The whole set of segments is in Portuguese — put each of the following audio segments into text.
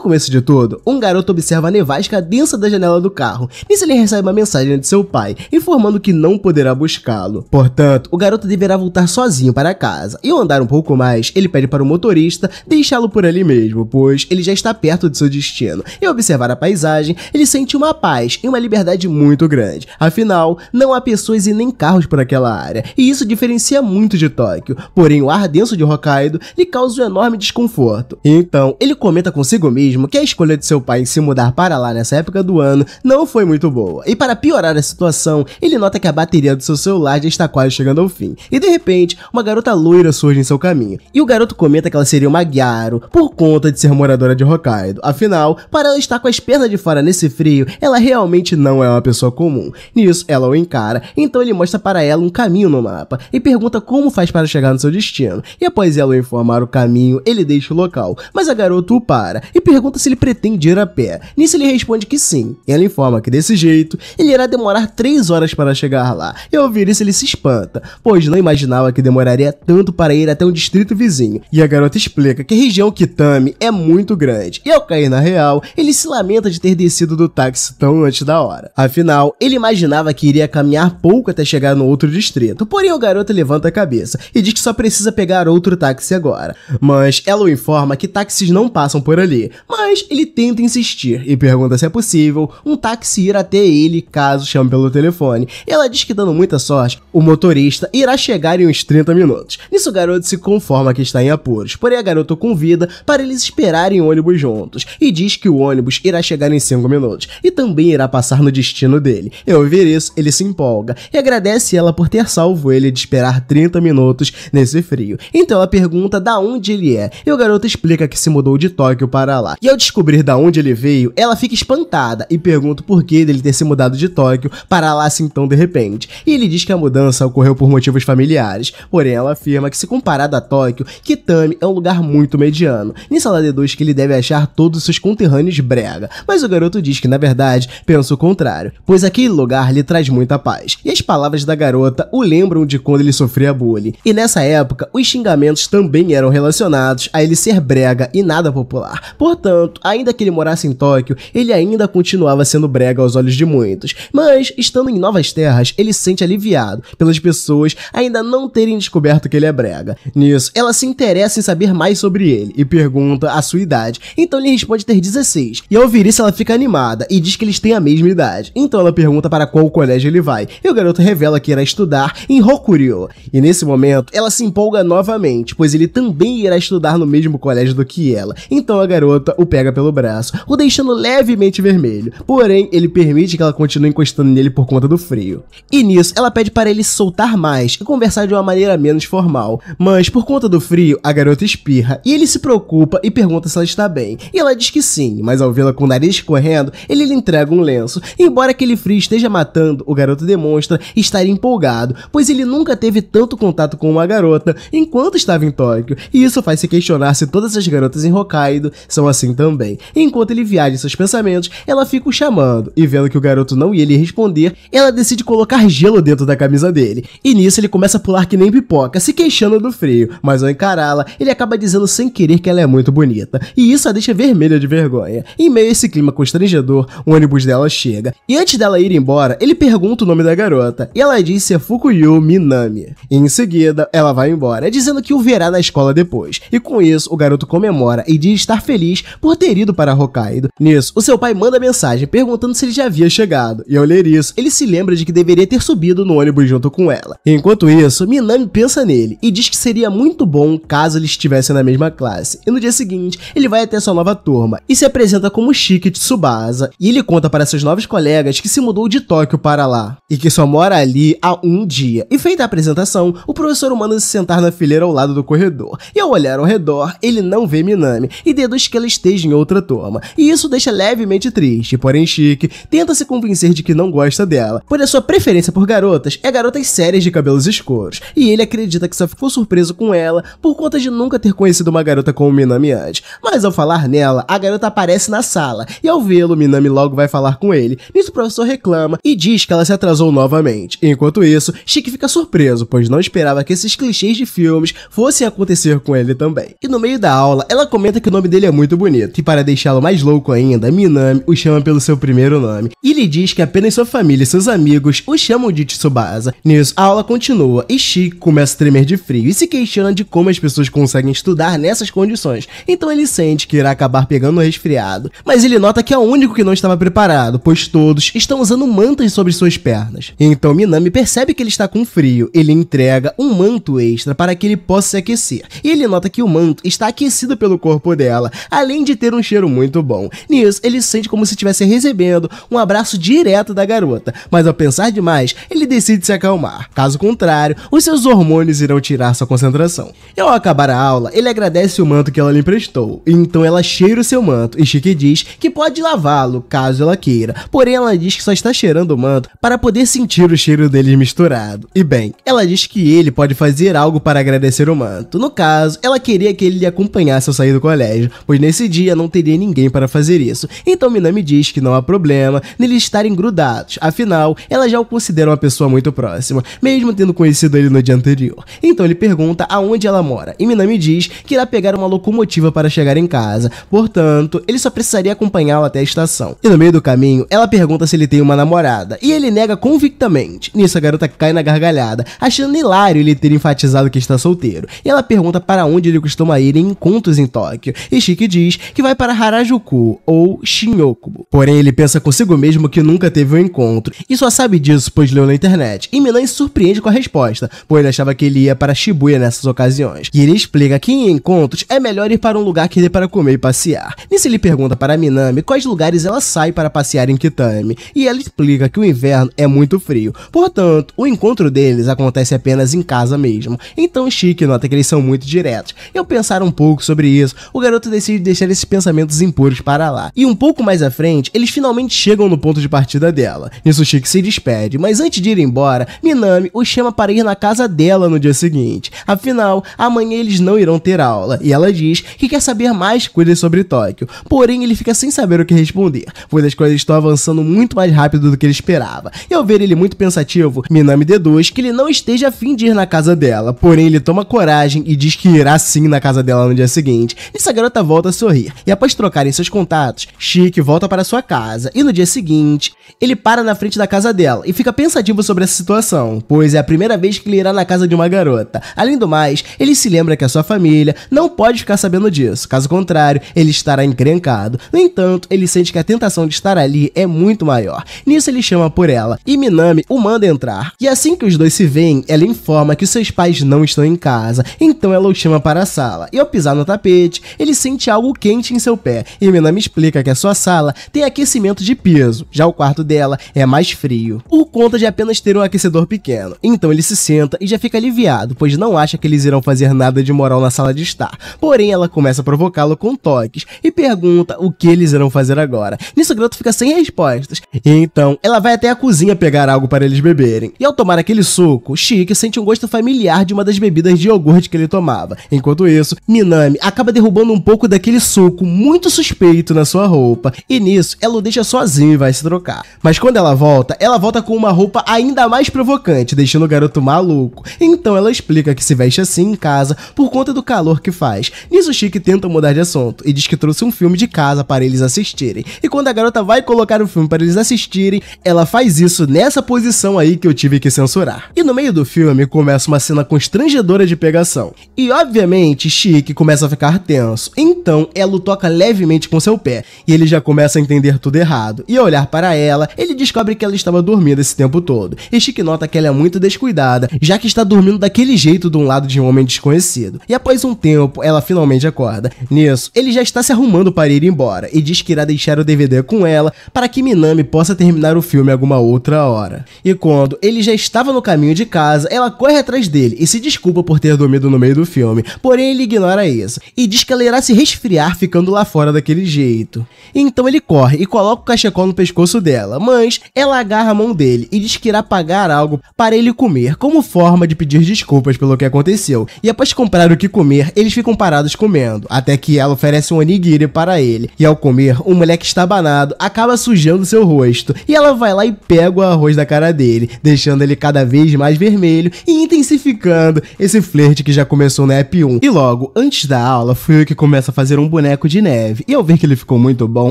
No começo de tudo, um garoto observa a nevasca densa da janela do carro. Nisso ele recebe uma mensagem de seu pai, informando que não poderá buscá-lo. Portanto, o garoto deverá voltar sozinho para casa. E ao andar um pouco mais, ele pede para o motorista deixá-lo por ali mesmo, pois ele já está perto de seu destino. E ao observar a paisagem, ele sente uma paz e uma liberdade muito grande. Afinal, não há pessoas e nem carros por aquela área, e isso diferencia muito de Tóquio. Porém, o ar denso de Hokkaido lhe causa um enorme desconforto. Então, ele comenta consigo mesmo mesmo que a escolha de seu pai em se mudar para lá nessa época do ano não foi muito boa. E para piorar a situação, ele nota que a bateria do seu celular já está quase chegando ao fim. E de repente, uma garota loira surge em seu caminho. E o garoto comenta que ela seria uma Gyaru por conta de ser moradora de Hokkaido. Afinal, para ela estar com as pernas de fora nesse frio, ela realmente não é uma pessoa comum. Nisso, ela o encara, então ele mostra para ela um caminho no mapa e pergunta como faz para chegar no seu destino. E após ela informar o caminho, ele deixa o local, mas a garota o para e pergunta pergunta se ele pretende ir a pé. Nisso ele responde que sim. Ela informa que desse jeito, ele irá demorar 3 horas para chegar lá. E ao ouvir isso ele se espanta, pois não imaginava que demoraria tanto para ir até um distrito vizinho. E a garota explica que a região Kitami é muito grande. E ao cair na real, ele se lamenta de ter descido do táxi tão antes da hora. Afinal, ele imaginava que iria caminhar pouco até chegar no outro distrito. Porém o garoto levanta a cabeça e diz que só precisa pegar outro táxi agora. Mas ela o informa que táxis não passam por ali, mas ele tenta insistir e pergunta se é possível um táxi ir até ele caso chame pelo telefone. Ela diz que, dando muita sorte, o motorista irá chegar em uns 30 minutos. Nisso, o garoto se conforma que está em apuros, porém a garota convida para eles esperarem o ônibus juntos e diz que o ônibus irá chegar em 5 minutos e também irá passar no destino dele. Ao ouvir isso, ele se empolga e agradece ela por ter salvo ele de esperar 30 minutos nesse frio. Então ela pergunta da onde ele é e o garoto explica que se mudou de Tóquio para lá e ao descobrir da onde ele veio, ela fica espantada e pergunta o porquê dele ter se mudado de Tóquio para lá assim tão de repente. E ele diz que a mudança ocorreu por motivos familiares, porém ela afirma que se comparado a Tóquio, Kitami é um lugar muito mediano. Nisso ela deduz que ele deve achar todos seus conterrâneos brega, mas o garoto diz que na verdade pensa o contrário, pois aquele lugar lhe traz muita paz. E as palavras da garota o lembram de quando ele sofria bullying. E nessa época, os xingamentos também eram relacionados a ele ser brega e nada popular. Portanto, Portanto, ainda que ele morasse em Tóquio, ele ainda continuava sendo brega aos olhos de muitos. Mas, estando em novas terras, ele se sente aliviado pelas pessoas ainda não terem descoberto que ele é brega. Nisso, ela se interessa em saber mais sobre ele e pergunta a sua idade. Então ele responde ter 16. E ao ouvir isso, ela fica animada e diz que eles têm a mesma idade. Então ela pergunta para qual colégio ele vai. E o garoto revela que irá estudar em Hokuryu. E nesse momento, ela se empolga novamente, pois ele também irá estudar no mesmo colégio do que ela. Então a garota o pega pelo braço, o deixando levemente vermelho. Porém, ele permite que ela continue encostando nele por conta do frio. E nisso, ela pede para ele soltar mais e conversar de uma maneira menos formal. Mas por conta do frio, a garota espirra e ele se preocupa e pergunta se ela está bem. E ela diz que sim, mas ao vê-la com o nariz correndo ele lhe entrega um lenço. Embora aquele frio esteja matando, o garoto demonstra estar empolgado, pois ele nunca teve tanto contato com uma garota enquanto estava em Tóquio. E isso faz se questionar se todas as garotas em Hokkaido são assim assim também. Enquanto ele viaja em seus pensamentos, ela fica o chamando, e vendo que o garoto não ia lhe responder, ela decide colocar gelo dentro da camisa dele. E nisso ele começa a pular que nem pipoca, se queixando do frio, mas ao encará-la, ele acaba dizendo sem querer que ela é muito bonita, e isso a deixa vermelha de vergonha. Em meio a esse clima constrangedor, o ônibus dela chega, e antes dela ir embora, ele pergunta o nome da garota, e ela diz ser Fukuyu Minami. E em seguida, ela vai embora, dizendo que o verá na escola depois, e com isso o garoto comemora e diz estar feliz por ter ido para Hokkaido. Nisso, o seu pai manda mensagem perguntando se ele já havia chegado, e ao ler isso, ele se lembra de que deveria ter subido no ônibus junto com ela. Enquanto isso, Minami pensa nele e diz que seria muito bom caso eles estivessem na mesma classe, e no dia seguinte, ele vai até sua nova turma e se apresenta como Shiki Tsubasa, e ele conta para seus novos colegas que se mudou de Tóquio para lá, e que só mora ali há um dia. E feita a apresentação, o professor manda se sentar na fileira ao lado do corredor, e ao olhar ao redor, ele não vê Minami, e deduz que ela está esteja em outra turma, e isso deixa levemente triste, porém chique, tenta se convencer de que não gosta dela, pois a sua preferência por garotas é garotas sérias de cabelos escuros, e ele acredita que só ficou surpreso com ela por conta de nunca ter conhecido uma garota como Minami antes, mas ao falar nela, a garota aparece na sala, e ao vê-lo, Minami logo vai falar com ele, nisso o professor reclama e diz que ela se atrasou novamente, enquanto isso, Chique fica surpreso, pois não esperava que esses clichês de filmes fossem acontecer com ele também. E no meio da aula, ela comenta que o nome dele é muito bonito, bonito. E para deixá-lo mais louco ainda, Minami o chama pelo seu primeiro nome e lhe diz que apenas sua família e seus amigos o chamam de Tsubasa. Nisso, a aula continua e Shiki começa a tremer de frio e se questiona de como as pessoas conseguem estudar nessas condições. Então ele sente que irá acabar pegando um resfriado, mas ele nota que é o único que não estava preparado, pois todos estão usando mantas sobre suas pernas. Então Minami percebe que ele está com frio, ele entrega um manto extra para que ele possa se aquecer. E ele nota que o manto está aquecido pelo corpo dela, além além de ter um cheiro muito bom. Nisso, ele sente como se estivesse recebendo um abraço direto da garota, mas ao pensar demais, ele decide se acalmar. Caso contrário, os seus hormônios irão tirar sua concentração. E ao acabar a aula, ele agradece o manto que ela lhe emprestou, então ela cheira o seu manto e Chique diz que pode lavá-lo caso ela queira, porém ela diz que só está cheirando o manto para poder sentir o cheiro deles misturado. E bem, ela diz que ele pode fazer algo para agradecer o manto. No caso, ela queria que ele lhe acompanhasse ao sair do colégio, pois nesse dia não teria ninguém para fazer isso. Então Minami diz que não há problema neles estarem grudados, afinal, ela já o considera uma pessoa muito próxima, mesmo tendo conhecido ele no dia anterior. Então ele pergunta aonde ela mora, e Minami diz que irá pegar uma locomotiva para chegar em casa, portanto, ele só precisaria acompanhá-la até a estação. E no meio do caminho, ela pergunta se ele tem uma namorada, e ele nega convictamente. Nisso a garota cai na gargalhada, achando hilário ele ter enfatizado que está solteiro, e ela pergunta para onde ele costuma ir em encontros em Tóquio, e Chique diz que vai para Harajuku ou Shinjuku. Porém, ele pensa consigo mesmo que nunca teve um encontro e só sabe disso pois leu na internet. E Milan surpreende com a resposta, pois ele achava que ele ia para Shibuya nessas ocasiões. E ele explica que em encontros é melhor ir para um lugar que dê para comer e passear. Nisso ele pergunta para Minami quais lugares ela sai para passear em Kitami, e ela explica que o inverno é muito frio, portanto, o encontro deles acontece apenas em casa mesmo. Então Chique nota que eles são muito diretos. Eu pensar um pouco sobre isso, o garoto decide deixar esses pensamentos impuros para lá. E um pouco mais à frente, eles finalmente chegam no ponto de partida dela. Nisso Chique se despede, mas antes de ir embora, Minami o chama para ir na casa dela no dia seguinte. Afinal, amanhã eles não irão ter aula, e ela diz que quer saber mais coisas sobre Tóquio. Porém, ele fica sem saber o que responder, pois as coisas estão avançando muito mais rápido do que ele esperava. E ao ver ele muito pensativo, Minami deduz que ele não esteja afim de ir na casa dela, porém ele toma coragem e diz que irá sim na casa dela no dia seguinte. E essa garota volta a sorrir e após trocarem seus contatos, Chique volta para sua casa e no dia seguinte, ele para na frente da casa dela e fica pensativo sobre essa situação, pois é a primeira vez que ele irá na casa de uma garota. Além do mais, ele se lembra que a sua família não pode ficar sabendo disso, caso contrário, ele estará encrencado. No entanto, ele sente que a tentação de estar ali é muito maior. Nisso, ele chama por ela e Minami o manda entrar. E assim que os dois se veem, ela informa que seus pais não estão em casa, então ela o chama para a sala. E ao pisar no tapete, ele sente algo quente em seu pé. E Mina me explica que a sua sala tem aquecimento de piso, já o quarto dela é mais frio, por conta de apenas ter um aquecedor pequeno. Então ele se senta e já fica aliviado, pois não acha que eles irão fazer nada de moral na sala de estar. Porém, ela começa a provocá-lo com toques e pergunta o que eles irão fazer agora. Nisso, o garoto fica sem respostas. E então, ela vai até a cozinha pegar algo para eles beberem. E ao tomar aquele suco, Chique sente um gosto familiar de uma das bebidas de iogurte que ele tomava. Enquanto isso, Minami acaba derrubando um pouco daquele suco muito suspeito na sua roupa e nisso ela o deixa sozinho e vai se trocar. Mas quando ela volta, ela volta com uma roupa ainda mais provocante, deixando o garoto maluco. Então ela explica que se veste assim em casa por conta do calor que faz. Nisso Chique tenta mudar de assunto e diz que trouxe um filme de casa para eles assistirem. E quando a garota vai colocar o filme para eles assistirem, ela faz isso nessa posição aí que eu tive que censurar. E no meio do filme começa uma cena constrangedora de pegação. E obviamente Chique começa a ficar tenso. Então ela o toca levemente com seu pé, e ele já começa a entender tudo errado. E ao olhar para ela, ele descobre que ela estava dormindo esse tempo todo, e Chique nota que ela é muito descuidada, já que está dormindo daquele jeito de um lado de um homem desconhecido. E após um tempo, ela finalmente acorda. Nisso, ele já está se arrumando para ir embora, e diz que irá deixar o DVD com ela para que Minami possa terminar o filme alguma outra hora. E quando ele já estava no caminho de casa, ela corre atrás dele e se desculpa por ter dormido no meio do filme, porém ele ignora isso, e diz que ela irá se resfriar estar ficando lá fora daquele jeito. Então ele corre e coloca o cachecol no pescoço dela, mas ela agarra a mão dele e diz que irá pagar algo para ele comer, como forma de pedir desculpas pelo que aconteceu. E após comprar o que comer, eles ficam parados comendo, até que ela oferece um onigiri para ele. E ao comer, o moleque estabanado acaba sujando seu rosto, e ela vai lá e pega o arroz da cara dele, deixando ele cada vez mais vermelho e intensificando esse flerte que já começou na App 1. E logo, antes da aula, fui eu que começa a fazer um boneco boneco de neve e ao ver que ele ficou muito bom,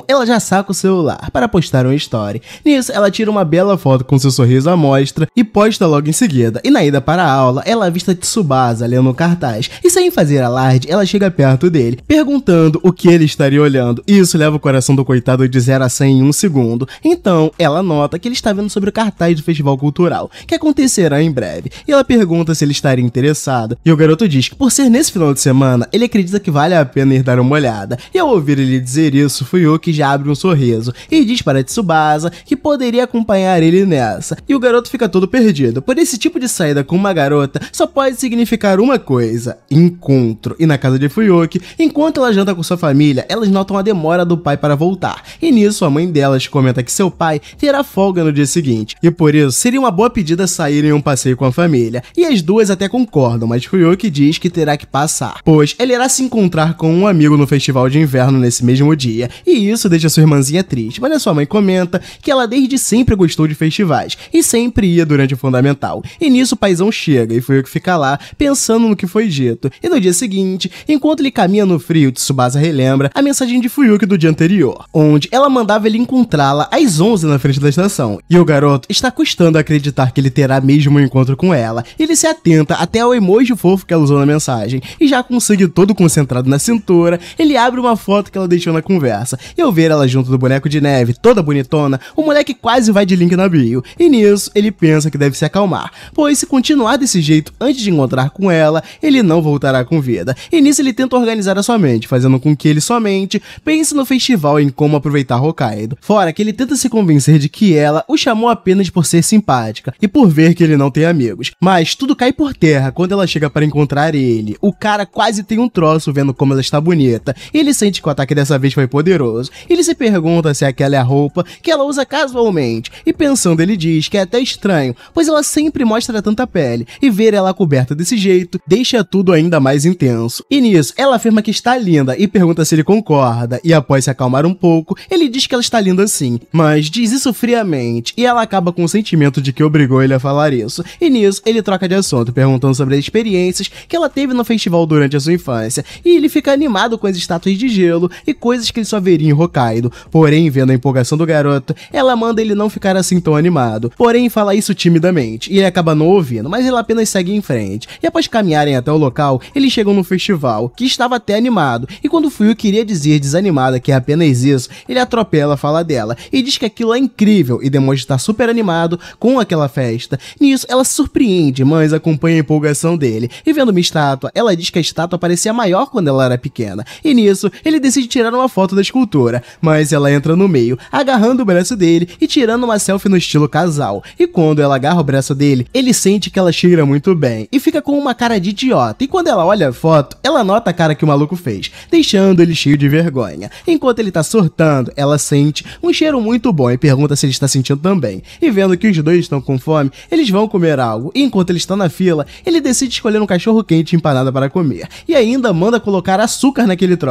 ela já saca o celular para postar uma story. Nisso, ela tira uma bela foto com seu sorriso à mostra e posta logo em seguida. E na ida para a aula, ela avista Tsubasa lendo um cartaz e sem fazer alarde, ela chega perto dele, perguntando o que ele estaria olhando. E isso leva o coração do coitado de 0 a 100 em um segundo. Então, ela nota que ele está vendo sobre o cartaz do festival cultural, que acontecerá em breve. E ela pergunta se ele estaria interessado. E o garoto diz que por ser nesse final de semana, ele acredita que vale a pena ir dar uma olhada. E ao ouvir ele dizer isso, Fuyuki já abre um sorriso e diz para Tsubasa que poderia acompanhar ele nessa. E o garoto fica todo perdido, por esse tipo de saída com uma garota só pode significar uma coisa, encontro. E na casa de Fuyuki, enquanto ela janta com sua família, elas notam a demora do pai para voltar. E nisso a mãe delas comenta que seu pai terá folga no dia seguinte, e por isso seria uma boa pedida sair em um passeio com a família. E as duas até concordam, mas Fuyuki diz que terá que passar, pois ele irá se encontrar com um amigo no festival festival de inverno nesse mesmo dia, e isso deixa sua irmãzinha triste, mas a sua mãe comenta que ela desde sempre gostou de festivais e sempre ia durante o fundamental. E nisso o paizão chega e foi que fica lá, pensando no que foi dito. E no dia seguinte, enquanto ele caminha no frio, Tsubasa relembra a mensagem de Fuyuki do dia anterior, onde ela mandava ele encontrá-la às 11 na frente da estação. E o garoto está custando acreditar que ele terá mesmo um encontro com ela. Ele se atenta até ao emoji fofo que ela usou na mensagem, e já com o sangue todo concentrado na cintura, ele abre uma foto que ela deixou na conversa. E ao ver ela junto do boneco de neve, toda bonitona, o moleque quase vai de link na bio. E nisso, ele pensa que deve se acalmar, pois se continuar desse jeito antes de encontrar com ela, ele não voltará com vida. E nisso ele tenta organizar a sua mente, fazendo com que ele somente pense no festival e em como aproveitar Hokkaido. Fora que ele tenta se convencer de que ela o chamou apenas por ser simpática e por ver que ele não tem amigos. Mas tudo cai por terra quando ela chega para encontrar ele. O cara quase tem um troço vendo como ela está bonita ele sente que o ataque dessa vez foi poderoso. Ele se pergunta se aquela é a roupa que ela usa casualmente. E pensando, ele diz que é até estranho, pois ela sempre mostra tanta pele. E ver ela coberta desse jeito deixa tudo ainda mais intenso. E nisso, ela afirma que está linda e pergunta se ele concorda. E após se acalmar um pouco, ele diz que ela está linda sim, mas diz isso friamente. E ela acaba com o sentimento de que obrigou ele a falar isso. E nisso, ele troca de assunto, perguntando sobre as experiências que ela teve no festival durante a sua infância. E ele fica animado com as estátuas de gelo e coisas que ele só veria em Hokkaido. Porém, vendo a empolgação do garoto, ela manda ele não ficar assim tão animado. Porém, fala isso timidamente, e ele acaba não ouvindo, mas ele apenas segue em frente. E após caminharem até o local, eles chegam no festival, que estava até animado, e quando Fuyu queria dizer desanimada que é apenas isso, ele atropela a fala dela e diz que aquilo é incrível e demonstra estar super animado com aquela festa. Nisso, ela se surpreende, mas acompanha a empolgação dele. E vendo uma estátua, ela diz que a estátua parecia maior quando ela era pequena, e nisso, ele decide tirar uma foto da escultura, mas ela entra no meio, agarrando o braço dele e tirando uma selfie no estilo casal. E quando ela agarra o braço dele, ele sente que ela cheira muito bem e fica com uma cara de idiota. E quando ela olha a foto, ela nota a cara que o maluco fez, deixando ele cheio de vergonha. Enquanto ele tá surtando, ela sente um cheiro muito bom e pergunta se ele está sentindo também. E vendo que os dois estão com fome, eles vão comer algo. E enquanto ele está na fila, ele decide escolher um cachorro quente empanado para comer. E ainda manda colocar açúcar naquele troço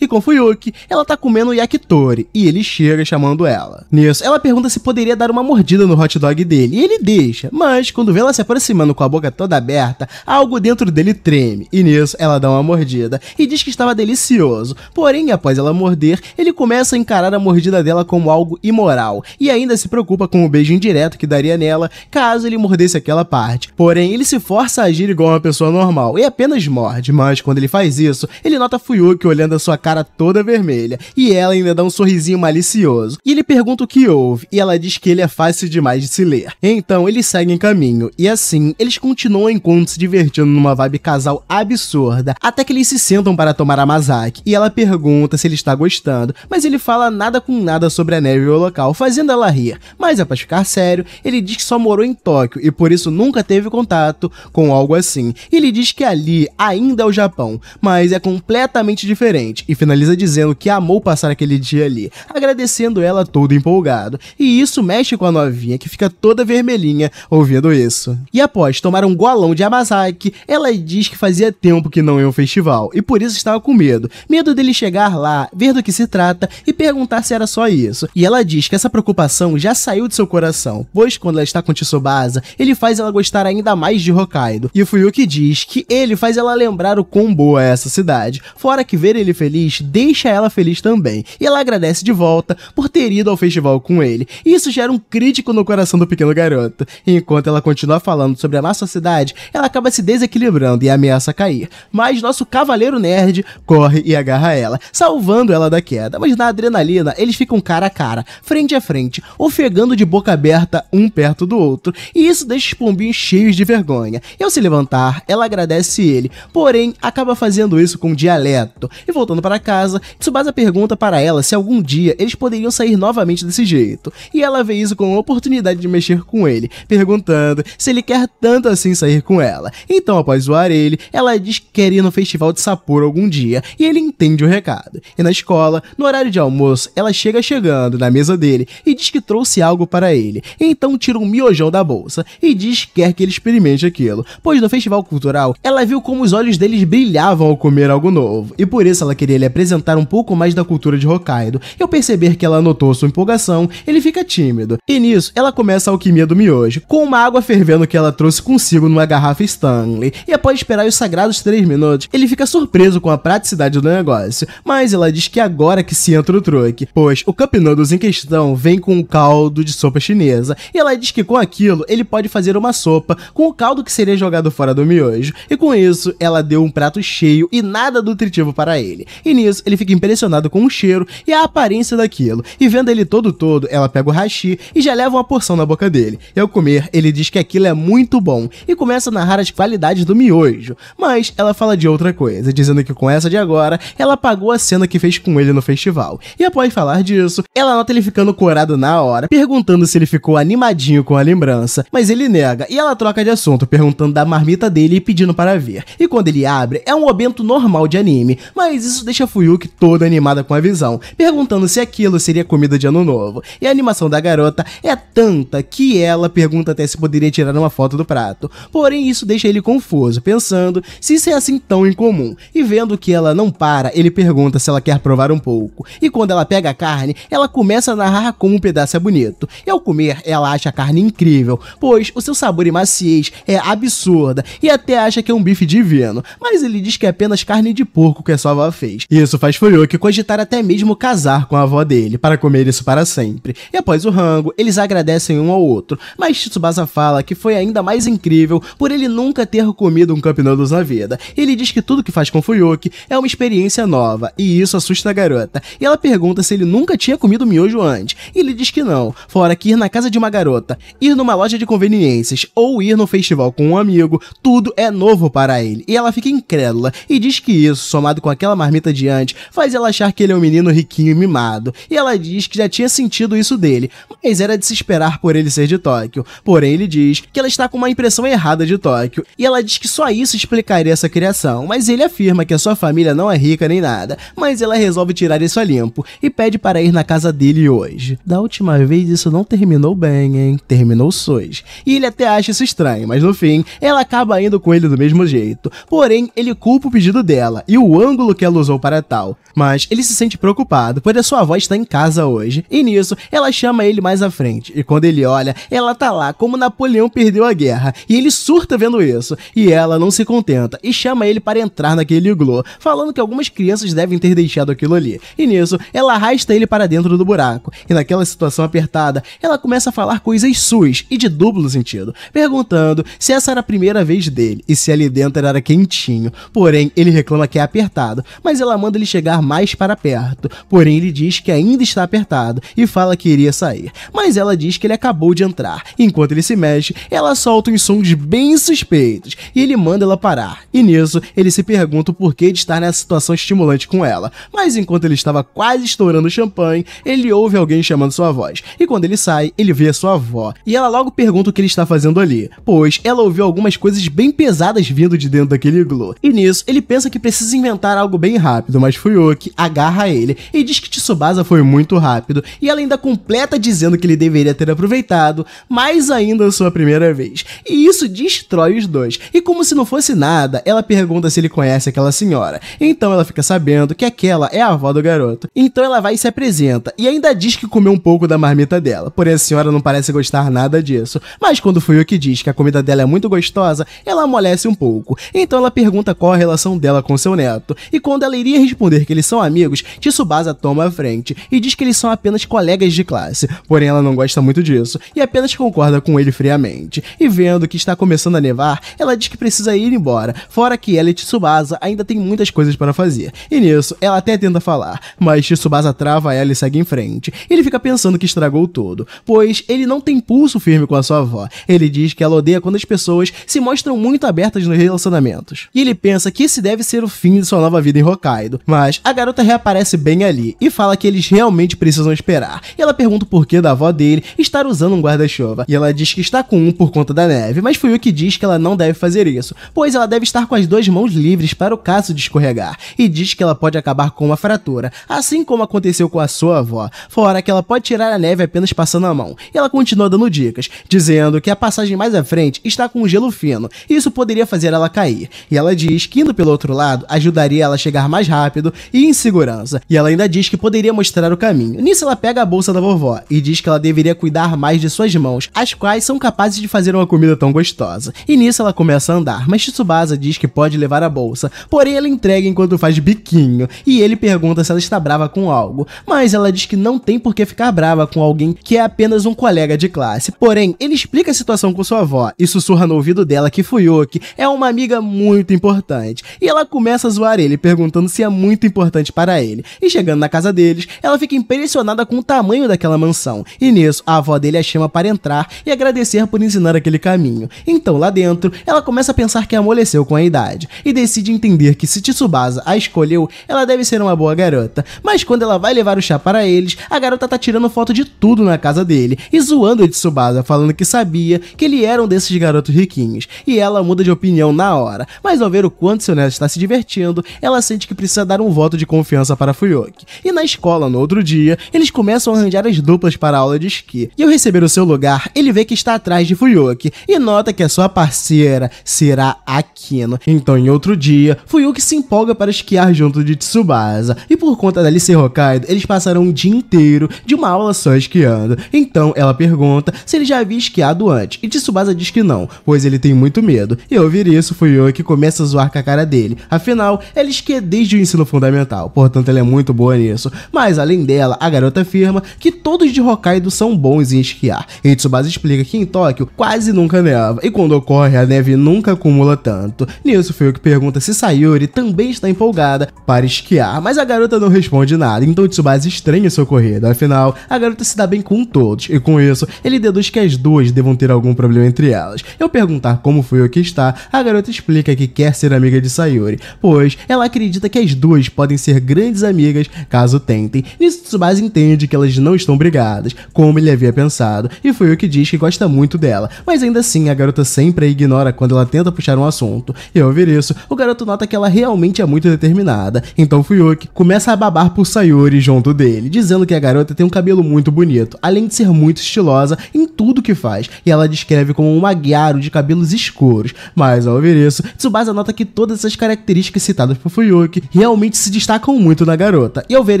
e com Fuyuki, ela tá comendo yakitori e ele chega chamando ela. Nisso, ela pergunta se poderia dar uma mordida no hot dog dele e ele deixa, mas quando vê ela se aproximando com a boca toda aberta, algo dentro dele treme e nisso ela dá uma mordida e diz que estava delicioso. Porém, após ela morder, ele começa a encarar a mordida dela como algo imoral e ainda se preocupa com o beijo indireto que daria nela caso ele mordesse aquela parte. Porém, ele se força a agir igual uma pessoa normal e apenas morde, mas quando ele faz isso, ele nota Fuyuki olhando olhando a sua cara toda vermelha, e ela ainda dá um sorrisinho malicioso. E ele pergunta o que houve, e ela diz que ele é fácil demais de se ler. Então eles seguem caminho, e assim, eles continuam enquanto se divertindo numa vibe casal absurda, até que eles se sentam para tomar Masaki, e ela pergunta se ele está gostando, mas ele fala nada com nada sobre a neve e o local, fazendo ela rir. Mas é para ficar sério, ele diz que só morou em Tóquio e por isso nunca teve contato com algo assim. Ele diz que ali ainda é o Japão, mas é completamente diferente diferente e finaliza dizendo que amou passar aquele dia ali, agradecendo ela todo empolgado. E isso mexe com a novinha que fica toda vermelhinha ouvindo isso. E após tomar um golão de Amazaki, ela diz que fazia tempo que não ia ao festival e por isso estava com medo. Medo dele chegar lá, ver do que se trata e perguntar se era só isso. E ela diz que essa preocupação já saiu de seu coração, pois quando ela está com Tsubasa, ele faz ela gostar ainda mais de Hokkaido. E o Fuyuki diz que ele faz ela lembrar o quão boa é essa cidade, fora que ver ele feliz deixa ela feliz também, e ela agradece de volta por ter ido ao festival com ele. E isso gera um crítico no coração do pequeno garoto. E enquanto ela continua falando sobre a nossa cidade, ela acaba se desequilibrando e ameaça cair. Mas nosso cavaleiro nerd corre e agarra ela, salvando ela da queda. Mas na adrenalina, eles ficam cara a cara, frente a frente, ofegando de boca aberta um perto do outro, e isso deixa os pombinhos cheios de vergonha. E ao se levantar, ela agradece ele, porém acaba fazendo isso com dialeto. E voltando para casa, Tsubasa pergunta para ela se algum dia eles poderiam sair novamente desse jeito. E ela vê isso como uma oportunidade de mexer com ele, perguntando se ele quer tanto assim sair com ela. Então, após zoar ele, ela diz que quer ir no festival de Sapor algum dia, e ele entende o recado. E na escola, no horário de almoço, ela chega chegando na mesa dele e diz que trouxe algo para ele. Então tira um miojão da bolsa e diz que quer que ele experimente aquilo, pois no festival cultural, ela viu como os olhos deles brilhavam ao comer algo novo, e por isso cabeça ela queria lhe apresentar um pouco mais da cultura de Hokkaido, e ao perceber que ela notou sua empolgação, ele fica tímido. E nisso, ela começa a alquimia do miojo, com uma água fervendo que ela trouxe consigo numa garrafa Stanley, e após esperar os sagrados 3 minutos, ele fica surpreso com a praticidade do negócio, mas ela diz que é agora que se entra o truque, pois o Cup Noodles em questão vem com um caldo de sopa chinesa, e ela diz que com aquilo ele pode fazer uma sopa com o caldo que seria jogado fora do miojo, e com isso ela deu um prato cheio e nada nutritivo para ele. E nisso, ele fica impressionado com o cheiro e a aparência daquilo. E vendo ele todo todo, ela pega o hashi e já leva uma porção na boca dele. E ao comer, ele diz que aquilo é muito bom e começa a narrar as qualidades do miojo. Mas ela fala de outra coisa, dizendo que com essa de agora, ela pagou a cena que fez com ele no festival. E após falar disso, ela nota ele ficando corado na hora, perguntando se ele ficou animadinho com a lembrança, mas ele nega e ela troca de assunto, perguntando da marmita dele e pedindo para ver. E quando ele abre, é um obento normal de anime, mas mas isso deixa Fuyuki toda animada com a visão, perguntando se aquilo seria comida de ano novo. E a animação da garota é tanta que ela pergunta até se poderia tirar uma foto do prato. Porém, isso deixa ele confuso, pensando se isso é assim tão incomum. E vendo que ela não para, ele pergunta se ela quer provar um pouco. E quando ela pega a carne, ela começa a narrar como um pedaço é bonito. E ao comer, ela acha a carne incrível, pois o seu sabor e maciez é absurda e até acha que é um bife divino. Mas ele diz que é apenas carne de porco que é só Sawa fez. E isso faz Furioki cogitar até mesmo casar com a avó dele, para comer isso para sempre. E após o rango, eles agradecem um ao outro, mas Tsubasa fala que foi ainda mais incrível por ele nunca ter comido um Cup Noodles na vida. Ele diz que tudo que faz com Furioki é uma experiência nova, e isso assusta a garota. E ela pergunta se ele nunca tinha comido miojo antes. Ele diz que não, fora que ir na casa de uma garota, ir numa loja de conveniências ou ir no festival com um amigo, tudo é novo para ele. E ela fica incrédula e diz que isso, somado com aquela aquela marmita diante faz ela achar que ele é um menino riquinho e mimado, e ela diz que já tinha sentido isso dele, mas era de se esperar por ele ser de Tóquio. Porém, ele diz que ela está com uma impressão errada de Tóquio, e ela diz que só isso explicaria essa criação, mas ele afirma que a sua família não é rica nem nada, mas ela resolve tirar isso a limpo e pede para ir na casa dele hoje. Da última vez isso não terminou bem, hein? Terminou sois. E ele até acha isso estranho, mas no fim, ela acaba indo com ele do mesmo jeito. Porém, ele culpa o pedido dela e o ângulo que ela usou para tal. Mas ele se sente preocupado, pois a sua avó está em casa hoje. E nisso, ela chama ele mais à frente. E quando ele olha, ela tá lá como Napoleão perdeu a guerra. E ele surta vendo isso. E ela não se contenta e chama ele para entrar naquele globo falando que algumas crianças devem ter deixado aquilo ali. E nisso, ela arrasta ele para dentro do buraco. E naquela situação apertada, ela começa a falar coisas suas e de duplo sentido, perguntando se essa era a primeira vez dele e se ali dentro era quentinho. Porém, ele reclama que é apertado, mas ela manda ele chegar mais para perto. Porém, ele diz que ainda está apertado e fala que iria sair, mas ela diz que ele acabou de entrar. Enquanto ele se mexe, ela solta uns sons bem suspeitos e ele manda ela parar. E nisso, ele se pergunta o porquê de estar nessa situação estimulante com ela. Mas enquanto ele estava quase estourando o champanhe, ele ouve alguém chamando sua voz. E quando ele sai, ele vê a sua avó. E ela logo pergunta o que ele está fazendo ali, pois ela ouviu algumas coisas bem pesadas vindo de dentro daquele iglu. E nisso, ele pensa que precisa inventar algo bem rápido, mas Fuyuki agarra ele e diz que Tsubasa foi muito rápido, e ela ainda completa dizendo que ele deveria ter aproveitado mais ainda a sua primeira vez. E isso destrói os dois. E como se não fosse nada, ela pergunta se ele conhece aquela senhora. Então ela fica sabendo que aquela é a avó do garoto. Então ela vai e se apresenta, e ainda diz que comeu um pouco da marmita dela, porém a senhora não parece gostar nada disso. Mas quando Fuyuki diz que a comida dela é muito gostosa, ela amolece um pouco. Então ela pergunta qual a relação dela com seu neto. E quando ela iria responder que eles são amigos, Tsubasa toma a frente e diz que eles são apenas colegas de classe, porém ela não gosta muito disso e apenas concorda com ele friamente. E vendo que está começando a nevar, ela diz que precisa ir embora, fora que ela e Tsubasa ainda tem muitas coisas para fazer. E nisso, ela até tenta falar, mas Tsubasa trava ela e segue em frente. Ele fica pensando que estragou tudo, pois ele não tem pulso firme com a sua avó. Ele diz que ela odeia quando as pessoas se mostram muito abertas nos relacionamentos. E ele pensa que esse deve ser o fim de sua nova vida vida em Hokkaido, mas a garota reaparece bem ali e fala que eles realmente precisam esperar. E ela pergunta o porquê da avó dele estar usando um guarda-chuva, e ela diz que está com um por conta da neve, mas foi o que diz que ela não deve fazer isso, pois ela deve estar com as duas mãos livres para o caso de escorregar, e diz que ela pode acabar com uma fratura, assim como aconteceu com a sua avó, fora que ela pode tirar a neve apenas passando a mão. E ela continua dando dicas, dizendo que a passagem mais à frente está com um gelo fino, e isso poderia fazer ela cair. E ela diz que indo pelo outro lado ajudaria ela chegar mais rápido e em segurança, e ela ainda diz que poderia mostrar o caminho. Nisso, ela pega a bolsa da vovó e diz que ela deveria cuidar mais de suas mãos, as quais são capazes de fazer uma comida tão gostosa. E nisso, ela começa a andar, mas Tsubasa diz que pode levar a bolsa, porém ela entrega enquanto faz biquinho, e ele pergunta se ela está brava com algo, mas ela diz que não tem por que ficar brava com alguém que é apenas um colega de classe. Porém, ele explica a situação com sua avó e sussurra no ouvido dela que Fuyuki é uma amiga muito importante, e ela começa a zoar ele, perguntando se é muito importante para ele. E chegando na casa deles, ela fica impressionada com o tamanho daquela mansão. E nisso, a avó dele a chama para entrar e agradecer por ensinar aquele caminho. Então, lá dentro, ela começa a pensar que amoleceu com a idade e decide entender que se Tsubasa a escolheu, ela deve ser uma boa garota. Mas quando ela vai levar o chá para eles, a garota tá tirando foto de tudo na casa dele e zoando Tsubasa, falando que sabia que ele era um desses garotos riquinhos. E ela muda de opinião na hora, mas ao ver o quanto seu neto está se divertindo, ela sente que precisa dar um voto de confiança para Fuyoki. E na escola, no outro dia, eles começam a arranjar as duplas para a aula de esqui. E ao receber o seu lugar, ele vê que está atrás de Fuyoki e nota que a sua parceira será Akino. Então, em outro dia, Fuyoki se empolga para esquiar junto de Tsubasa. E por conta da ser Hokkaido, eles passaram um dia inteiro de uma aula só esquiando. Então, ela pergunta se ele já havia esquiado antes. E Tsubasa diz que não, pois ele tem muito medo. E ao ouvir isso, Fuyoki começa a zoar com a cara dele. Afinal, ela esquiou que desde o ensino fundamental, portanto ela é muito boa nisso. Mas além dela, a garota afirma que todos de Hokkaido são bons em esquiar. E Tsubasa explica que em Tóquio quase nunca neva, e quando ocorre a neve nunca acumula tanto. Nisso foi o que pergunta se Sayuri também está empolgada para esquiar, mas a garota não responde nada, então Tsubasa estranha sua ocorrido. afinal a garota se dá bem com todos, e com isso ele deduz que as duas devam ter algum problema entre elas. Eu perguntar como foi o que está, a garota explica que quer ser amiga de Sayuri, pois ela acredita acredita que as duas podem ser grandes amigas caso tentem. Nisso, Tsubasa entende que elas não estão brigadas, como ele havia pensado, e foi o que diz que gosta muito dela. Mas ainda assim, a garota sempre a ignora quando ela tenta puxar um assunto. E ao ouvir isso, o garoto nota que ela realmente é muito determinada. Então Fuyuki começa a babar por Sayori junto dele, dizendo que a garota tem um cabelo muito bonito, além de ser muito estilosa em tudo que faz, e ela descreve como um magiaro de cabelos escuros. Mas ao ouvir isso, Tsubasa nota que todas essas características citadas por Fuyuki realmente se destacam muito na garota, e ao ver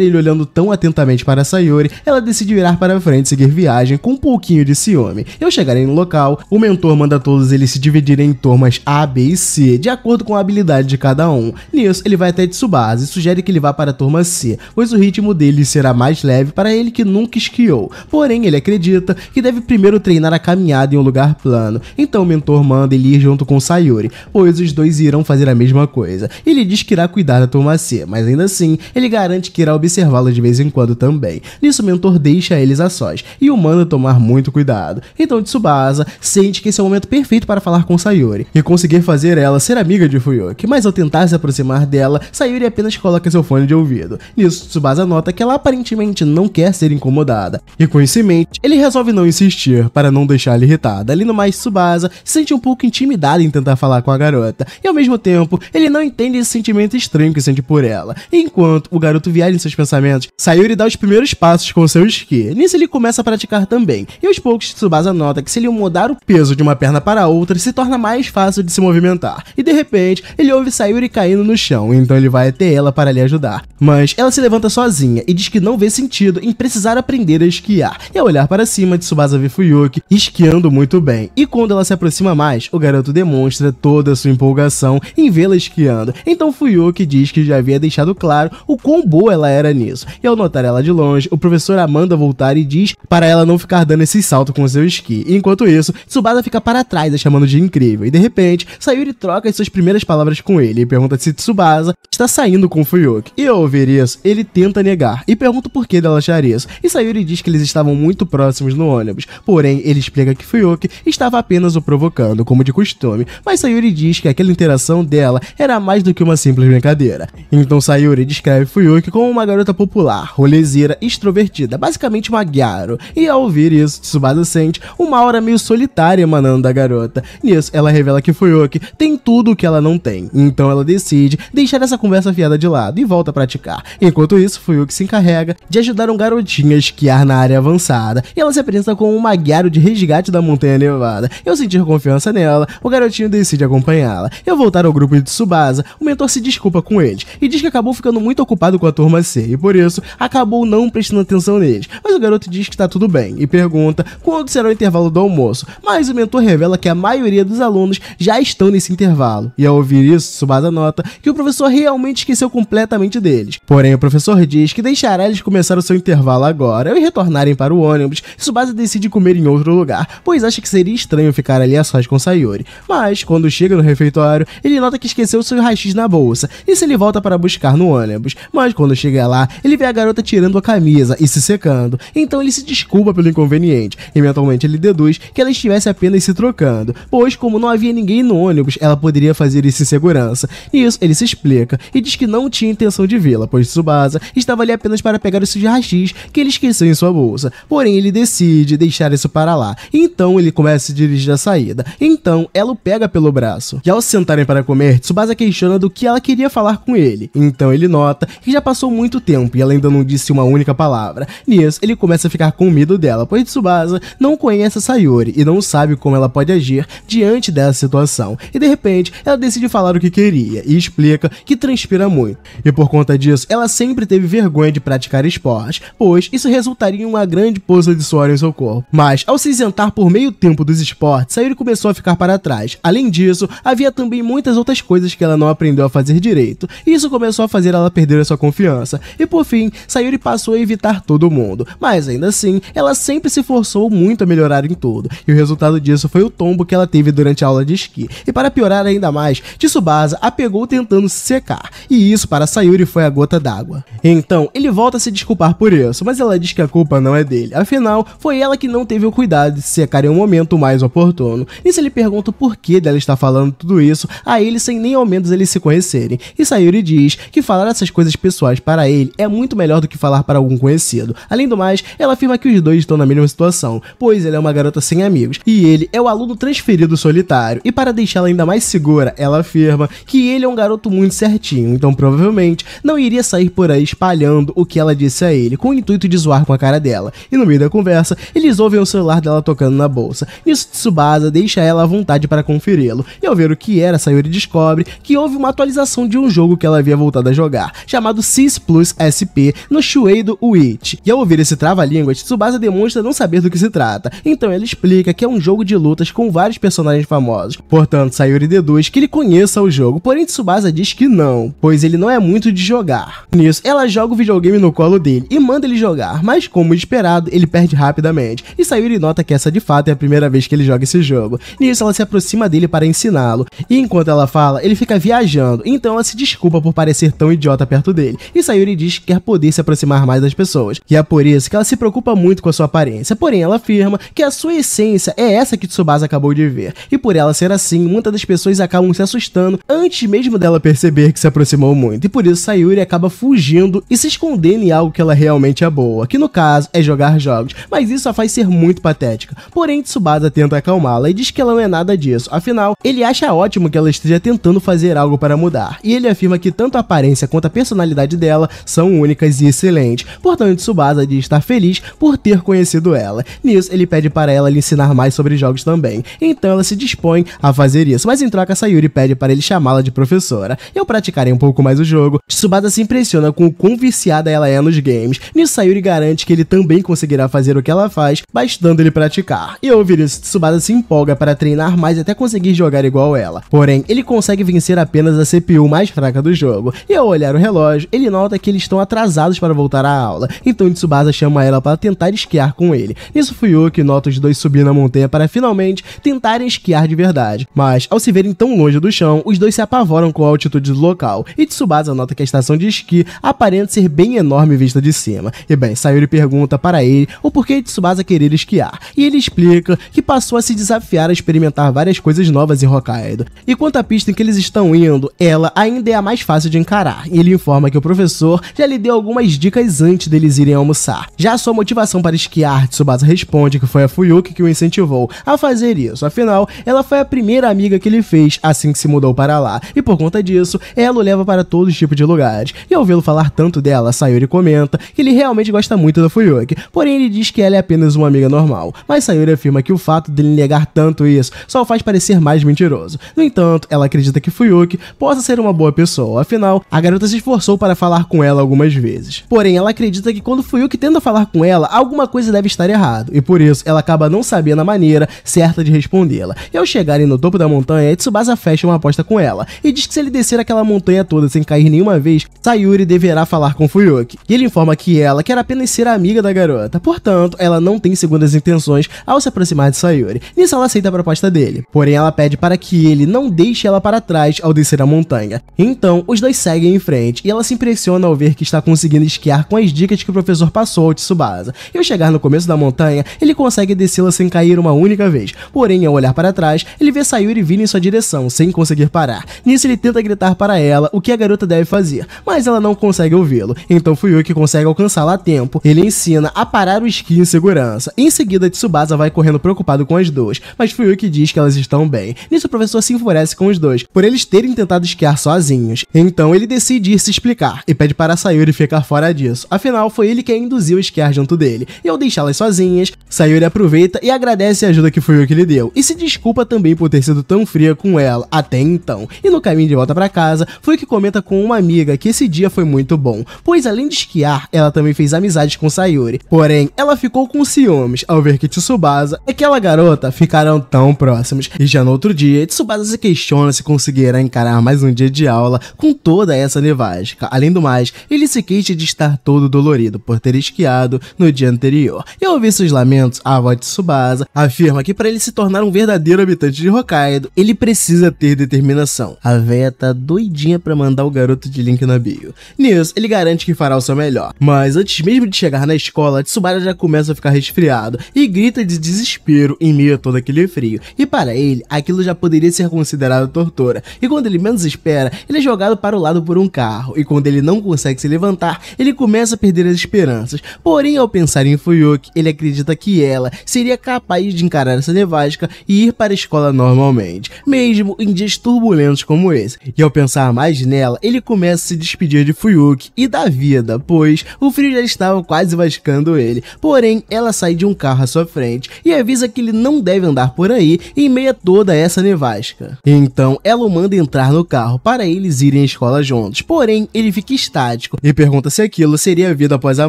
ele olhando tão atentamente para Sayori, ela decide virar para frente e seguir viagem com um pouquinho de ciúme. eu chegarei no local, o mentor manda todos eles se dividirem em turmas A, B e C, de acordo com a habilidade de cada um. Nisso, ele vai até Tsubasa e sugere que ele vá para a turma C, pois o ritmo dele será mais leve para ele que nunca esquiou. Porém, ele acredita que deve primeiro treinar a caminhada em um lugar plano. Então o mentor manda ele ir junto com Sayori, pois os dois irão fazer a mesma coisa. Ele diz que irá cuidar cuidar da turma mas ainda assim, ele garante que irá observá-la de vez em quando também. Nisso, o mentor deixa eles a sós e o manda tomar muito cuidado. Então, Tsubasa sente que esse é o momento perfeito para falar com Sayori e conseguir fazer ela ser amiga de Fuyoki, mas ao tentar se aproximar dela, Sayori apenas coloca seu fone de ouvido. Nisso, Tsubasa nota que ela aparentemente não quer ser incomodada e, com esse mente, ele resolve não insistir para não deixá-la irritada. Ali no mais, Tsubasa se sente um pouco intimidado em tentar falar com a garota e, ao mesmo tempo, ele não entende esse sentimento estranho estranho que sente por ela. Enquanto o garoto viaja em seus pensamentos, Sayuri dá os primeiros passos com seu esqui. Nisso ele começa a praticar também, e aos poucos Tsubasa nota que se ele mudar o peso de uma perna para outra, se torna mais fácil de se movimentar. E de repente, ele ouve Sayuri caindo no chão, então ele vai até ela para lhe ajudar. Mas ela se levanta sozinha e diz que não vê sentido em precisar aprender a esquiar. E ao olhar para cima, Tsubasa vê Fuyuki esquiando muito bem. E quando ela se aproxima mais, o garoto demonstra toda a sua empolgação em vê-la esquiando. Então Fuyuki Luke diz que já havia deixado claro o quão boa ela era nisso. E ao notar ela de longe, o professor Amanda voltar e diz para ela não ficar dando esse salto com seu esqui. enquanto isso, Tsubasa fica para trás, a chamando de incrível. E de repente, Sayuri troca suas primeiras palavras com ele e pergunta se Tsubasa está saindo com Fuyuki. E ao ouvir isso, ele tenta negar e pergunta por que dela achar isso. E Sayuri diz que eles estavam muito próximos no ônibus. Porém, ele explica que Fuyuki estava apenas o provocando, como de costume. Mas Sayuri diz que aquela interação dela era mais do que uma simples brincadeira. Então Sayuri descreve Fuyuki como uma garota popular, rolezeira, extrovertida, basicamente uma gyaro. E ao ouvir isso, Tsubasa sente uma aura meio solitária emanando da garota. Nisso, ela revela que Fuyuki tem tudo o que ela não tem. Então ela decide deixar essa conversa fiada de lado e volta a praticar. Enquanto isso, Fuyuki se encarrega de ajudar um garotinho a esquiar na área avançada. E ela se apresenta como uma gyaro de resgate da montanha nevada. Eu sentir confiança nela, o garotinho decide acompanhá-la. Eu voltar ao grupo de Tsubasa, o mentor se desculpa com eles e diz que acabou ficando muito ocupado com a turma C e por isso acabou não prestando atenção neles. Mas o garoto diz que está tudo bem e pergunta quando será o intervalo do almoço. Mas o mentor revela que a maioria dos alunos já estão nesse intervalo. E ao ouvir isso, Subasa nota que o professor realmente esqueceu completamente deles. Porém, o professor diz que deixará eles começar o seu intervalo agora e retornarem para o ônibus. E Subasa decide comer em outro lugar, pois acha que seria estranho ficar ali a sós com Sayori. Mas quando chega no refeitório, ele nota que esqueceu seu rachis na bolsa isso ele volta para buscar no ônibus, mas quando chega lá, ele vê a garota tirando a camisa e se secando, então ele se desculpa pelo inconveniente, e mentalmente ele deduz que ela estivesse apenas se trocando, pois como não havia ninguém no ônibus, ela poderia fazer isso em segurança. Isso ele se explica e diz que não tinha intenção de vê-la, pois Tsubasa estava ali apenas para pegar os seus rachis que ele esqueceu em sua bolsa. Porém, ele decide deixar isso para lá, então ele começa a se dirigir à saída. Então, ela o pega pelo braço. E ao sentarem para comer, Tsubasa questiona do que ela queria falar com ele. Então ele nota que já passou muito tempo e ela ainda não disse uma única palavra. Nisso, ele começa a ficar com medo dela, pois Tsubasa não conhece a Sayori e não sabe como ela pode agir diante dessa situação. E de repente, ela decide falar o que queria e explica que transpira muito. E por conta disso, ela sempre teve vergonha de praticar esportes, pois isso resultaria em uma grande poça de suor em seu corpo. Mas, ao se isentar por meio tempo dos esportes, Sayori começou a ficar para trás. Além disso, havia também muitas outras coisas que ela não aprendeu a fazer direito direito. Isso começou a fazer ela perder a sua confiança, e por fim, Sayuri passou a evitar todo mundo, mas ainda assim, ela sempre se forçou muito a melhorar em tudo, e o resultado disso foi o tombo que ela teve durante a aula de esqui. E para piorar ainda mais, Tsubasa a pegou tentando se secar, e isso para Sayuri foi a gota d'água. Então, ele volta a se desculpar por isso, mas ela diz que a culpa não é dele, afinal, foi ela que não teve o cuidado de se secar em um momento mais oportuno. E se ele pergunta o porquê dela estar falando tudo isso a ele sem nem ao menos eles se conhecerem, e Sayuri diz que falar essas coisas pessoais para ele é muito melhor do que falar para algum conhecido. Além do mais, ela afirma que os dois estão na mesma situação, pois ela é uma garota sem amigos e ele é o aluno transferido solitário. E para deixá-la ainda mais segura, ela afirma que ele é um garoto muito certinho, então provavelmente não iria sair por aí espalhando o que ela disse a ele, com o intuito de zoar com a cara dela. E no meio da conversa, eles ouvem o celular dela tocando na bolsa. Nisso, Tsubasa deixa ela à vontade para conferi-lo. E ao ver o que era, Sayuri descobre que houve uma atualização de um jogo que ela havia voltado a jogar, chamado Cis Plus SP, no Shueido Witch. E ao ouvir esse trava línguas Tsubasa demonstra não saber do que se trata, então ele explica que é um jogo de lutas com vários personagens famosos. Portanto, Sayuri deduz que ele conheça o jogo, porém Tsubasa diz que não, pois ele não é muito de jogar. Nisso, ela joga o videogame no colo dele e manda ele jogar, mas como esperado, ele perde rapidamente, e Sayuri nota que essa de fato é a primeira vez que ele joga esse jogo. Nisso, ela se aproxima dele para ensiná-lo, e enquanto ela fala, ele fica viajando, então ela se desculpa por parecer tão idiota perto dele, e Sayuri diz que quer poder se aproximar mais das pessoas, e é por isso que ela se preocupa muito com a sua aparência, porém ela afirma que a sua essência é essa que Tsubasa acabou de ver, e por ela ser assim, muitas das pessoas acabam se assustando antes mesmo dela perceber que se aproximou muito, e por isso Sayuri acaba fugindo e se escondendo em algo que ela realmente é boa, que no caso é jogar jogos, mas isso a faz ser muito patética, porém Tsubasa tenta acalmá-la e diz que ela não é nada disso, afinal, ele acha ótimo que ela esteja tentando fazer algo para mudar, e e ele afirma que tanto a aparência quanto a personalidade dela são únicas e excelentes. Portanto, Tsubasa diz estar feliz por ter conhecido ela. Nisso, ele pede para ela lhe ensinar mais sobre jogos também. Então, ela se dispõe a fazer isso, mas em troca, Sayuri pede para ele chamá-la de professora. Eu praticarei um pouco mais o jogo. Tsubasa se impressiona com o quão viciada ela é nos games. Nisso, Sayuri garante que ele também conseguirá fazer o que ela faz, bastando ele praticar. E ao ouvir isso, Tsubasa se empolga para treinar mais até conseguir jogar igual ela. Porém, ele consegue vencer apenas a CPU mais mais fraca do jogo. E ao olhar o relógio, ele nota que eles estão atrasados para voltar à aula, então Tsubasa chama ela para tentar esquiar com ele. Nisso que nota os dois subir na montanha para finalmente tentarem esquiar de verdade. Mas, ao se verem tão longe do chão, os dois se apavoram com a altitude do local, e Tsubasa nota que a estação de esqui aparenta ser bem enorme vista de cima. E bem, Sayuri pergunta para ele o porquê Tsubasa querer esquiar, e ele explica que passou a se desafiar a experimentar várias coisas novas em Hokkaido. E quanto à pista em que eles estão indo, ela ainda ainda é a mais fácil de encarar, e ele informa que o professor já lhe deu algumas dicas antes deles irem almoçar. Já sua motivação para esquiar, Tsubasa responde que foi a Fuyuki que o incentivou a fazer isso, afinal, ela foi a primeira amiga que ele fez assim que se mudou para lá, e por conta disso, ela o leva para todo tipo de lugares. E ao vê-lo falar tanto dela, Sayori comenta que ele realmente gosta muito da Fuyuki, porém ele diz que ela é apenas uma amiga normal, mas Sayori afirma que o fato dele negar tanto isso só o faz parecer mais mentiroso. No entanto, ela acredita que Fuyuki possa ser uma boa pessoa, afinal, a garota se esforçou para falar com ela algumas vezes. Porém, ela acredita que quando Fuyuki tenta falar com ela, alguma coisa deve estar errado, e por isso ela acaba não sabendo a maneira certa de respondê-la. E ao chegarem no topo da montanha, Tsubasa fecha uma aposta com ela, e diz que se ele descer aquela montanha toda sem cair nenhuma vez, Sayuri deverá falar com Fuyuki. E ele informa que ela quer apenas ser amiga da garota, portanto, ela não tem segundas intenções ao se aproximar de Sayuri. Nisso, ela aceita a proposta dele, porém ela pede para que ele não deixe ela para trás ao descer a montanha. Então, os dois seguem em frente e ela se impressiona ao ver que está conseguindo esquiar com as dicas que o professor passou ao Tsubasa. E ao chegar no começo da montanha, ele consegue descê-la sem cair uma única vez. Porém, ao olhar para trás, ele vê Sayuri vindo em sua direção, sem conseguir parar. Nisso, ele tenta gritar para ela o que a garota deve fazer, mas ela não consegue ouvi-lo. Então, Fuyuki consegue alcançá-la a tempo. Ele ensina a parar o esqui em segurança. Em seguida, Tsubasa vai correndo preocupado com as duas, mas Fuyuki diz que elas estão bem. Nisso, o professor se enfurece com os dois, por eles terem tentado esquiar sozinhos sozinhos. Então ele decide ir se explicar e pede para Sayuri ficar fora disso. Afinal, foi ele quem induziu a esquiar junto dele. E ao deixá-las sozinhas, Sayuri aproveita e agradece a ajuda que foi o que lhe deu. E se desculpa também por ter sido tão fria com ela até então. E no caminho de volta para casa, foi que comenta com uma amiga que esse dia foi muito bom, pois além de esquiar, ela também fez amizades com Sayuri. Porém, ela ficou com ciúmes ao ver que Tsubasa e aquela garota ficaram tão próximos. E já no outro dia, Tsubasa se questiona se conseguirá encarar mais um dia de aula com toda essa nevasca. Além do mais, ele se queixa de estar todo dolorido por ter esquiado no dia anterior. E ao ouvir seus lamentos, a avó de Tsubasa afirma que para ele se tornar um verdadeiro habitante de Hokkaido, ele precisa ter determinação. A véia tá doidinha pra mandar o garoto de Link na bio. Nisso, ele garante que fará o seu melhor. Mas antes mesmo de chegar na escola, Tsubasa já começa a ficar resfriado e grita de desespero em meio a todo aquele frio. E para ele, aquilo já poderia ser considerado tortura. E quando ele menos espera, ele é jogado para o lado por um carro, e quando ele não consegue se levantar, ele começa a perder as esperanças. Porém, ao pensar em Fuyuki, ele acredita que ela seria capaz de encarar essa nevasca e ir para a escola normalmente, mesmo em dias turbulentos como esse. E ao pensar mais nela, ele começa a se despedir de Fuyuki e da vida, pois o frio já estava quase vascando ele. Porém, ela sai de um carro à sua frente e avisa que ele não deve andar por aí em meio a toda essa nevasca. Então, ela o manda entrar no carro para para eles irem à escola juntos, porém ele fica estático e pergunta se aquilo seria a vida após a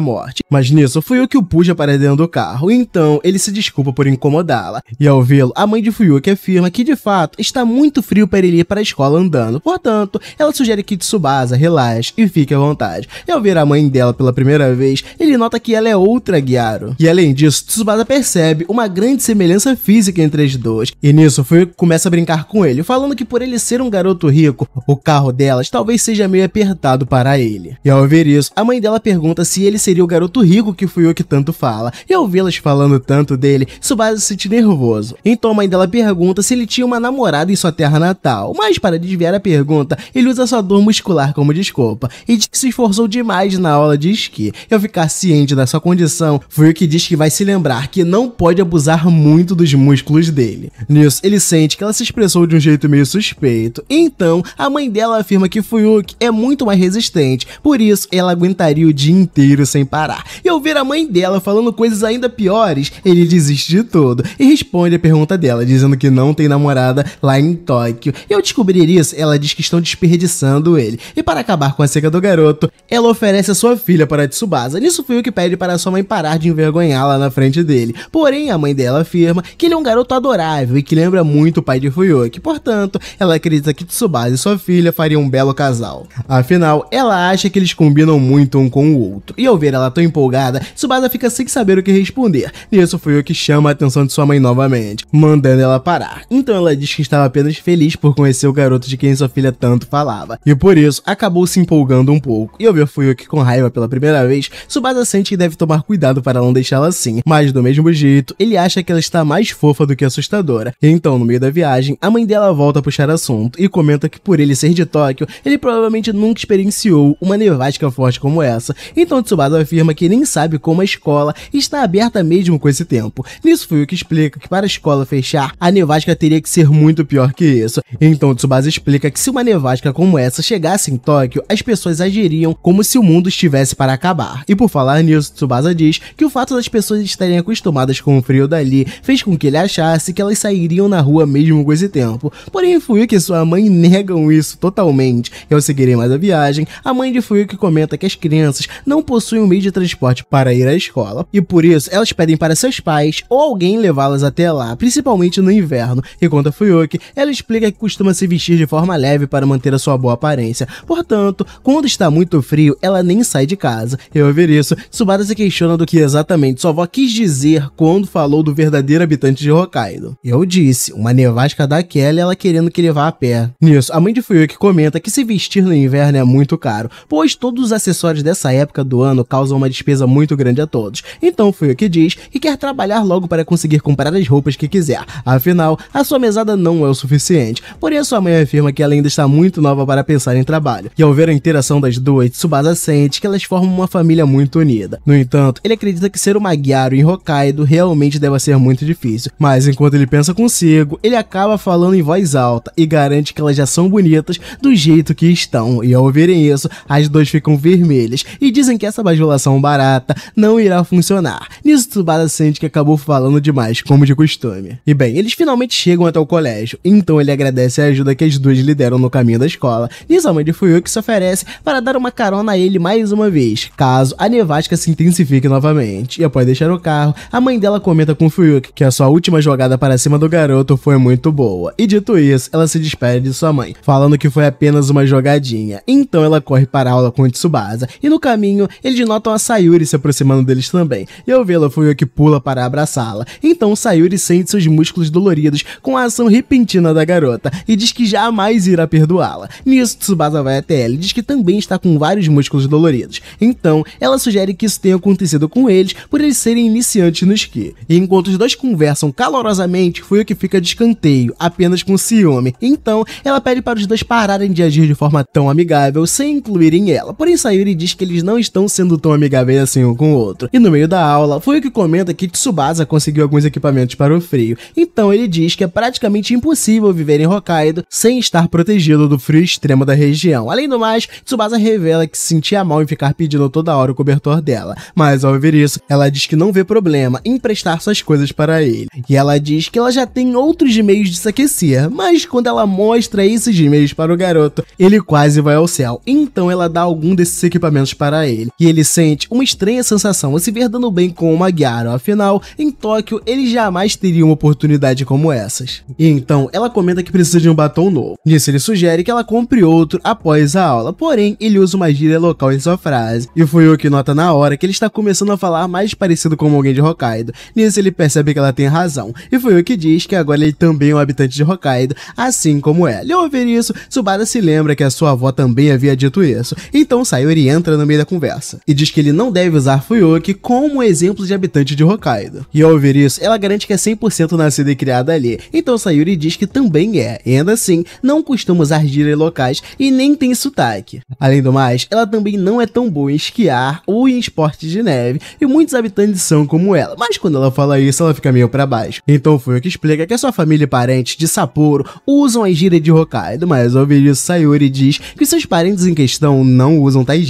morte. Mas nisso, Fuyuki o puxa para dentro do carro, então ele se desculpa por incomodá-la. E ao vê-lo, a mãe de Fuyuki afirma que de fato está muito frio para ele ir para a escola andando, portanto, ela sugere que Tsubasa relaxe e fique à vontade. E ao ver a mãe dela pela primeira vez, ele nota que ela é outra Gyaro. E além disso, Tsubasa percebe uma grande semelhança física entre as duas. E nisso, Fuyuki começa a brincar com ele, falando que por ele ser um garoto rico, o carro delas talvez seja meio apertado para ele. E ao ver isso, a mãe dela pergunta se ele seria o garoto rico que Fuyuki que tanto fala. E ao vê-las falando tanto dele, Tsubasa se sente nervoso. Então a mãe dela pergunta se ele tinha uma namorada em sua terra natal, mas para desviar a pergunta, ele usa sua dor muscular como desculpa e diz que se esforçou demais na aula de esqui. E ao ficar ciente da sua condição, que diz que vai se lembrar que não pode abusar muito dos músculos dele. Nisso, ele sente que ela se expressou de um jeito meio suspeito. Então, a mãe dela afirma que Fuyuki é muito mais resistente, por isso ela aguentaria o dia inteiro sem parar. E ao ver a mãe dela falando coisas ainda piores, ele desiste de todo e responde a pergunta dela, dizendo que não tem namorada lá em Tóquio. E ao descobrir isso, ela diz que estão desperdiçando ele. E para acabar com a seca do garoto, ela oferece a sua filha para Tsubasa. Nisso Fuyuki pede para sua mãe parar de envergonhá-la na frente dele. Porém, a mãe dela afirma que ele é um garoto adorável e que lembra muito o pai de Fuyuki. Portanto, ela acredita que Tsubasa e sua filha família faria um belo casal. Afinal, ela acha que eles combinam muito um com o outro, e ao ver ela tão empolgada, Tsubasa fica sem saber o que responder. Nisso foi o que chama a atenção de sua mãe novamente, mandando ela parar. Então ela diz que estava apenas feliz por conhecer o garoto de quem sua filha tanto falava, e por isso acabou se empolgando um pouco. E ao ver Fuyuki com raiva pela primeira vez, Tsubasa sente que deve tomar cuidado para não deixá-la assim, mas do mesmo jeito, ele acha que ela está mais fofa do que assustadora. Então, no meio da viagem, a mãe dela volta a puxar assunto e comenta que por ele ser de Tóquio, ele provavelmente nunca experienciou uma nevasca forte como essa, então Tsubasa afirma que nem sabe como a escola está aberta mesmo com esse tempo. Nisso foi o que explica que para a escola fechar, a nevasca teria que ser muito pior que isso. Então Tsubasa explica que se uma nevasca como essa chegasse em Tóquio, as pessoas agiriam como se o mundo estivesse para acabar. E por falar nisso, Tsubasa diz que o fato das pessoas estarem acostumadas com o frio dali fez com que ele achasse que elas sairiam na rua mesmo com esse tempo. Porém, Fuyuki e sua mãe negam isso totalmente Eu seguirei mais a viagem, a mãe de Fuyuki comenta que as crianças não possuem um meio de transporte para ir à escola e por isso elas pedem para seus pais ou alguém levá-las até lá, principalmente no inverno. E quanto a Fuyuki, ela explica que costuma se vestir de forma leve para manter a sua boa aparência. Portanto, quando está muito frio, ela nem sai de casa. E ao ouvir isso, Subada se questiona do que exatamente sua avó quis dizer quando falou do verdadeiro habitante de Hokkaido. Eu disse, uma nevasca daquela e ela querendo que ele vá a pé. Nisso, a mãe de Fuyuki que comenta que se vestir no inverno é muito caro, pois todos os acessórios dessa época do ano causam uma despesa muito grande a todos. Então foi o que diz e quer trabalhar logo para conseguir comprar as roupas que quiser. Afinal, a sua mesada não é o suficiente. Por isso a mãe afirma que ela ainda está muito nova para pensar em trabalho. E ao ver a interação das duas, Tsubasa sente que elas formam uma família muito unida. No entanto, ele acredita que ser o Gyaru em Hokkaido realmente deve ser muito difícil. Mas enquanto ele pensa consigo, ele acaba falando em voz alta e garante que elas já são bonitas do jeito que estão. E ao ouvirem isso, as duas ficam vermelhas e dizem que essa bajulação barata não irá funcionar. Nisso, Tsubasa sente que acabou falando demais, como de costume. E bem, eles finalmente chegam até o colégio, então ele agradece a ajuda que as duas lhe deram no caminho da escola. Nisso, a mãe de Fuyuki se oferece para dar uma carona a ele mais uma vez, caso a nevasca se intensifique novamente. E após deixar o carro, a mãe dela comenta com Fuyuki que a sua última jogada para cima do garoto foi muito boa. E dito isso, ela se despede de sua mãe, falando que que foi apenas uma jogadinha. Então ela corre para a aula com Tsubasa, e no caminho eles notam a Sayuri se aproximando deles também. E ao vê-la, o que pula para abraçá-la. Então Sayuri sente seus músculos doloridos com a ação repentina da garota, e diz que jamais irá perdoá-la. Nisso, Tsubasa vai até ela e diz que também está com vários músculos doloridos. Então, ela sugere que isso tenha acontecido com eles por eles serem iniciantes no esqui. E enquanto os dois conversam calorosamente, o que fica de escanteio, apenas com ciúme. Então, ela pede para os dois pararem de agir de forma tão amigável sem incluírem ela. Porém, Sayuri diz que eles não estão sendo tão amigáveis assim um com o outro. E no meio da aula, foi o que comenta que Tsubasa conseguiu alguns equipamentos para o frio. Então ele diz que é praticamente impossível viver em Hokkaido sem estar protegido do frio extremo da região. Além do mais, Tsubasa revela que se sentia mal em ficar pedindo toda hora o cobertor dela. Mas ao ver isso, ela diz que não vê problema em emprestar suas coisas para ele. E ela diz que ela já tem outros meios de se aquecer, mas quando ela mostra esses meios para para o garoto. Ele quase vai ao céu. Então ela dá algum desses equipamentos para ele. E ele sente uma estranha sensação se ver dando bem com uma Gyaru. Afinal, em Tóquio, ele jamais teria uma oportunidade como essas. E então ela comenta que precisa de um batom novo. Nisso ele sugere que ela compre outro após a aula. Porém, ele usa uma gíria local em sua frase. E foi o que nota na hora que ele está começando a falar mais parecido com alguém de Hokkaido. Nisso ele percebe que ela tem razão. E foi o que diz que agora ele também é um habitante de Hokkaido, assim como ela. E ao ouvir isso, Tsubasa se lembra que a sua avó também havia dito isso, então Sayori entra no meio da conversa e diz que ele não deve usar Fuyuki como exemplo de habitante de Hokkaido. E ao ouvir isso, ela garante que é 100% nascida e criada ali, então Sayori diz que também é, e ainda assim, não costuma usar gírias locais e nem tem sotaque. Além do mais, ela também não é tão boa em esquiar ou em esportes de neve, e muitos habitantes são como ela, mas quando ela fala isso, ela fica meio para baixo. Então Fuyuki explica que a sua família e parentes de Sapporo usam a gíria de Hokkaido, mas vídeo Sayori diz que seus parentes em questão não usam tais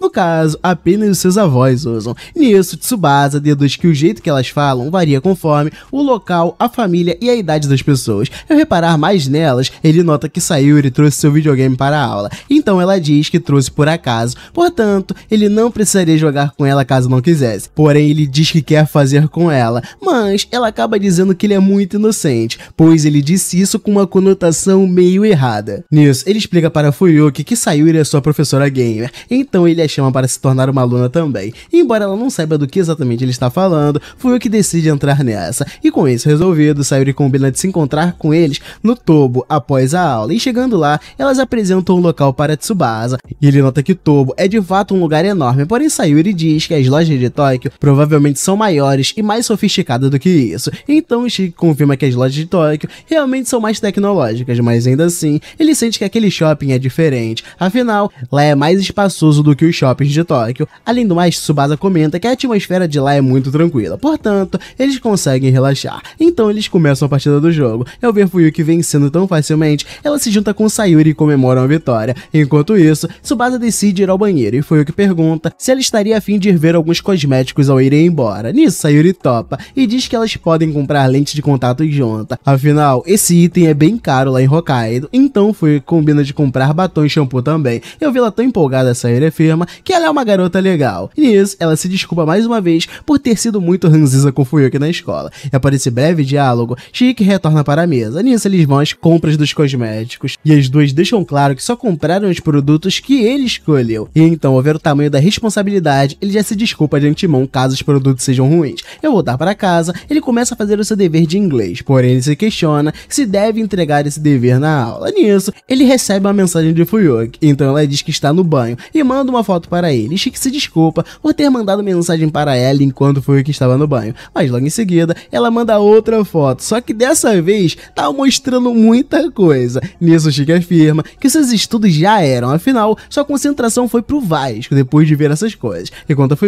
No caso, apenas os seus avós usam. Nisso, Tsubasa deduz que o jeito que elas falam varia conforme o local, a família e a idade das pessoas. Ao reparar mais nelas, ele nota que Sayori trouxe seu videogame para a aula. Então ela diz que trouxe por acaso. Portanto, ele não precisaria jogar com ela caso não quisesse. Porém, ele diz que quer fazer com ela. Mas ela acaba dizendo que ele é muito inocente, pois ele disse isso com uma conotação meio errada. Nisso, ele explica para Fuyuki que Sayuri é sua professora gamer, então ele a chama para se tornar uma aluna também. E embora ela não saiba do que exatamente ele está falando, Fuyuki decide entrar nessa. E com isso resolvido, Sayuri combina de se encontrar com eles no Tobo após a aula. E chegando lá, elas apresentam um local para Tsubasa. E ele nota que Tobo é de fato um lugar enorme, porém Sayuri diz que as lojas de Tóquio provavelmente são maiores e mais sofisticadas do que isso. Então Shiki confirma que as lojas de Tóquio realmente são mais tecnológicas, mas ainda assim, ele se sente que aquele shopping é diferente, afinal, lá é mais espaçoso do que os shoppings de Tóquio. Além do mais, Tsubasa comenta que a atmosfera de lá é muito tranquila, portanto, eles conseguem relaxar. Então eles começam a partida do jogo. Ao é ver Fuyuki vencendo tão facilmente, ela se junta com Sayuri e comemora a vitória. Enquanto isso, Tsubasa decide ir ao banheiro e Fuyuki pergunta se ela estaria a fim de ir ver alguns cosméticos ao irem embora. Nisso, Sayuri topa e diz que elas podem comprar lente de contato junta. Afinal, esse item é bem caro lá em Hokkaido, então Fuyuki combina de comprar batom e shampoo também. Eu vi ela tão empolgada essa sair afirma que ela é uma garota legal. E nisso, ela se desculpa mais uma vez por ter sido muito ranziza com Fuyuki na escola. E após esse breve diálogo, Chique retorna para a mesa. Nisso, eles vão às compras dos cosméticos. E as duas deixam claro que só compraram os produtos que ele escolheu. E então, ao ver o tamanho da responsabilidade, ele já se desculpa de antemão caso os produtos sejam ruins. Eu voltar para casa, ele começa a fazer o seu dever de inglês, porém ele se questiona se deve entregar esse dever na aula. Nisso, ele recebe uma mensagem de Fuyuk, então ela diz que está no banho e manda uma foto para ele. Chique se desculpa por ter mandado mensagem para ela enquanto Fuyuk estava no banho, mas logo em seguida ela manda outra foto, só que dessa vez tá mostrando muita coisa. Nisso, Chique afirma que seus estudos já eram, afinal, sua concentração foi pro Vasco depois de ver essas coisas. Enquanto a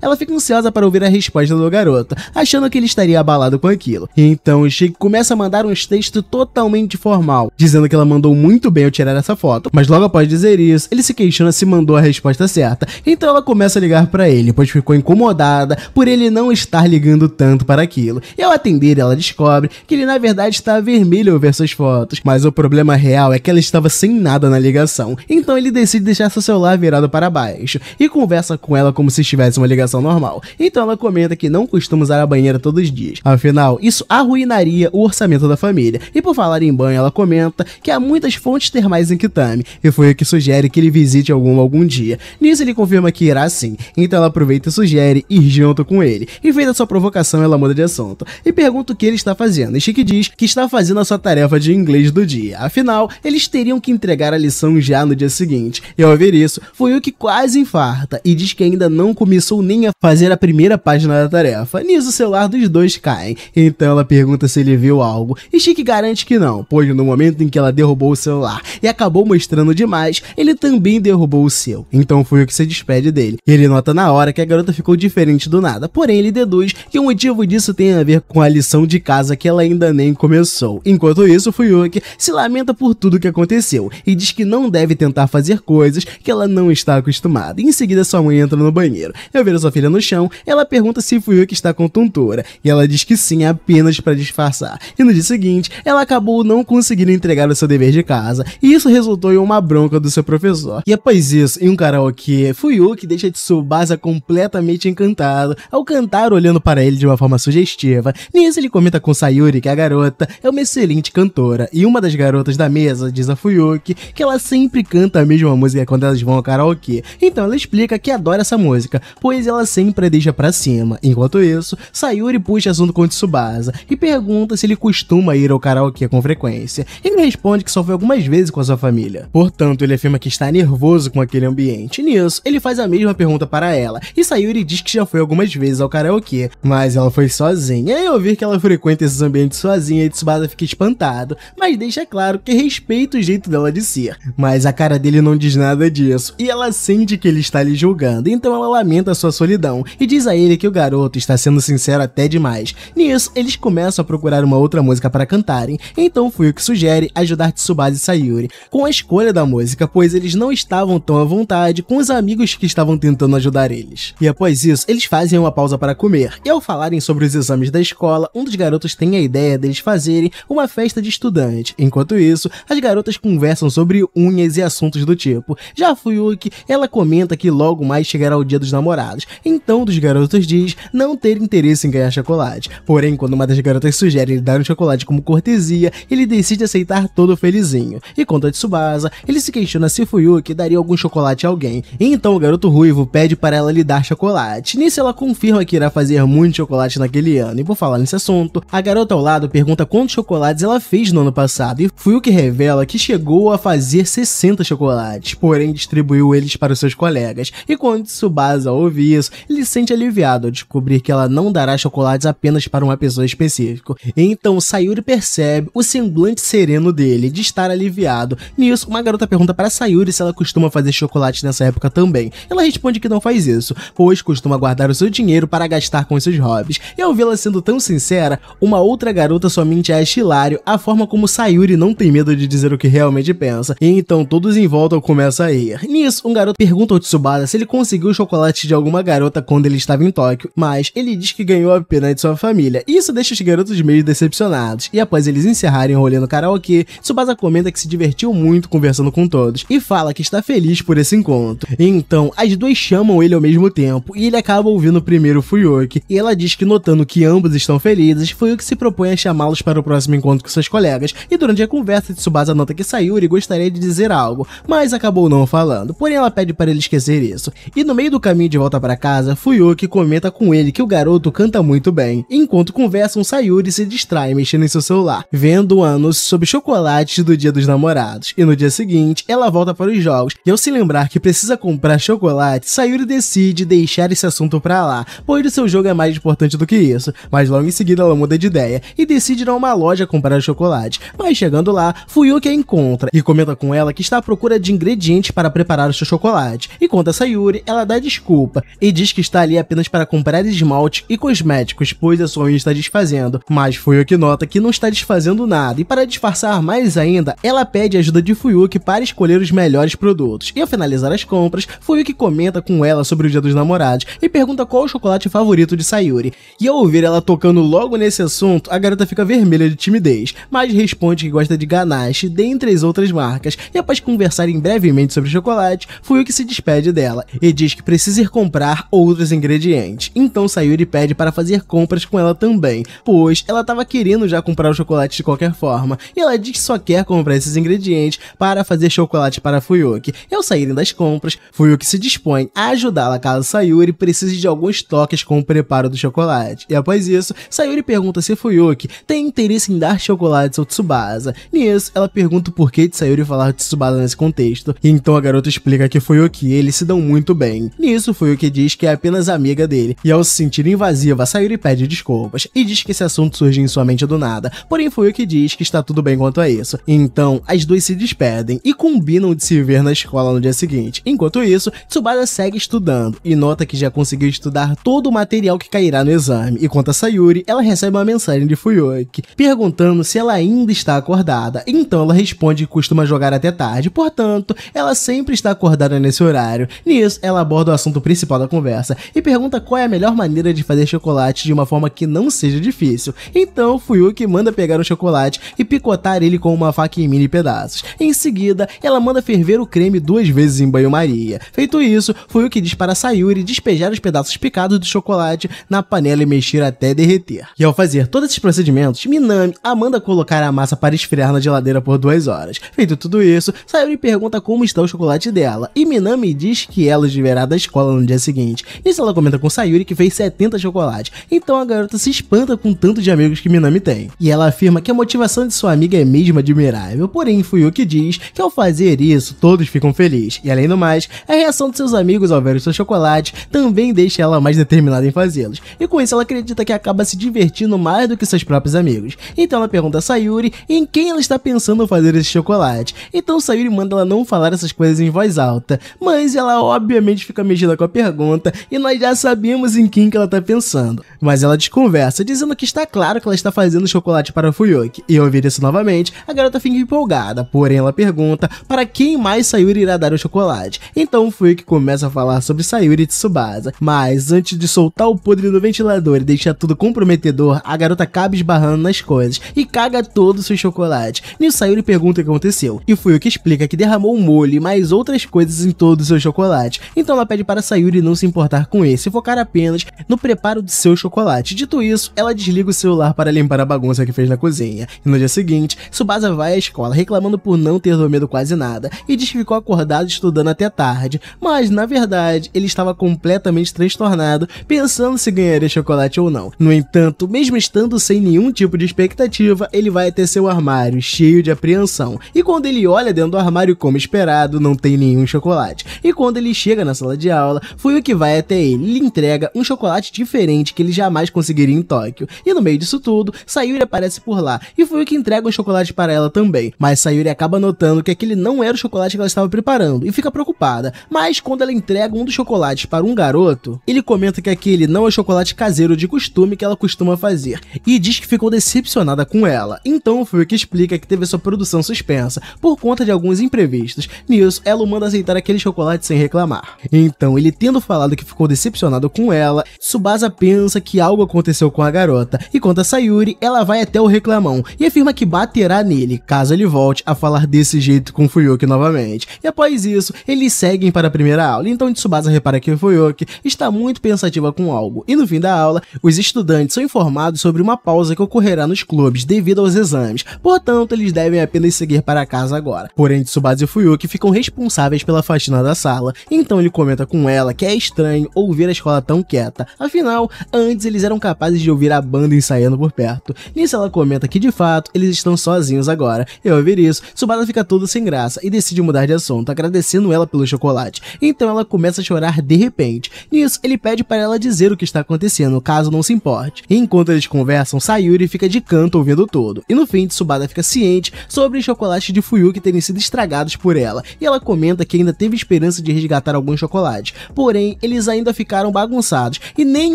ela fica ansiosa para ouvir a resposta do garoto, achando que ele estaria abalado com aquilo. Então, Chique começa a mandar uns textos totalmente formal, dizendo que ela mandou muito muito bem eu tirar essa foto. Mas logo após dizer isso, ele se questiona se mandou a resposta certa. Então ela começa a ligar para ele, pois ficou incomodada por ele não estar ligando tanto para aquilo. E ao atender, ela descobre que ele na verdade está vermelho ao ver suas fotos. Mas o problema real é que ela estava sem nada na ligação. Então ele decide deixar seu celular virado para baixo e conversa com ela como se estivesse uma ligação normal. Então ela comenta que não costuma usar a banheira todos os dias. Afinal, isso arruinaria o orçamento da família. E por falar em banho, ela comenta que há muitas fontes termais em Kitami, e foi o que sugere que ele visite algum algum dia. Nisso ele confirma que irá sim, então ela aproveita e sugere ir junto com ele. E da sua provocação, ela muda de assunto e pergunta o que ele está fazendo. E Chique diz que está fazendo a sua tarefa de inglês do dia. Afinal, eles teriam que entregar a lição já no dia seguinte. E ao ver isso, foi o que quase infarta e diz que ainda não começou nem a fazer a primeira página da tarefa. Nisso, o celular dos dois caem. Então ela pergunta se ele viu algo. E Chique garante que não, pois no momento em que ela derrubou o celular, celular e acabou mostrando demais, ele também derrubou o seu. Então foi o que se despede dele. Ele nota na hora que a garota ficou diferente do nada, porém ele deduz que o motivo disso tem a ver com a lição de casa que ela ainda nem começou. Enquanto isso, Fuyuki se lamenta por tudo que aconteceu e diz que não deve tentar fazer coisas que ela não está acostumada. Em seguida, sua mãe entra no banheiro. Ao ver sua filha no chão, ela pergunta se Fuyuki está com tontura e ela diz que sim, apenas para disfarçar. E no dia seguinte, ela acabou não conseguindo entregar o seu dever de casa casa, e isso resultou em uma bronca do seu professor. E após isso, em um karaokê, Fuyuki deixa Tsubasa completamente encantado ao cantar olhando para ele de uma forma sugestiva. Nisso ele comenta com Sayuri que a garota é uma excelente cantora, e uma das garotas da mesa diz a Fuyuki que ela sempre canta a mesma música quando elas vão ao karaokê, então ela explica que adora essa música, pois ela sempre a deixa pra cima. Enquanto isso, Sayuri puxa assunto com Tsubasa e pergunta se ele costuma ir ao karaokê com frequência. Ele responde que só foi algumas algumas vezes com a sua família. Portanto, ele afirma que está nervoso com aquele ambiente. Nisso, ele faz a mesma pergunta para ela, e Sayuri diz que já foi algumas vezes ao karaokê, mas ela foi sozinha, e ao ver que ela frequenta esses ambientes sozinha, Tsubasa fica espantado, mas deixa claro que respeita o jeito dela de ser. Mas a cara dele não diz nada disso, e ela sente que ele está lhe julgando, então ela lamenta sua solidão, e diz a ele que o garoto está sendo sincero até demais. Nisso, eles começam a procurar uma outra música para cantarem, então que sugere ajudar Tsubasa Sayuri com a escolha da música, pois eles não estavam tão à vontade com os amigos que estavam tentando ajudar eles. E após isso, eles fazem uma pausa para comer, e ao falarem sobre os exames da escola, um dos garotos tem a ideia deles fazerem uma festa de estudante. Enquanto isso, as garotas conversam sobre unhas e assuntos do tipo. Já a Fuyuki, ela comenta que logo mais chegará o dia dos namorados, então um dos garotos diz não ter interesse em ganhar chocolate. Porém, quando uma das garotas sugere lhe dar um chocolate como cortesia, ele decide aceitar todo felizinho. E conta de Tsubasa, ele se questiona se Fuyuki daria algum chocolate a alguém. Então o garoto ruivo pede para ela lhe dar chocolate. Nisso ela confirma que irá fazer muito chocolate naquele ano. E por falar nesse assunto, a garota ao lado pergunta quantos chocolates ela fez no ano passado e Fuyuki revela que chegou a fazer 60 chocolates, porém distribuiu eles para os seus colegas. E quando Tsubasa ouve isso, ele sente aliviado ao descobrir que ela não dará chocolates apenas para uma pessoa específica. Então Sayuri percebe o semblante sereno dele de estar aliviado. Nisso, uma garota pergunta para Sayuri se ela costuma fazer chocolate nessa época também. Ela responde que não faz isso, pois costuma guardar o seu dinheiro para gastar com seus hobbies. E ao vê-la sendo tão sincera, uma outra garota somente acha hilário a forma como Sayuri não tem medo de dizer o que realmente pensa. E então todos em volta começam a ir. Nisso, um garoto pergunta ao Tsubasa se ele conseguiu chocolate de alguma garota quando ele estava em Tóquio, mas ele diz que ganhou apenas de sua família. E isso deixa os garotos meio decepcionados. E após eles encerrarem o rolê no karaokê, Tsubasa comenta comenta que se divertiu muito conversando com todos e fala que está feliz por esse encontro. Então, as duas chamam ele ao mesmo tempo e ele acaba ouvindo primeiro o Fuyuki e ela diz que notando que ambos estão felizes, Fuyuki se propõe a chamá-los para o próximo encontro com seus colegas e durante a conversa Tsubasa nota que Sayuri gostaria de dizer algo, mas acabou não falando, porém ela pede para ele esquecer isso. E no meio do caminho de volta para casa, Fuyuki comenta com ele que o garoto canta muito bem. Enquanto conversam, Sayuri se distrai mexendo em seu celular, vendo anos sobre chocolates do dia dos namorados. E no dia seguinte, ela volta para os jogos e ao se lembrar que precisa comprar chocolate, Sayuri decide deixar esse assunto para lá, pois o seu jogo é mais importante do que isso. Mas logo em seguida ela muda de ideia e decide ir a uma loja comprar chocolate. Mas chegando lá, Fuyuki a encontra e comenta com ela que está à procura de ingredientes para preparar o seu chocolate. E conta a Sayuri, ela dá desculpa e diz que está ali apenas para comprar esmalte e cosméticos, pois a sua unha está desfazendo. Mas Fuyuki nota que não está desfazendo nada e para disfarçar mais ainda, ela pede ajuda de Fuyuki para escolher os melhores produtos. E ao finalizar as compras, Fuyuki comenta com ela sobre o Dia dos Namorados e pergunta qual o chocolate favorito de Sayuri. E ao ouvir ela tocando logo nesse assunto, a garota fica vermelha de timidez, mas responde que gosta de ganache, dentre as outras marcas. E após conversarem brevemente sobre chocolate, Fuyuki se despede dela e diz que precisa ir comprar outros ingredientes. Então Sayuri pede para fazer compras com ela também, pois ela estava querendo já comprar o chocolate de qualquer forma. E ela diz que só quer comprar comprar esses ingredientes para fazer chocolate para Fuyuki. Ao saírem das compras, Fuyuki se dispõe a ajudá-la caso Sayuri precise de alguns toques com o preparo do chocolate. E após isso, Sayuri pergunta se Fuyuki tem interesse em dar chocolates ao Tsubasa. Nisso, ela pergunta o porquê de Sayuri falar de Tsubasa nesse contexto, e então a garota explica que Fuyuki e eles se dão muito bem. Nisso, Fuyuki diz que é apenas amiga dele, e ao se sentir invasiva, Sayuri pede desculpas, e diz que esse assunto surge em sua mente do nada, porém Fuyuki diz que está tudo bem quanto a isso. Então, então, as duas se despedem e combinam de se ver na escola no dia seguinte. Enquanto isso, Tsubasa segue estudando e nota que já conseguiu estudar todo o material que cairá no exame. E quanto a Sayuri, ela recebe uma mensagem de Fuyuki, perguntando se ela ainda está acordada. Então ela responde que costuma jogar até tarde, portanto, ela sempre está acordada nesse horário. Nisso, ela aborda o assunto principal da conversa e pergunta qual é a melhor maneira de fazer chocolate de uma forma que não seja difícil. Então, Fuyuki manda pegar o chocolate e picotar ele com uma faca em mini pedaços. Em seguida, ela manda ferver o creme duas vezes em banho-maria. Feito isso, foi o que diz para Sayuri despejar os pedaços picados do chocolate na panela e mexer até derreter. E ao fazer todos esses procedimentos, Minami manda colocar a massa para esfriar na geladeira por duas horas. Feito tudo isso, Sayuri pergunta como está o chocolate dela, e Minami diz que ela os liberará da escola no dia seguinte. Nisso ela comenta com Sayuri que fez 70 chocolates, então a garota se espanta com o tanto de amigos que Minami tem. E ela afirma que a motivação de sua amiga é mesmo admirável porém Fuyuki diz que ao fazer isso, todos ficam felizes. E além do mais, a reação de seus amigos ao ver o seu chocolate também deixa ela mais determinada em fazê-los. E com isso ela acredita que acaba se divertindo mais do que seus próprios amigos. Então ela pergunta a Sayuri em quem ela está pensando fazer esse chocolate. Então Sayuri manda ela não falar essas coisas em voz alta, mas ela obviamente fica mexida com a pergunta e nós já sabemos em quem que ela está pensando. Mas ela desconversa, dizendo que está claro que ela está fazendo chocolate para Fuyuki. E ao ouvir isso novamente, a garota fica empolgada, porém ela pergunta para quem mais Sayuri irá dar o chocolate. Então foi que começa a falar sobre Sayuri Tsubasa, mas antes de soltar o podre do ventilador e deixar tudo comprometedor, a garota acaba esbarrando nas coisas e caga todo o seu chocolate. Nil Sayuri pergunta o que aconteceu, e foi o que explica que derramou molho e mais outras coisas em todo o seu chocolate. Então ela pede para Sayuri não se importar com esse, focar apenas no preparo de seu chocolate. Dito isso, ela desliga o celular para limpar a bagunça que fez na cozinha. E no dia seguinte, Subasa vai às escola reclamando por não ter dormido quase nada e diz que ficou acordado estudando até tarde, mas na verdade ele estava completamente transtornado, pensando se ganharia chocolate ou não. No entanto, mesmo estando sem nenhum tipo de expectativa, ele vai até seu armário cheio de apreensão. E quando ele olha dentro do armário, como esperado, não tem nenhum chocolate. E quando ele chega na sala de aula, foi o que vai até ele, lhe entrega um chocolate diferente que ele jamais conseguiria em Tóquio. E no meio disso tudo, Sayuri aparece por lá e foi o que entrega um chocolate para ela também também. Mas Sayuri acaba notando que aquele não era o chocolate que ela estava preparando e fica preocupada. Mas quando ela entrega um dos chocolates para um garoto, ele comenta que aquele não é o chocolate caseiro de costume que ela costuma fazer e diz que ficou decepcionada com ela. Então o que explica que teve sua produção suspensa por conta de alguns imprevistos. Nisso, ela o manda aceitar aquele chocolate sem reclamar. Então, ele tendo falado que ficou decepcionado com ela, Subasa pensa que algo aconteceu com a garota e conta a Sayuri, ela vai até o reclamão e afirma que baterá nele caso caso ele volte a falar desse jeito com Fuyuki novamente. E após isso, eles seguem para a primeira aula, então Tsubasa repara que Fuyuki está muito pensativa com algo, e no fim da aula, os estudantes são informados sobre uma pausa que ocorrerá nos clubes devido aos exames, portanto eles devem apenas seguir para casa agora. Porém, Tsubasa e Fuyuki ficam responsáveis pela faxina da sala, então ele comenta com ela que é estranho ouvir a escola tão quieta, afinal, antes eles eram capazes de ouvir a banda ensaiando por perto. Nisso ela comenta que de fato, eles estão sozinhos agora, eu ouvi isso, Subada fica toda sem graça e decide mudar de assunto, agradecendo ela pelo chocolate. Então ela começa a chorar de repente. Nisso, ele pede para ela dizer o que está acontecendo, caso não se importe. E enquanto eles conversam, Sayuri fica de canto ouvindo tudo. E no fim, Subada fica ciente sobre os chocolates de Fuyuki terem sido estragados por ela. E ela comenta que ainda teve esperança de resgatar alguns chocolates. Porém, eles ainda ficaram bagunçados e nem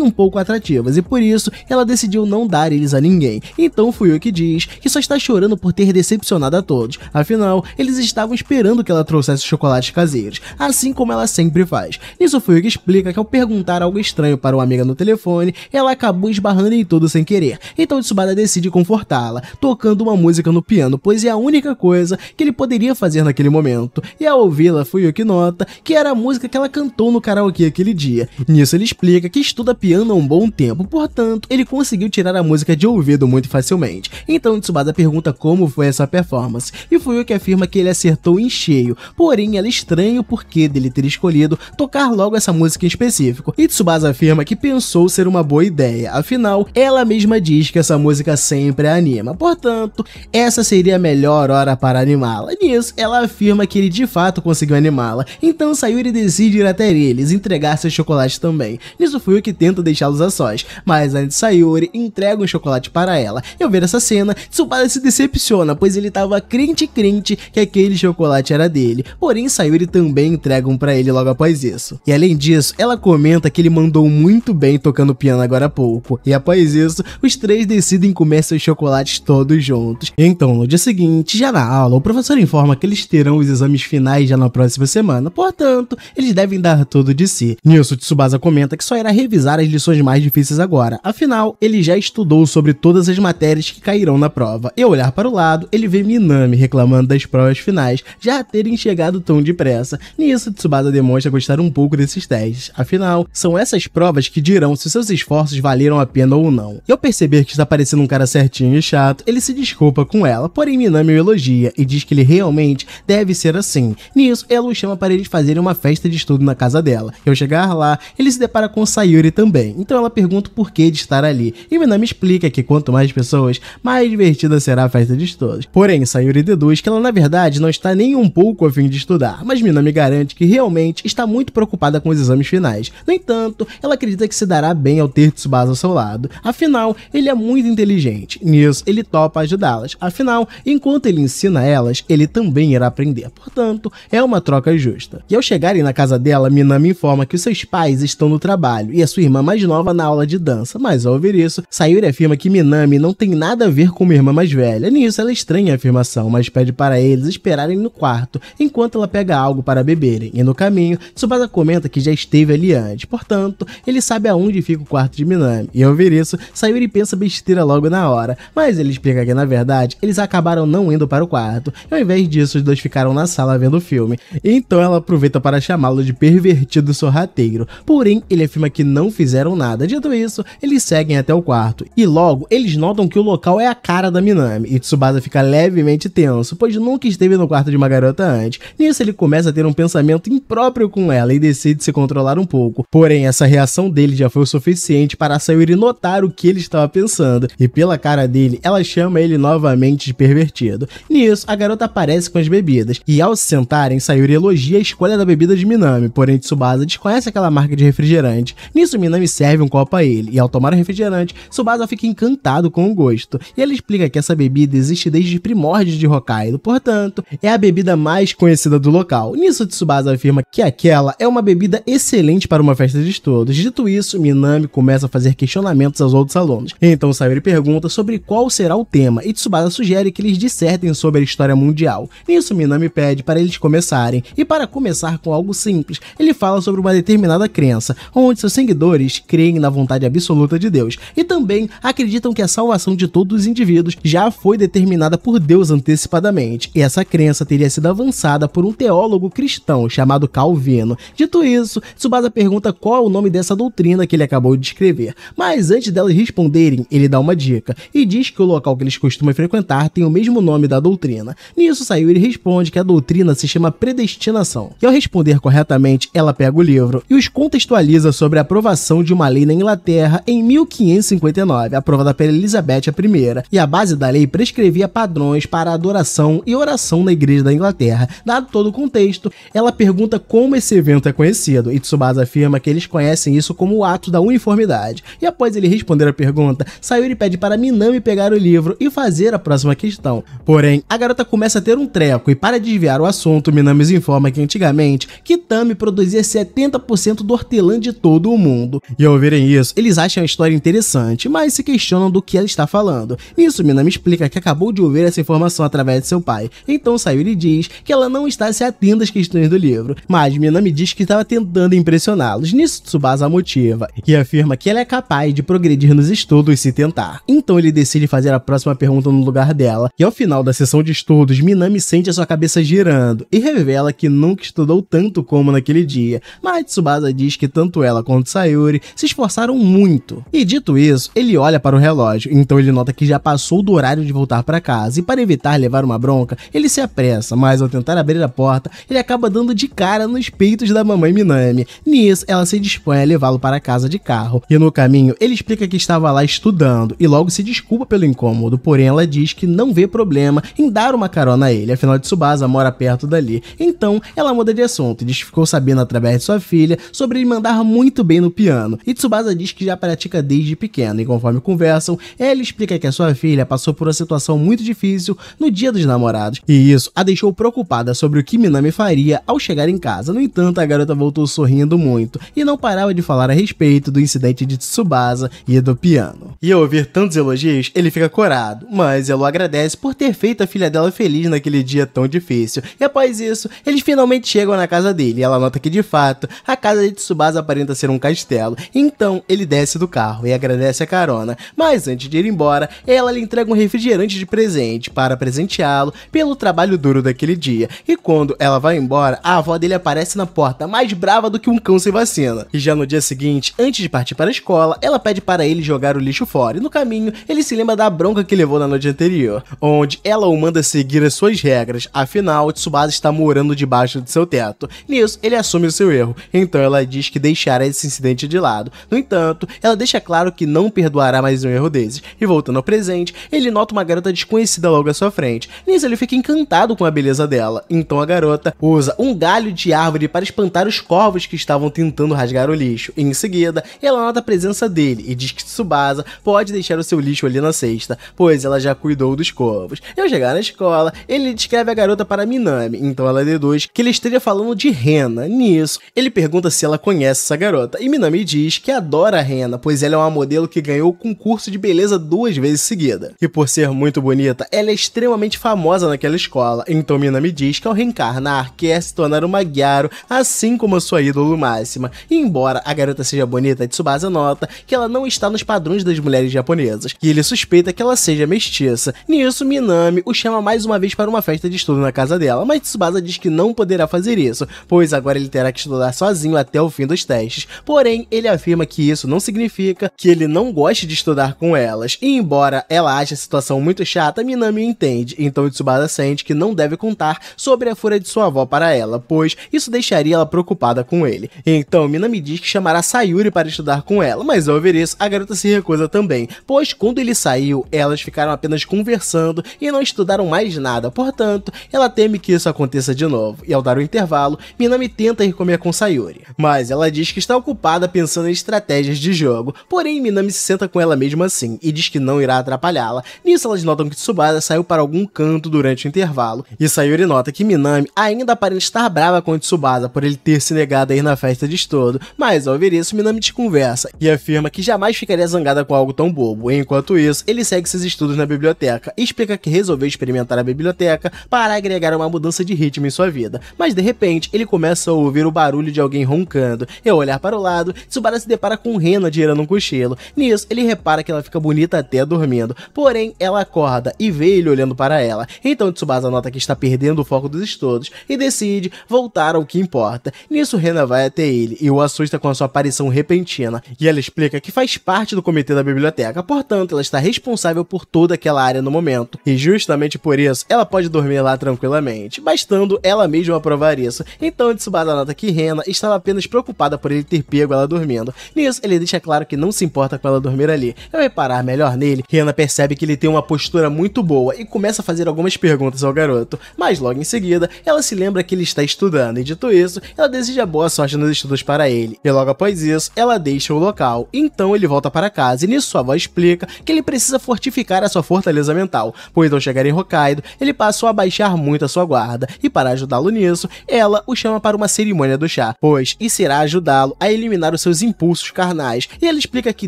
um pouco atrativas. E por isso, ela decidiu não dar eles a ninguém. Então Fuyuki diz que só está chorando por ter decepcionado decepcionado a todos, afinal, eles estavam esperando que ela trouxesse chocolates caseiros, assim como ela sempre faz. Isso foi o que explica que ao perguntar algo estranho para uma amiga no telefone, ela acabou esbarrando em tudo sem querer, então Tsubada decide confortá-la, tocando uma música no piano, pois é a única coisa que ele poderia fazer naquele momento, e ao ouvi-la, Fuyuki nota que era a música que ela cantou no karaokê aquele dia. Nisso ele explica que estuda piano há um bom tempo, portanto, ele conseguiu tirar a música de ouvido muito facilmente. Então Tsubada pergunta como foi essa performance performance, e foi o que afirma que ele acertou em cheio, porém ela é estranha o porquê dele ter escolhido tocar logo essa música em específico. E Tsubasa afirma que pensou ser uma boa ideia, afinal, ela mesma diz que essa música sempre a anima, portanto, essa seria a melhor hora para animá-la. Nisso, ela afirma que ele de fato conseguiu animá-la, então Sayuri decide ir até eles, entregar seus chocolates também. Nisso foi o que tenta deixá-los a sós, mas antes Sayuri entrega um chocolate para ela. E ao ver essa cena, Tsubasa se decepciona, pois ele tá estava crente-crente que aquele chocolate era dele, porém Sayuri também entrega um para ele logo após isso. E além disso, ela comenta que ele mandou muito bem tocando piano agora há pouco, e após isso, os três decidem comer seus chocolates todos juntos. Então, no dia seguinte, já na aula, o professor informa que eles terão os exames finais já na próxima semana, portanto, eles devem dar tudo de si. Nisso, Tsubasa comenta que só irá revisar as lições mais difíceis agora, afinal, ele já estudou sobre todas as matérias que cairão na prova. E ao olhar para o lado, ele vê Minami reclamando das provas finais já terem chegado tão depressa. Nisso, Tsubasa demonstra gostar um pouco desses testes. Afinal, são essas provas que dirão se seus esforços valeram a pena ou não. E ao perceber que está parecendo um cara certinho e chato, ele se desculpa com ela, porém Minami o elogia e diz que ele realmente deve ser assim. Nisso, ela o chama para eles fazerem uma festa de estudo na casa dela. E ao chegar lá, ele se depara com Sayuri também, então ela pergunta o porquê de estar ali. E Minami explica que quanto mais pessoas, mais divertida será a festa de estudos. Por Porém, Sayuri deduz que ela na verdade não está nem um pouco a fim de estudar, mas Minami garante que realmente está muito preocupada com os exames finais. No entanto, ela acredita que se dará bem ao ter Tsubasa ao seu lado, afinal, ele é muito inteligente. Nisso, ele topa ajudá-las, afinal, enquanto ele ensina elas, ele também irá aprender. Portanto, é uma troca justa. E ao chegarem na casa dela, Minami informa que os seus pais estão no trabalho e a sua irmã mais nova na aula de dança, mas ao ouvir isso, Sayuri afirma que Minami não tem nada a ver com uma irmã mais velha. Nisso, ela estranha afirmação, mas pede para eles esperarem no quarto, enquanto ela pega algo para beberem. E no caminho, Tsubasa comenta que já esteve ali antes, portanto, ele sabe aonde fica o quarto de Minami. E ao ver isso, Sayuri pensa besteira logo na hora, mas ele explica que na verdade, eles acabaram não indo para o quarto, e ao invés disso, os dois ficaram na sala vendo o filme. E então ela aproveita para chamá-lo de pervertido sorrateiro, porém, ele afirma que não fizeram nada. Dito isso, eles seguem até o quarto, e logo, eles notam que o local é a cara da Minami, e Tsubasa fica leve levemente tenso, pois nunca esteve no quarto de uma garota antes. Nisso, ele começa a ter um pensamento impróprio com ela e decide se controlar um pouco. Porém, essa reação dele já foi o suficiente para Sayuri notar o que ele estava pensando, e pela cara dele, ela chama ele novamente de pervertido. Nisso, a garota aparece com as bebidas, e ao se sentarem, Sayuri elogia a escolha da bebida de Minami, porém Tsubasa desconhece aquela marca de refrigerante. Nisso, Minami serve um copo a ele, e ao tomar o refrigerante, Tsubasa fica encantado com o gosto, e ela explica que essa bebida existe desde primórdios de Hokkaido, portanto, é a bebida mais conhecida do local. Nisso, Tsubasa afirma que aquela é uma bebida excelente para uma festa de estudos. Dito isso, Minami começa a fazer questionamentos aos outros alunos. Então, Sayuri pergunta sobre qual será o tema, e Tsubasa sugere que eles dissertem sobre a história mundial. Nisso, Minami pede para eles começarem, e para começar com algo simples, ele fala sobre uma determinada crença, onde seus seguidores creem na vontade absoluta de Deus, e também acreditam que a salvação de todos os indivíduos já foi determinada por Deus antecipadamente, e essa crença teria sido avançada por um teólogo cristão chamado Calvino. Dito isso, Tsubasa pergunta qual é o nome dessa doutrina que ele acabou de escrever, mas antes delas responderem, ele dá uma dica e diz que o local que eles costumam frequentar tem o mesmo nome da doutrina. Nisso, Sayuri responde que a doutrina se chama predestinação, e ao responder corretamente, ela pega o livro e os contextualiza sobre a aprovação de uma lei na Inglaterra em 1559, aprovada pela Elizabeth I, e a base da lei prescrevia padrões para adoração e oração na Igreja da Inglaterra. Dado todo o contexto, ela pergunta como esse evento é conhecido, e Tsubasa afirma que eles conhecem isso como o ato da uniformidade. E após ele responder a pergunta, Sayuri pede para Minami pegar o livro e fazer a próxima questão. Porém, a garota começa a ter um treco, e para desviar o assunto, Minami informa que antigamente Kitami produzia 70% do hortelã de todo o mundo. E ao verem isso, eles acham a história interessante, mas se questionam do que ela está falando. Nisso, Minami explica que acabou de ouvir essa informação através de seu pai. Então Sayuri diz que ela não está se atendo às questões do livro, mas Minami diz que estava tentando impressioná-los. Nisso Tsubasa a motiva e afirma que ela é capaz de progredir nos estudos se tentar. Então ele decide fazer a próxima pergunta no lugar dela, e ao final da sessão de estudos, Minami sente a sua cabeça girando e revela que nunca estudou tanto como naquele dia, mas Tsubasa diz que tanto ela quanto Sayuri se esforçaram muito. E dito isso, ele olha para o relógio, então ele nota que já passou do horário de voltar para casa e para para evitar levar uma bronca, ele se apressa, mas ao tentar abrir a porta, ele acaba dando de cara nos peitos da mamãe Minami. Nisso, ela se dispõe a levá-lo para casa de carro, e no caminho, ele explica que estava lá estudando e logo se desculpa pelo incômodo, porém ela diz que não vê problema em dar uma carona a ele, afinal de Tsubasa mora perto dali. Então, ela muda de assunto e diz que ficou sabendo através de sua filha sobre ele mandar muito bem no piano, e Tsubasa diz que já pratica desde pequeno, e conforme conversam, ela explica que a sua filha passou por uma situação muito difícil no dia dos namorados, e isso a deixou preocupada sobre o que Minami faria ao chegar em casa. No entanto, a garota voltou sorrindo muito e não parava de falar a respeito do incidente de Tsubasa e do piano. E ao ouvir tantos elogios, ele fica corado, mas ela o agradece por ter feito a filha dela feliz naquele dia tão difícil. E após isso, eles finalmente chegam na casa dele e ela nota que de fato a casa de Tsubasa aparenta ser um castelo. Então ele desce do carro e agradece a carona, mas antes de ir embora, ela lhe entrega um refrigerante de presente presente para presenteá-lo pelo trabalho duro daquele dia. E quando ela vai embora, a avó dele aparece na porta, mais brava do que um cão sem vacina. E já no dia seguinte, antes de partir para a escola, ela pede para ele jogar o lixo fora. E no caminho, ele se lembra da bronca que levou na noite anterior, onde ela o manda seguir as suas regras. Afinal, Tsubasa está morando debaixo de seu teto. Nisso, ele assume o seu erro. Então ela diz que deixará esse incidente de lado. No entanto, ela deixa claro que não perdoará mais um erro desses. E voltando ao presente, ele nota uma garota desconhecida logo à sua frente. Nisso, ele fica encantado com a beleza dela, então a garota usa um galho de árvore para espantar os corvos que estavam tentando rasgar o lixo. Em seguida, ela nota a presença dele e diz que Tsubasa pode deixar o seu lixo ali na cesta, pois ela já cuidou dos corvos. Ao chegar na escola, ele descreve a garota para Minami, então ela deduz que ele esteja falando de Rena. Nisso, ele pergunta se ela conhece essa garota, e Minami diz que adora a Rena, pois ela é uma modelo que ganhou o concurso de beleza duas vezes seguida. E por ser muito bonita, ela ela é extremamente famosa naquela escola, então Minami diz que ao reencarnar quer é se tornar uma Gyaro, assim como a sua ídolo máxima. E embora a garota seja bonita, Tsubasa nota que ela não está nos padrões das mulheres japonesas, e ele suspeita que ela seja mestiça. Nisso, Minami o chama mais uma vez para uma festa de estudo na casa dela, mas Tsubasa diz que não poderá fazer isso, pois agora ele terá que estudar sozinho até o fim dos testes. Porém, ele afirma que isso não significa que ele não goste de estudar com elas, e embora ela ache a situação muito chata, Minami entende, então Tsubasa sente que não deve contar sobre a fúria de sua avó para ela, pois isso deixaria ela preocupada com ele. Então Minami diz que chamará Sayuri para estudar com ela, mas ao ver isso, a garota se recusa também, pois quando ele saiu, elas ficaram apenas conversando e não estudaram mais nada, portanto, ela teme que isso aconteça de novo, e ao dar o intervalo, Minami tenta ir comer com Sayuri, mas ela diz que está ocupada pensando em estratégias de jogo, porém Minami se senta com ela mesmo assim, e diz que não irá atrapalhá-la, nisso elas notam que Tsubasa saiu para algum canto durante o intervalo. E Sayuri nota que Minami ainda aparenta estar brava com Tsubasa por ele ter se negado a ir na festa de estudo, mas ao ver isso, Minami te conversa e afirma que jamais ficaria zangada com algo tão bobo. Enquanto isso, ele segue seus estudos na biblioteca e explica que resolveu experimentar a biblioteca para agregar uma mudança de ritmo em sua vida. Mas de repente, ele começa a ouvir o barulho de alguém roncando. E ao olhar para o lado, Tsubasa se depara com Rena tirando um cochilo. Nisso, ele repara que ela fica bonita até dormindo. Porém, ela acorda e vê espelho olhando para ela. Então Tsubasa nota que está perdendo o foco dos estudos e decide voltar ao que importa. Nisso Rena vai até ele e o assusta com a sua aparição repentina. E ela explica que faz parte do comitê da biblioteca, portanto ela está responsável por toda aquela área no momento. E justamente por isso, ela pode dormir lá tranquilamente, bastando ela mesma aprovar isso. Então Tsubasa nota que Rena estava apenas preocupada por ele ter pego ela dormindo. Nisso ele deixa claro que não se importa com ela dormir ali. Ao reparar melhor nele, Rena percebe que ele tem uma postura muito boa boa e começa a fazer algumas perguntas ao garoto, mas logo em seguida ela se lembra que ele está estudando e dito isso, ela deseja boa sorte nos estudos para ele. E logo após isso, ela deixa o local, então ele volta para casa e nisso sua avó explica que ele precisa fortificar a sua fortaleza mental, pois ao chegar em Hokkaido, ele passou a baixar muito a sua guarda e para ajudá-lo nisso, ela o chama para uma cerimônia do chá, pois isso irá ajudá-lo a eliminar os seus impulsos carnais e ela explica que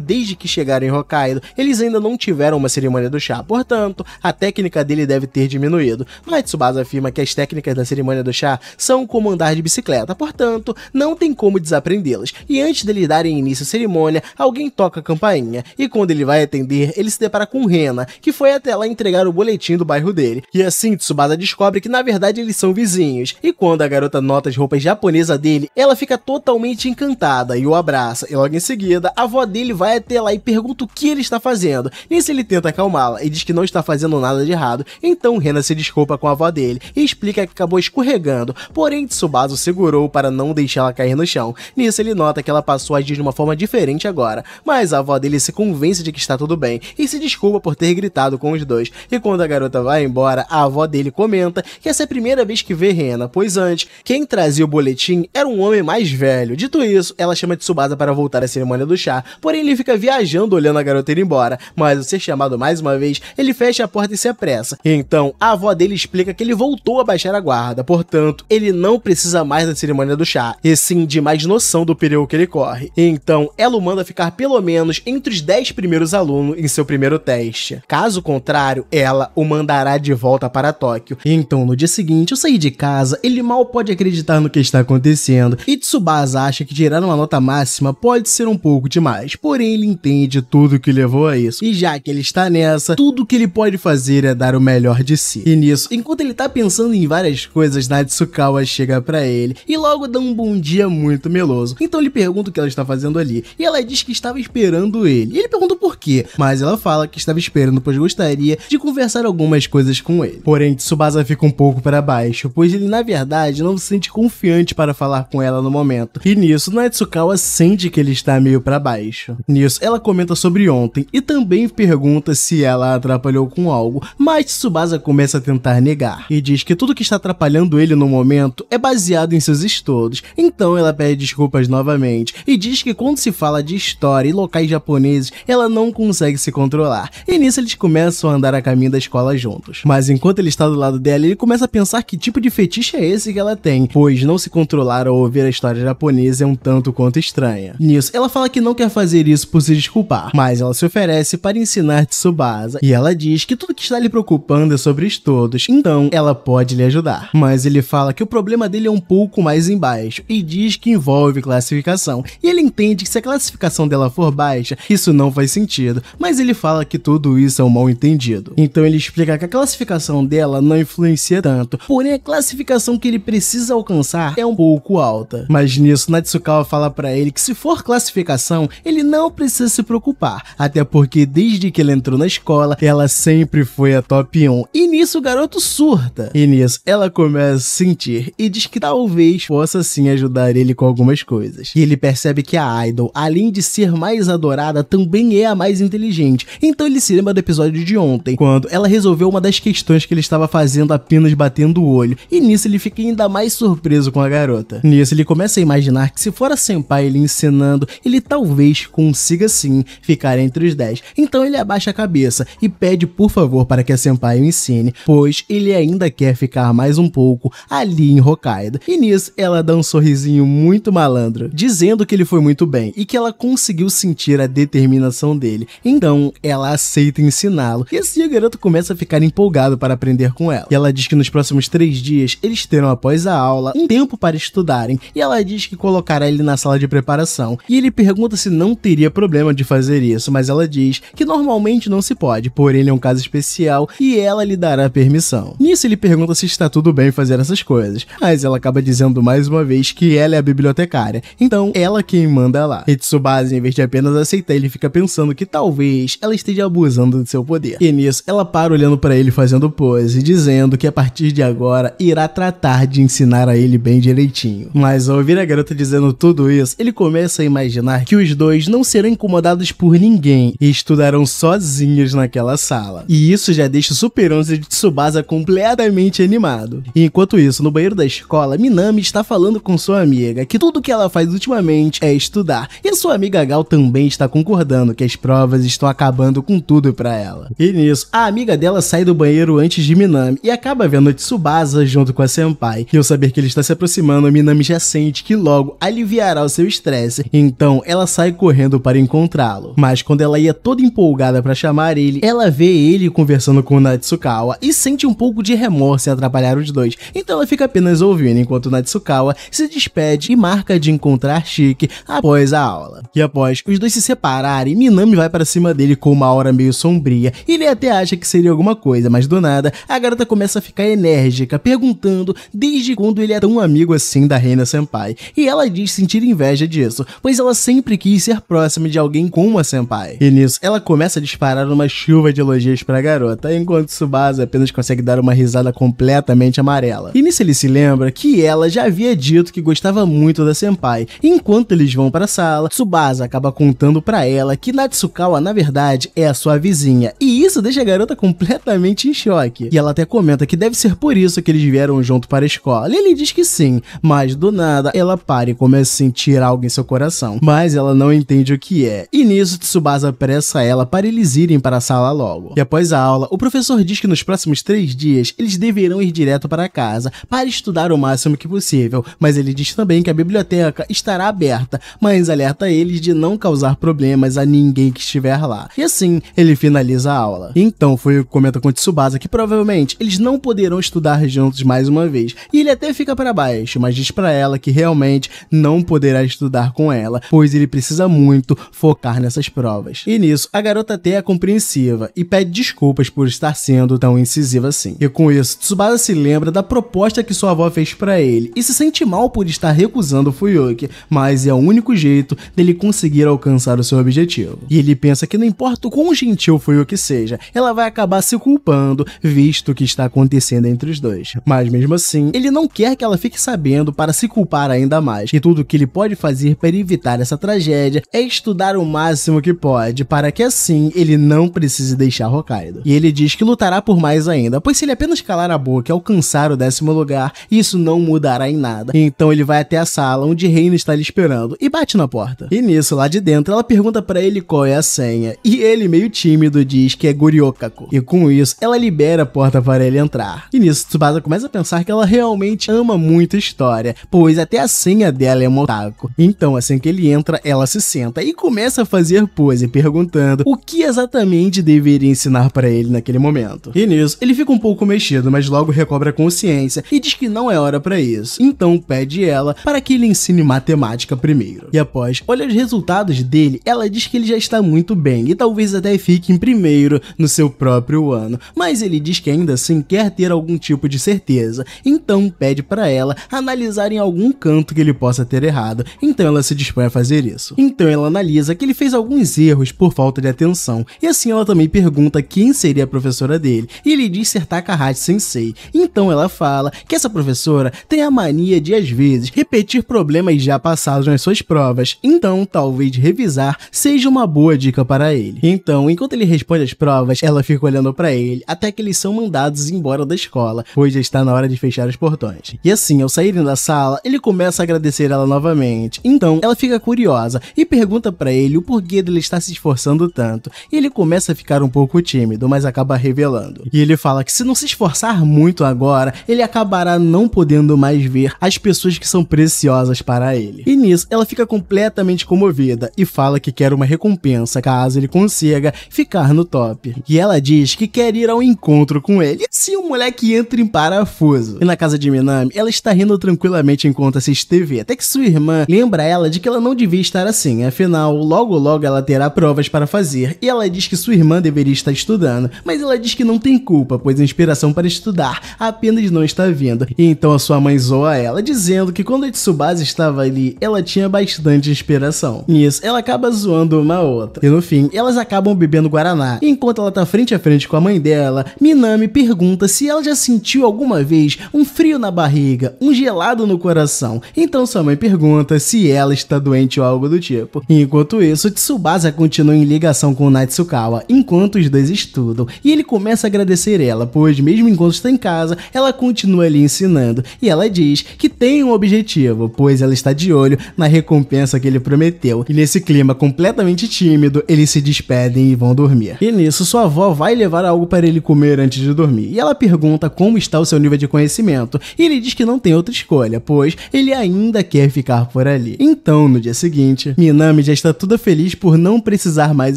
desde que chegaram em Hokkaido, eles ainda não tiveram uma cerimônia do chá, portanto, até técnica dele deve ter diminuído. Mas Tsubasa afirma que as técnicas da cerimônia do chá são como andar de bicicleta, portanto, não tem como desaprendê-las. E antes dele darem início à cerimônia, alguém toca a campainha, e quando ele vai atender, ele se depara com Rena, que foi até lá entregar o boletim do bairro dele. E assim Tsubasa descobre que na verdade eles são vizinhos, e quando a garota nota as roupas japonesas dele, ela fica totalmente encantada e o abraça, e logo em seguida, a avó dele vai até lá e pergunta o que ele está fazendo. Nisso ele tenta acalmá-la e diz que não está fazendo nada nada de errado, então Rena se desculpa com a avó dele e explica que acabou escorregando, porém Tsubasa segurou para não deixá-la cair no chão. Nisso ele nota que ela passou a agir de uma forma diferente agora, mas a avó dele se convence de que está tudo bem e se desculpa por ter gritado com os dois. E quando a garota vai embora, a avó dele comenta que essa é a primeira vez que vê Rena, pois antes, quem trazia o boletim era um homem mais velho. Dito isso, ela chama Tsubasa para voltar à cerimônia do chá, porém ele fica viajando olhando a garota ir embora, mas ao ser chamado mais uma vez, ele fecha a porta e se apressa. Então, a avó dele explica que ele voltou a baixar a guarda, portanto, ele não precisa mais da cerimônia do chá, e sim de mais noção do perigo que ele corre. Então, ela o manda ficar pelo menos entre os 10 primeiros alunos em seu primeiro teste. Caso contrário, ela o mandará de volta para Tóquio. Então, no dia seguinte, eu saí de casa, ele mal pode acreditar no que está acontecendo, e Tsubasa acha que tirar uma nota máxima pode ser um pouco demais, porém ele entende tudo que levou a isso. E já que ele está nessa, tudo que ele pode fazer prazer é dar o melhor de si. E nisso, enquanto ele tá pensando em várias coisas, Natsukawa chega para ele e logo dá um bom dia muito meloso. Então ele pergunta o que ela está fazendo ali e ela diz que estava esperando ele. E ele pergunta por quê, mas ela fala que estava esperando pois gostaria de conversar algumas coisas com ele. Porém, Tsubasa fica um pouco para baixo, pois ele na verdade não se sente confiante para falar com ela no momento. E nisso, Natsukawa sente que ele está meio para baixo. Nisso, ela comenta sobre ontem e também pergunta se ela atrapalhou com algo, mas Tsubasa começa a tentar negar e diz que tudo que está atrapalhando ele no momento é baseado em seus estudos. Então ela pede desculpas novamente e diz que quando se fala de história e locais japoneses, ela não consegue se controlar. E nisso eles começam a andar a caminho da escola juntos. Mas enquanto ele está do lado dela, ele começa a pensar que tipo de fetiche é esse que ela tem, pois não se controlar ao ouvir a história japonesa é um tanto quanto estranha. Nisso, ela fala que não quer fazer isso por se desculpar, mas ela se oferece para ensinar Tsubasa e ela diz que tudo que está lhe preocupando é sobre os todos, então ela pode lhe ajudar. Mas ele fala que o problema dele é um pouco mais embaixo e diz que envolve classificação. E ele entende que se a classificação dela for baixa, isso não faz sentido, mas ele fala que tudo isso é um mal entendido. Então ele explica que a classificação dela não influencia tanto, porém a classificação que ele precisa alcançar é um pouco alta. Mas nisso, Natsukawa fala para ele que se for classificação, ele não precisa se preocupar, até porque desde que ele entrou na escola, ela sempre foi foi a top 1. E nisso o garoto surta. E nisso ela começa a sentir e diz que talvez possa sim ajudar ele com algumas coisas. E ele percebe que a Idol, além de ser mais adorada, também é a mais inteligente. Então ele se lembra do episódio de ontem, quando ela resolveu uma das questões que ele estava fazendo apenas batendo o olho. E nisso ele fica ainda mais surpreso com a garota. Nisso ele começa a imaginar que se for a Senpai lhe ensinando, ele talvez consiga sim ficar entre os 10. Então ele abaixa a cabeça e pede por favor para que a Senpai o ensine, pois ele ainda quer ficar mais um pouco ali em Hokkaido. E nisso, ela dá um sorrisinho muito malandro, dizendo que ele foi muito bem e que ela conseguiu sentir a determinação dele. Então, ela aceita ensiná-lo e assim o garoto começa a ficar empolgado para aprender com ela. E ela diz que nos próximos três dias, eles terão após a aula um tempo para estudarem e ela diz que colocará ele na sala de preparação. E ele pergunta se não teria problema de fazer isso, mas ela diz que normalmente não se pode, porém ele é um caso especial e ela lhe dará permissão. Nisso ele pergunta se está tudo bem fazer essas coisas, mas ela acaba dizendo mais uma vez que ela é a bibliotecária, então ela quem manda lá. E Tsubasa, em vez de apenas aceitar, ele fica pensando que talvez ela esteja abusando de seu poder. E nisso ela para olhando para ele fazendo pose, dizendo que a partir de agora irá tratar de ensinar a ele bem direitinho. Mas ao ouvir a garota dizendo tudo isso, ele começa a imaginar que os dois não serão incomodados por ninguém e estudarão sozinhos naquela sala. E isso isso já deixa o Super 11 de Tsubasa completamente animado. E enquanto isso, no banheiro da escola, Minami está falando com sua amiga que tudo que ela faz ultimamente é estudar. E sua amiga Gal também está concordando que as provas estão acabando com tudo para ela. E nisso, a amiga dela sai do banheiro antes de Minami e acaba vendo Tsubasa junto com a senpai. E ao saber que ele está se aproximando, Minami já sente que logo aliviará o seu estresse. Então, ela sai correndo para encontrá-lo. Mas quando ela ia toda empolgada para chamar ele, ela vê ele conversando conversando com Natsukawa e sente um pouco de remorso em atrapalhar os dois, então ela fica apenas ouvindo enquanto Natsukawa se despede e marca de encontrar Chique após a aula. E após os dois se separarem, Minami vai para cima dele com uma aura meio sombria e ele até acha que seria alguma coisa, mas do nada a garota começa a ficar enérgica, perguntando desde quando ele é tão amigo assim da Reina Senpai. E ela diz sentir inveja disso, pois ela sempre quis ser próxima de alguém como a Senpai. E nisso ela começa a disparar uma chuva de elogios pra garota garota, enquanto Tsubasa apenas consegue dar uma risada completamente amarela. E nisso ele se lembra que ela já havia dito que gostava muito da senpai. E enquanto eles vão para a sala, Tsubasa acaba contando para ela que Natsukawa na verdade é a sua vizinha. E isso deixa a garota completamente em choque. E ela até comenta que deve ser por isso que eles vieram junto para a escola. E ele diz que sim, mas do nada ela para e começa a sentir algo em seu coração. Mas ela não entende o que é. E nisso Tsubasa pressa ela para eles irem para a sala logo. E após a aula, o professor diz que nos próximos três dias eles deverão ir direto para casa para estudar o máximo que possível, mas ele diz também que a biblioteca estará aberta, mas alerta eles de não causar problemas a ninguém que estiver lá. E assim, ele finaliza a aula. Então, foi o que comenta com o Tsubasa que provavelmente eles não poderão estudar juntos mais uma vez, e ele até fica para baixo, mas diz para ela que realmente não poderá estudar com ela, pois ele precisa muito focar nessas provas. E nisso, a garota até é compreensiva e pede desculpa desculpas por estar sendo tão incisiva assim. E com isso, Tsubasa se lembra da proposta que sua avó fez para ele e se sente mal por estar recusando Fuyuki, mas é o único jeito dele conseguir alcançar o seu objetivo. E ele pensa que não importa o quão gentil Fuyuki seja, ela vai acabar se culpando, visto o que está acontecendo entre os dois. Mas mesmo assim, ele não quer que ela fique sabendo para se culpar ainda mais, e tudo o que ele pode fazer para evitar essa tragédia é estudar o máximo que pode, para que assim ele não precise deixar Hokkaido. E e ele diz que lutará por mais ainda, pois se ele apenas calar a boca e alcançar o décimo lugar, isso não mudará em nada. Então ele vai até a sala onde Reina está lhe esperando e bate na porta. E nisso, lá de dentro, ela pergunta para ele qual é a senha, e ele, meio tímido, diz que é Goryokaku. E com isso, ela libera a porta para ele entrar. E nisso, Tsubasa começa a pensar que ela realmente ama muito a história, pois até a senha dela é Motako. Então, assim que ele entra, ela se senta e começa a fazer pose, perguntando o que exatamente deveria ensinar para ele ele naquele momento. E nisso, ele fica um pouco mexido, mas logo recobra a consciência e diz que não é hora para isso. Então pede ela para que ele ensine matemática primeiro. E após olhar os resultados dele, ela diz que ele já está muito bem e talvez até fique em primeiro no seu próprio ano. Mas ele diz que ainda assim quer ter algum tipo de certeza. Então pede para ela analisar em algum canto que ele possa ter errado. Então ela se dispõe a fazer isso. Então ela analisa que ele fez alguns erros por falta de atenção. E assim ela também pergunta quem seria seria a professora dele, e ele diz ser Takahashi Sensei. Então ela fala que essa professora tem a mania de, às vezes, repetir problemas já passados nas suas provas, então talvez revisar seja uma boa dica para ele. Então, enquanto ele responde as provas, ela fica olhando para ele até que eles são mandados embora da escola, pois já está na hora de fechar os portões. E assim, ao saírem da sala, ele começa a agradecer ela novamente. Então, ela fica curiosa e pergunta para ele o porquê dele estar se esforçando tanto, e ele começa a ficar um pouco tímido, mas acaba revelando. E ele fala que se não se esforçar muito agora, ele acabará não podendo mais ver as pessoas que são preciosas para ele. E nisso, ela fica completamente comovida e fala que quer uma recompensa caso ele consiga ficar no top. E ela diz que quer ir ao encontro com ele se o moleque entra em parafuso. E na casa de Minami, ela está rindo tranquilamente enquanto assiste TV, até que sua irmã lembra ela de que ela não devia estar assim, afinal, logo logo ela terá provas para fazer, e ela diz que sua irmã deveria estar estudando ano, mas ela diz que não tem culpa, pois a é inspiração para estudar apenas não está vindo. E então a sua mãe zoa ela, dizendo que quando a Tsubasa estava ali, ela tinha bastante inspiração. Nisso, ela acaba zoando uma outra. E no fim, elas acabam bebendo Guaraná. E enquanto ela tá frente a frente com a mãe dela, Minami pergunta se ela já sentiu alguma vez um frio na barriga, um gelado no coração. Então sua mãe pergunta se ela está doente ou algo do tipo. Enquanto isso, Tsubasa continua em ligação com Natsukawa, enquanto os dois estudam ajudam. E ele começa a agradecer ela, pois mesmo enquanto está em casa, ela continua lhe ensinando. E ela diz que tem um objetivo, pois ela está de olho na recompensa que ele prometeu. E nesse clima completamente tímido, eles se despedem e vão dormir. E nisso, sua avó vai levar algo para ele comer antes de dormir. E ela pergunta como está o seu nível de conhecimento. E ele diz que não tem outra escolha, pois ele ainda quer ficar por ali. Então, no dia seguinte, Minami já está toda feliz por não precisar mais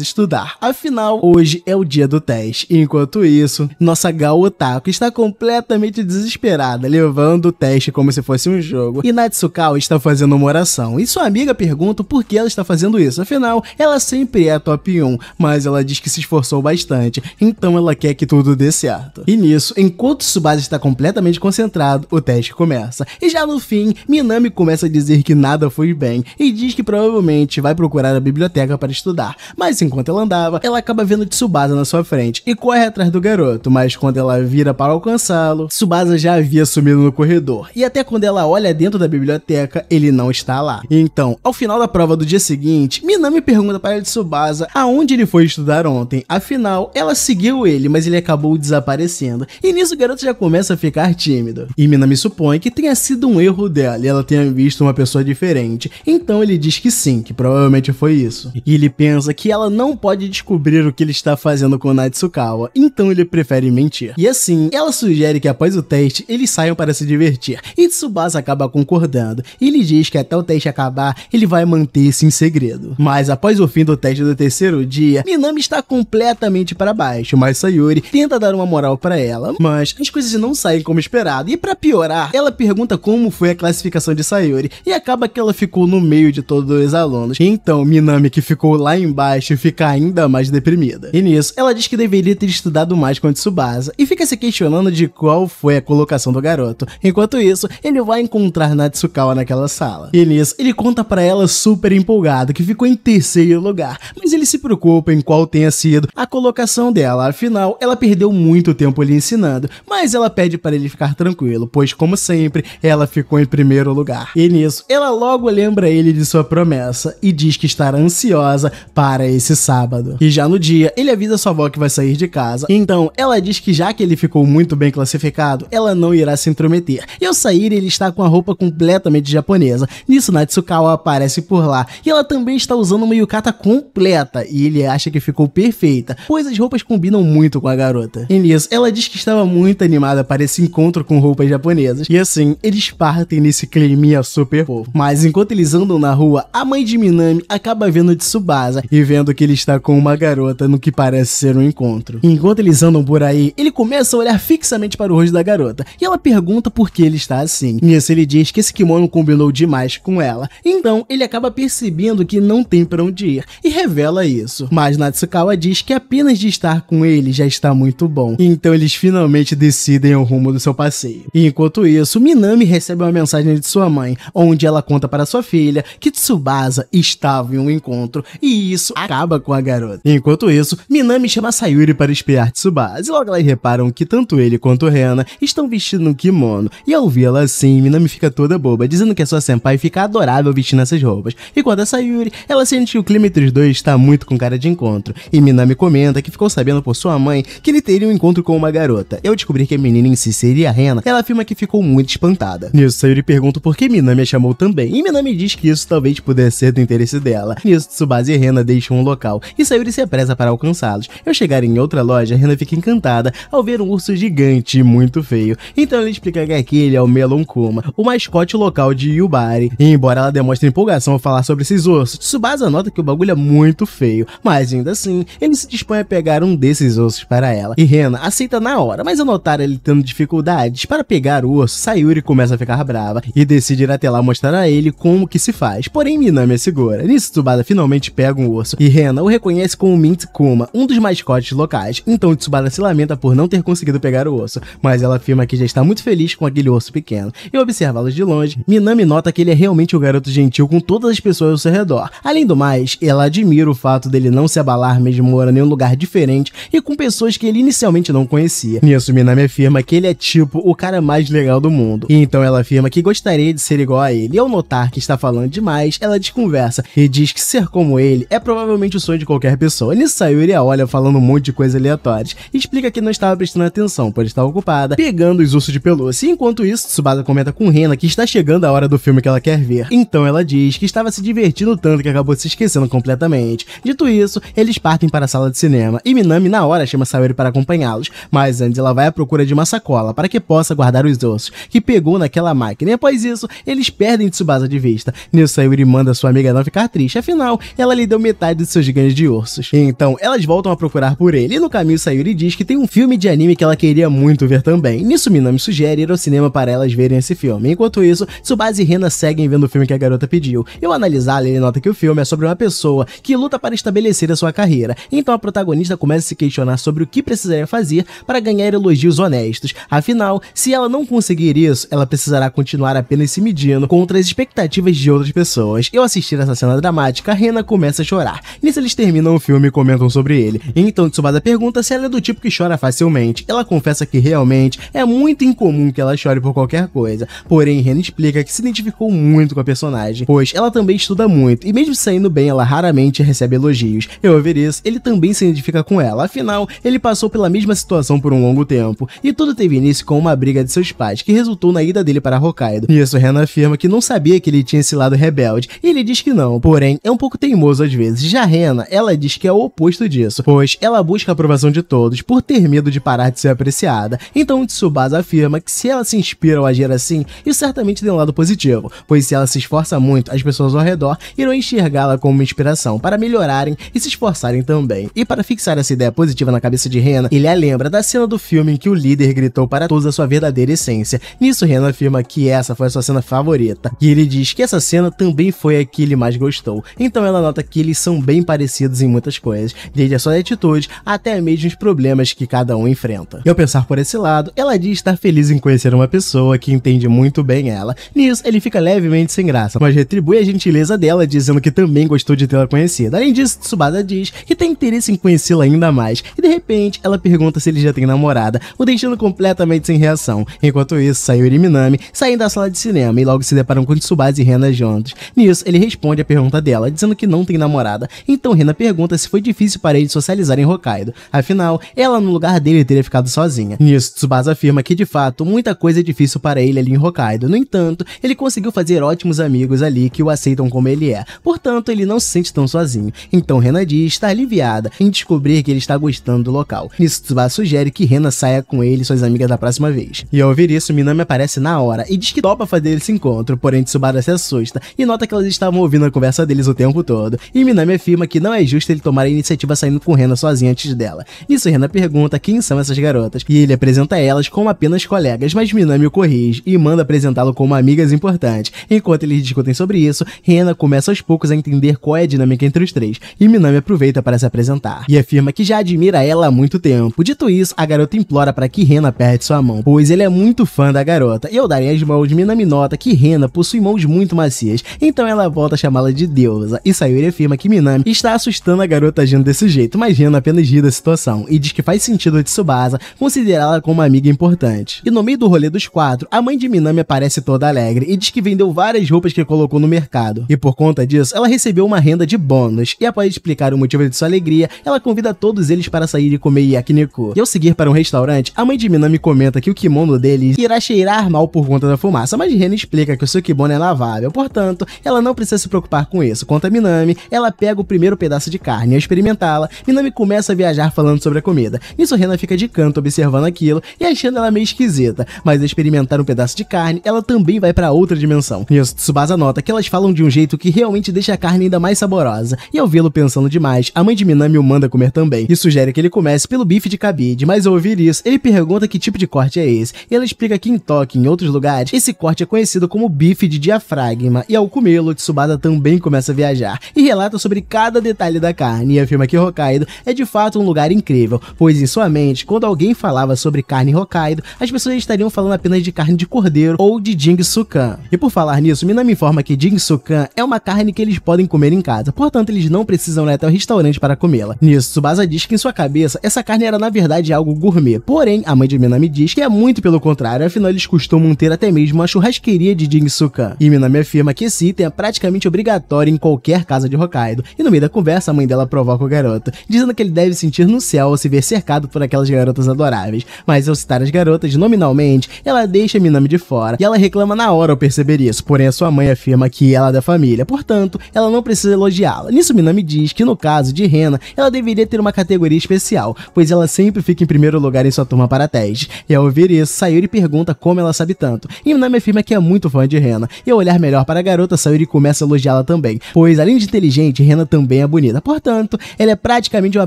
estudar. Afinal, hoje é o dia do teste. 10. Enquanto isso, nossa Gal Otaku está completamente desesperada, levando o teste como se fosse um jogo. E Natsukawa está fazendo uma oração. E sua amiga pergunta por que ela está fazendo isso. Afinal, ela sempre é top 1, mas ela diz que se esforçou bastante. Então ela quer que tudo dê certo. E nisso, enquanto Tsubasa está completamente concentrado, o teste começa. E já no fim, Minami começa a dizer que nada foi bem e diz que provavelmente vai procurar a biblioteca para estudar. Mas enquanto ela andava, ela acaba vendo Tsubasa na sua frente frente e corre atrás do garoto, mas quando ela vira para alcançá-lo, Tsubasa já havia sumido no corredor, e até quando ela olha dentro da biblioteca, ele não está lá. Então, ao final da prova do dia seguinte, Minami pergunta para Tsubasa aonde ele foi estudar ontem, afinal, ela seguiu ele, mas ele acabou desaparecendo, e nisso o garoto já começa a ficar tímido. E Minami supõe que tenha sido um erro dela e ela tenha visto uma pessoa diferente, então ele diz que sim, que provavelmente foi isso. E ele pensa que ela não pode descobrir o que ele está fazendo com Natsu Asukawa, então ele prefere mentir. E assim, ela sugere que após o teste, eles saiam para se divertir, e Tsubasa acaba concordando, e ele diz que até o teste acabar, ele vai manter-se em segredo. Mas após o fim do teste do terceiro dia, Minami está completamente para baixo, mas Sayuri tenta dar uma moral para ela, mas as coisas não saem como esperado, e para piorar, ela pergunta como foi a classificação de Sayuri, e acaba que ela ficou no meio de todos os alunos, então Minami que ficou lá embaixo fica ainda mais deprimida. E nisso, ela diz que deve deveria ter estudado mais com Tsubasa e fica se questionando de qual foi a colocação do garoto. Enquanto isso, ele vai encontrar Natsukawa naquela sala. E nisso, ele conta para ela super empolgado que ficou em terceiro lugar, mas ele se preocupa em qual tenha sido a colocação dela, afinal, ela perdeu muito tempo lhe ensinando, mas ela pede para ele ficar tranquilo, pois como sempre, ela ficou em primeiro lugar. E nisso, ela logo lembra ele de sua promessa e diz que estará ansiosa para esse sábado. E já no dia, ele avisa sua avó que vai sair sair de casa. Então, ela diz que já que ele ficou muito bem classificado, ela não irá se intrometer. E ao sair, ele está com a roupa completamente japonesa. Nisso, Natsukawa aparece por lá. E ela também está usando uma yukata completa. E ele acha que ficou perfeita, pois as roupas combinam muito com a garota. E nisso, ela diz que estava muito animada para esse encontro com roupas japonesas. E assim, eles partem nesse climinha é super fofo. Mas enquanto eles andam na rua, a mãe de Minami acaba vendo Tsubasa e vendo que ele está com uma garota no que parece ser um encontro encontro. E enquanto eles andam por aí, ele começa a olhar fixamente para o rosto da garota e ela pergunta por que ele está assim. Nisso ele diz que esse kimono combinou demais com ela. Então ele acaba percebendo que não tem para onde ir e revela isso. Mas Natsukawa diz que apenas de estar com ele já está muito bom. Então eles finalmente decidem o rumo do seu passeio. E enquanto isso, Minami recebe uma mensagem de sua mãe, onde ela conta para sua filha que Tsubasa estava em um encontro e isso acaba com a garota. Enquanto isso, Minami chama Sayuri Sayuri para espiar Tsubasa e logo elas reparam que tanto ele quanto Rena estão vestindo um kimono. E ao vê-la assim, Minami fica toda boba, dizendo que a sua senpai fica adorável vestindo essas roupas. E quando a Sayuri, ela sente que o clima entre os dois está muito com cara de encontro. E Minami comenta que ficou sabendo por sua mãe que ele teria um encontro com uma garota. Eu descobri que a menina em si seria Rena, ela afirma que ficou muito espantada. Nisso, Sayuri pergunta por que Minami a chamou também, e Minami diz que isso talvez pudesse ser do interesse dela. Nisso, Tsubasa e Rena deixam o local, e Sayuri se apressa para alcançá-los. Eu chegar em outra loja, Hannah fica encantada ao ver um urso gigante muito feio. Então ele explica que aquele é o Kuma, o mascote local de Yubari. E embora ela demonstre empolgação ao falar sobre esses ursos, Tsubasa nota que o bagulho é muito feio, mas ainda assim, ele se dispõe a pegar um desses ursos para ela. E Rena aceita na hora, mas ao notar ele tendo dificuldades para pegar o urso, Sayuri começa a ficar brava e decide ir até lá mostrar a ele como que se faz. Porém, Minami é segura. Nisso, Tsubasa finalmente pega um urso e Rena o reconhece como Mint Kuma, um dos mascotes locais. Então Tsubasa se lamenta por não ter conseguido pegar o osso, mas ela afirma que já está muito feliz com aquele osso pequeno. E observá-los de longe, Minami nota que ele é realmente o garoto gentil com todas as pessoas ao seu redor. Além do mais, ela admira o fato dele não se abalar mesmo morando em um lugar diferente e com pessoas que ele inicialmente não conhecia. Nisso, Minami afirma que ele é tipo o cara mais legal do mundo. E então ela afirma que gostaria de ser igual a ele. E ao notar que está falando demais, ela desconversa e diz que ser como ele é provavelmente o sonho de qualquer pessoa. Nisso, Sayuri a olha falando muito de coisas aleatórias. Explica que não estava prestando atenção, pois estava ocupada pegando os ursos de pelúcia. E enquanto isso, Tsubasa comenta com Rena que está chegando a hora do filme que ela quer ver. Então ela diz que estava se divertindo tanto que acabou se esquecendo completamente. Dito isso, eles partem para a sala de cinema e Minami na hora chama Sayori para acompanhá-los, mas antes ela vai à procura de uma sacola para que possa guardar os ossos que pegou naquela máquina. E após isso, eles perdem Tsubasa de vista. Nisso Sayori manda sua amiga não ficar triste, afinal, ela lhe deu metade de seus ganhos de ursos. Então elas voltam a procurar por por ele, e no caminho Sayuri diz que tem um filme de anime que ela queria muito ver também. Nisso, Minami sugere ir ao cinema para elas verem esse filme. Enquanto isso, Tsubasa e Rena seguem vendo o filme que a garota pediu. E ao analisá-lo, ele nota que o filme é sobre uma pessoa que luta para estabelecer a sua carreira. Então a protagonista começa a se questionar sobre o que precisaria fazer para ganhar elogios honestos. Afinal, se ela não conseguir isso, ela precisará continuar apenas se medindo contra as expectativas de outras pessoas. E ao assistir essa cena dramática, Rena começa a chorar. Nisso, eles terminam o filme e comentam sobre ele. Então Tsubasa perturbada pergunta se ela é do tipo que chora facilmente. Ela confessa que realmente é muito incomum que ela chore por qualquer coisa, porém Ren explica que se identificou muito com a personagem, pois ela também estuda muito, e mesmo saindo bem, ela raramente recebe elogios. Eu ver isso, ele também se identifica com ela, afinal, ele passou pela mesma situação por um longo tempo, e tudo teve início com uma briga de seus pais, que resultou na ida dele para Hokkaido. Nisso, Ren afirma que não sabia que ele tinha esse lado rebelde, e ele diz que não, porém, é um pouco teimoso às vezes. Já Rena, ela diz que é o oposto disso, pois ela busca busca a aprovação de todos por ter medo de parar de ser apreciada. Então Tsubasa afirma que se ela se inspira ao agir assim, isso certamente tem um lado positivo, pois se ela se esforça muito, as pessoas ao redor irão enxergá-la como uma inspiração para melhorarem e se esforçarem também. E para fixar essa ideia positiva na cabeça de Rena, ele a lembra da cena do filme em que o líder gritou para todos a sua verdadeira essência. Nisso, Rena afirma que essa foi a sua cena favorita, e ele diz que essa cena também foi a que ele mais gostou. Então ela nota que eles são bem parecidos em muitas coisas, desde a sua atitude até mesmo os problemas que cada um enfrenta. E ao pensar por esse lado, ela diz estar feliz em conhecer uma pessoa que entende muito bem ela. Nisso, ele fica levemente sem graça, mas retribui a gentileza dela, dizendo que também gostou de tê-la conhecida. Além disso, Tsubasa diz que tem interesse em conhecê-la ainda mais, e de repente ela pergunta se ele já tem namorada, o deixando completamente sem reação. Enquanto isso, Sayuri Minami saem da sala de cinema e logo se deparam com Tsubasa e Rena juntos. Nisso, ele responde a pergunta dela, dizendo que não tem namorada. Então Rena pergunta se foi difícil para eles socializarem Hokkaido. Afinal, ela no lugar dele teria ficado sozinha. Nisso, Tsubasa afirma que de fato muita coisa é difícil para ele ali em Hokkaido. No entanto, ele conseguiu fazer ótimos amigos ali que o aceitam como ele é. Portanto, ele não se sente tão sozinho. Então Rena diz estar aliviada em descobrir que ele está gostando do local. Nisso, Tsubasa sugere que Rena saia com ele e suas amigas da próxima vez. E ao ouvir isso, Minami aparece na hora e diz que topa fazer esse encontro, porém Tsubasa se assusta e nota que elas estavam ouvindo a conversa deles o tempo todo. E Minami afirma que não é justo ele tomar a iniciativa saindo com Rena sozinha antes dela. Isso, Serena pergunta quem são essas garotas, e ele apresenta elas como apenas colegas, mas Minami o corrige e manda apresentá-lo como amigas importantes. Enquanto eles discutem sobre isso, Rena começa aos poucos a entender qual é a dinâmica entre os três, e Minami aproveita para se apresentar, e afirma que já admira ela há muito tempo. Dito isso, a garota implora para que Rena perde sua mão, pois ele é muito fã da garota, e ao darem as mãos, Minami nota que Rena possui mãos muito macias, então ela volta a chamá-la de deusa, e Sayuri afirma que Minami está assustando a garota agindo desse jeito, mas Rena apenas fugir da situação e diz que faz sentido a Tsubasa considerá-la como uma amiga importante. E no meio do rolê dos quatro, a mãe de Minami aparece toda alegre e diz que vendeu várias roupas que colocou no mercado. E por conta disso, ela recebeu uma renda de bônus. E após explicar o motivo de sua alegria, ela convida todos eles para sair e comer yakiniku. E ao seguir para um restaurante, a mãe de Minami comenta que o kimono deles irá cheirar mal por conta da fumaça, mas Ren explica que o seu kimono é lavável, portanto, ela não precisa se preocupar com isso. Quanto a Minami, ela pega o primeiro pedaço de carne e ao experimentá-la, Minami começa a a viajar falando sobre a comida. E Rena fica de canto observando aquilo e achando ela meio esquisita, mas ao experimentar um pedaço de carne, ela também vai para outra dimensão. Nisso, Tsubasa nota que elas falam de um jeito que realmente deixa a carne ainda mais saborosa, e ao vê-lo pensando demais, a mãe de Minami o manda comer também, e sugere que ele comece pelo bife de cabide, mas ao ouvir isso, ele pergunta que tipo de corte é esse, e ela explica que em Tóquio e em outros lugares, esse corte é conhecido como bife de diafragma, e ao comê-lo, Tsubasa também começa a viajar, e relata sobre cada detalhe da carne, e afirma que Hokkaido é de fato fato um lugar incrível, pois em sua mente, quando alguém falava sobre carne em Hokkaido, as pessoas estariam falando apenas de carne de cordeiro ou de jingsukan. E por falar nisso, Minami informa que jingsukan é uma carne que eles podem comer em casa, portanto eles não precisam ir até o restaurante para comê-la. Nisso, Tsubasa diz que em sua cabeça, essa carne era na verdade algo gourmet, porém, a mãe de Minami diz que é muito pelo contrário, afinal eles costumam ter até mesmo uma churrasqueria de jingsukan. E Minami afirma que esse item é praticamente obrigatório em qualquer casa de Hokkaido, e no meio da conversa a mãe dela provoca o garoto, dizendo que ele deve sentir no céu ao se ver cercado por aquelas garotas adoráveis. Mas ao citar as garotas nominalmente, ela deixa Minami de fora e ela reclama na hora ao perceber isso. Porém, a sua mãe afirma que ela é da família, portanto, ela não precisa elogiá-la. Nisso, Minami diz que no caso de Rena, ela deveria ter uma categoria especial, pois ela sempre fica em primeiro lugar em sua turma para teste. E ao ouvir isso, Sayuri pergunta como ela sabe tanto. E Minami afirma que é muito fã de Rena. E ao olhar melhor para a garota, Sayuri começa a elogiá-la também, pois além de inteligente, Rena também é bonita. Portanto, ela é praticamente uma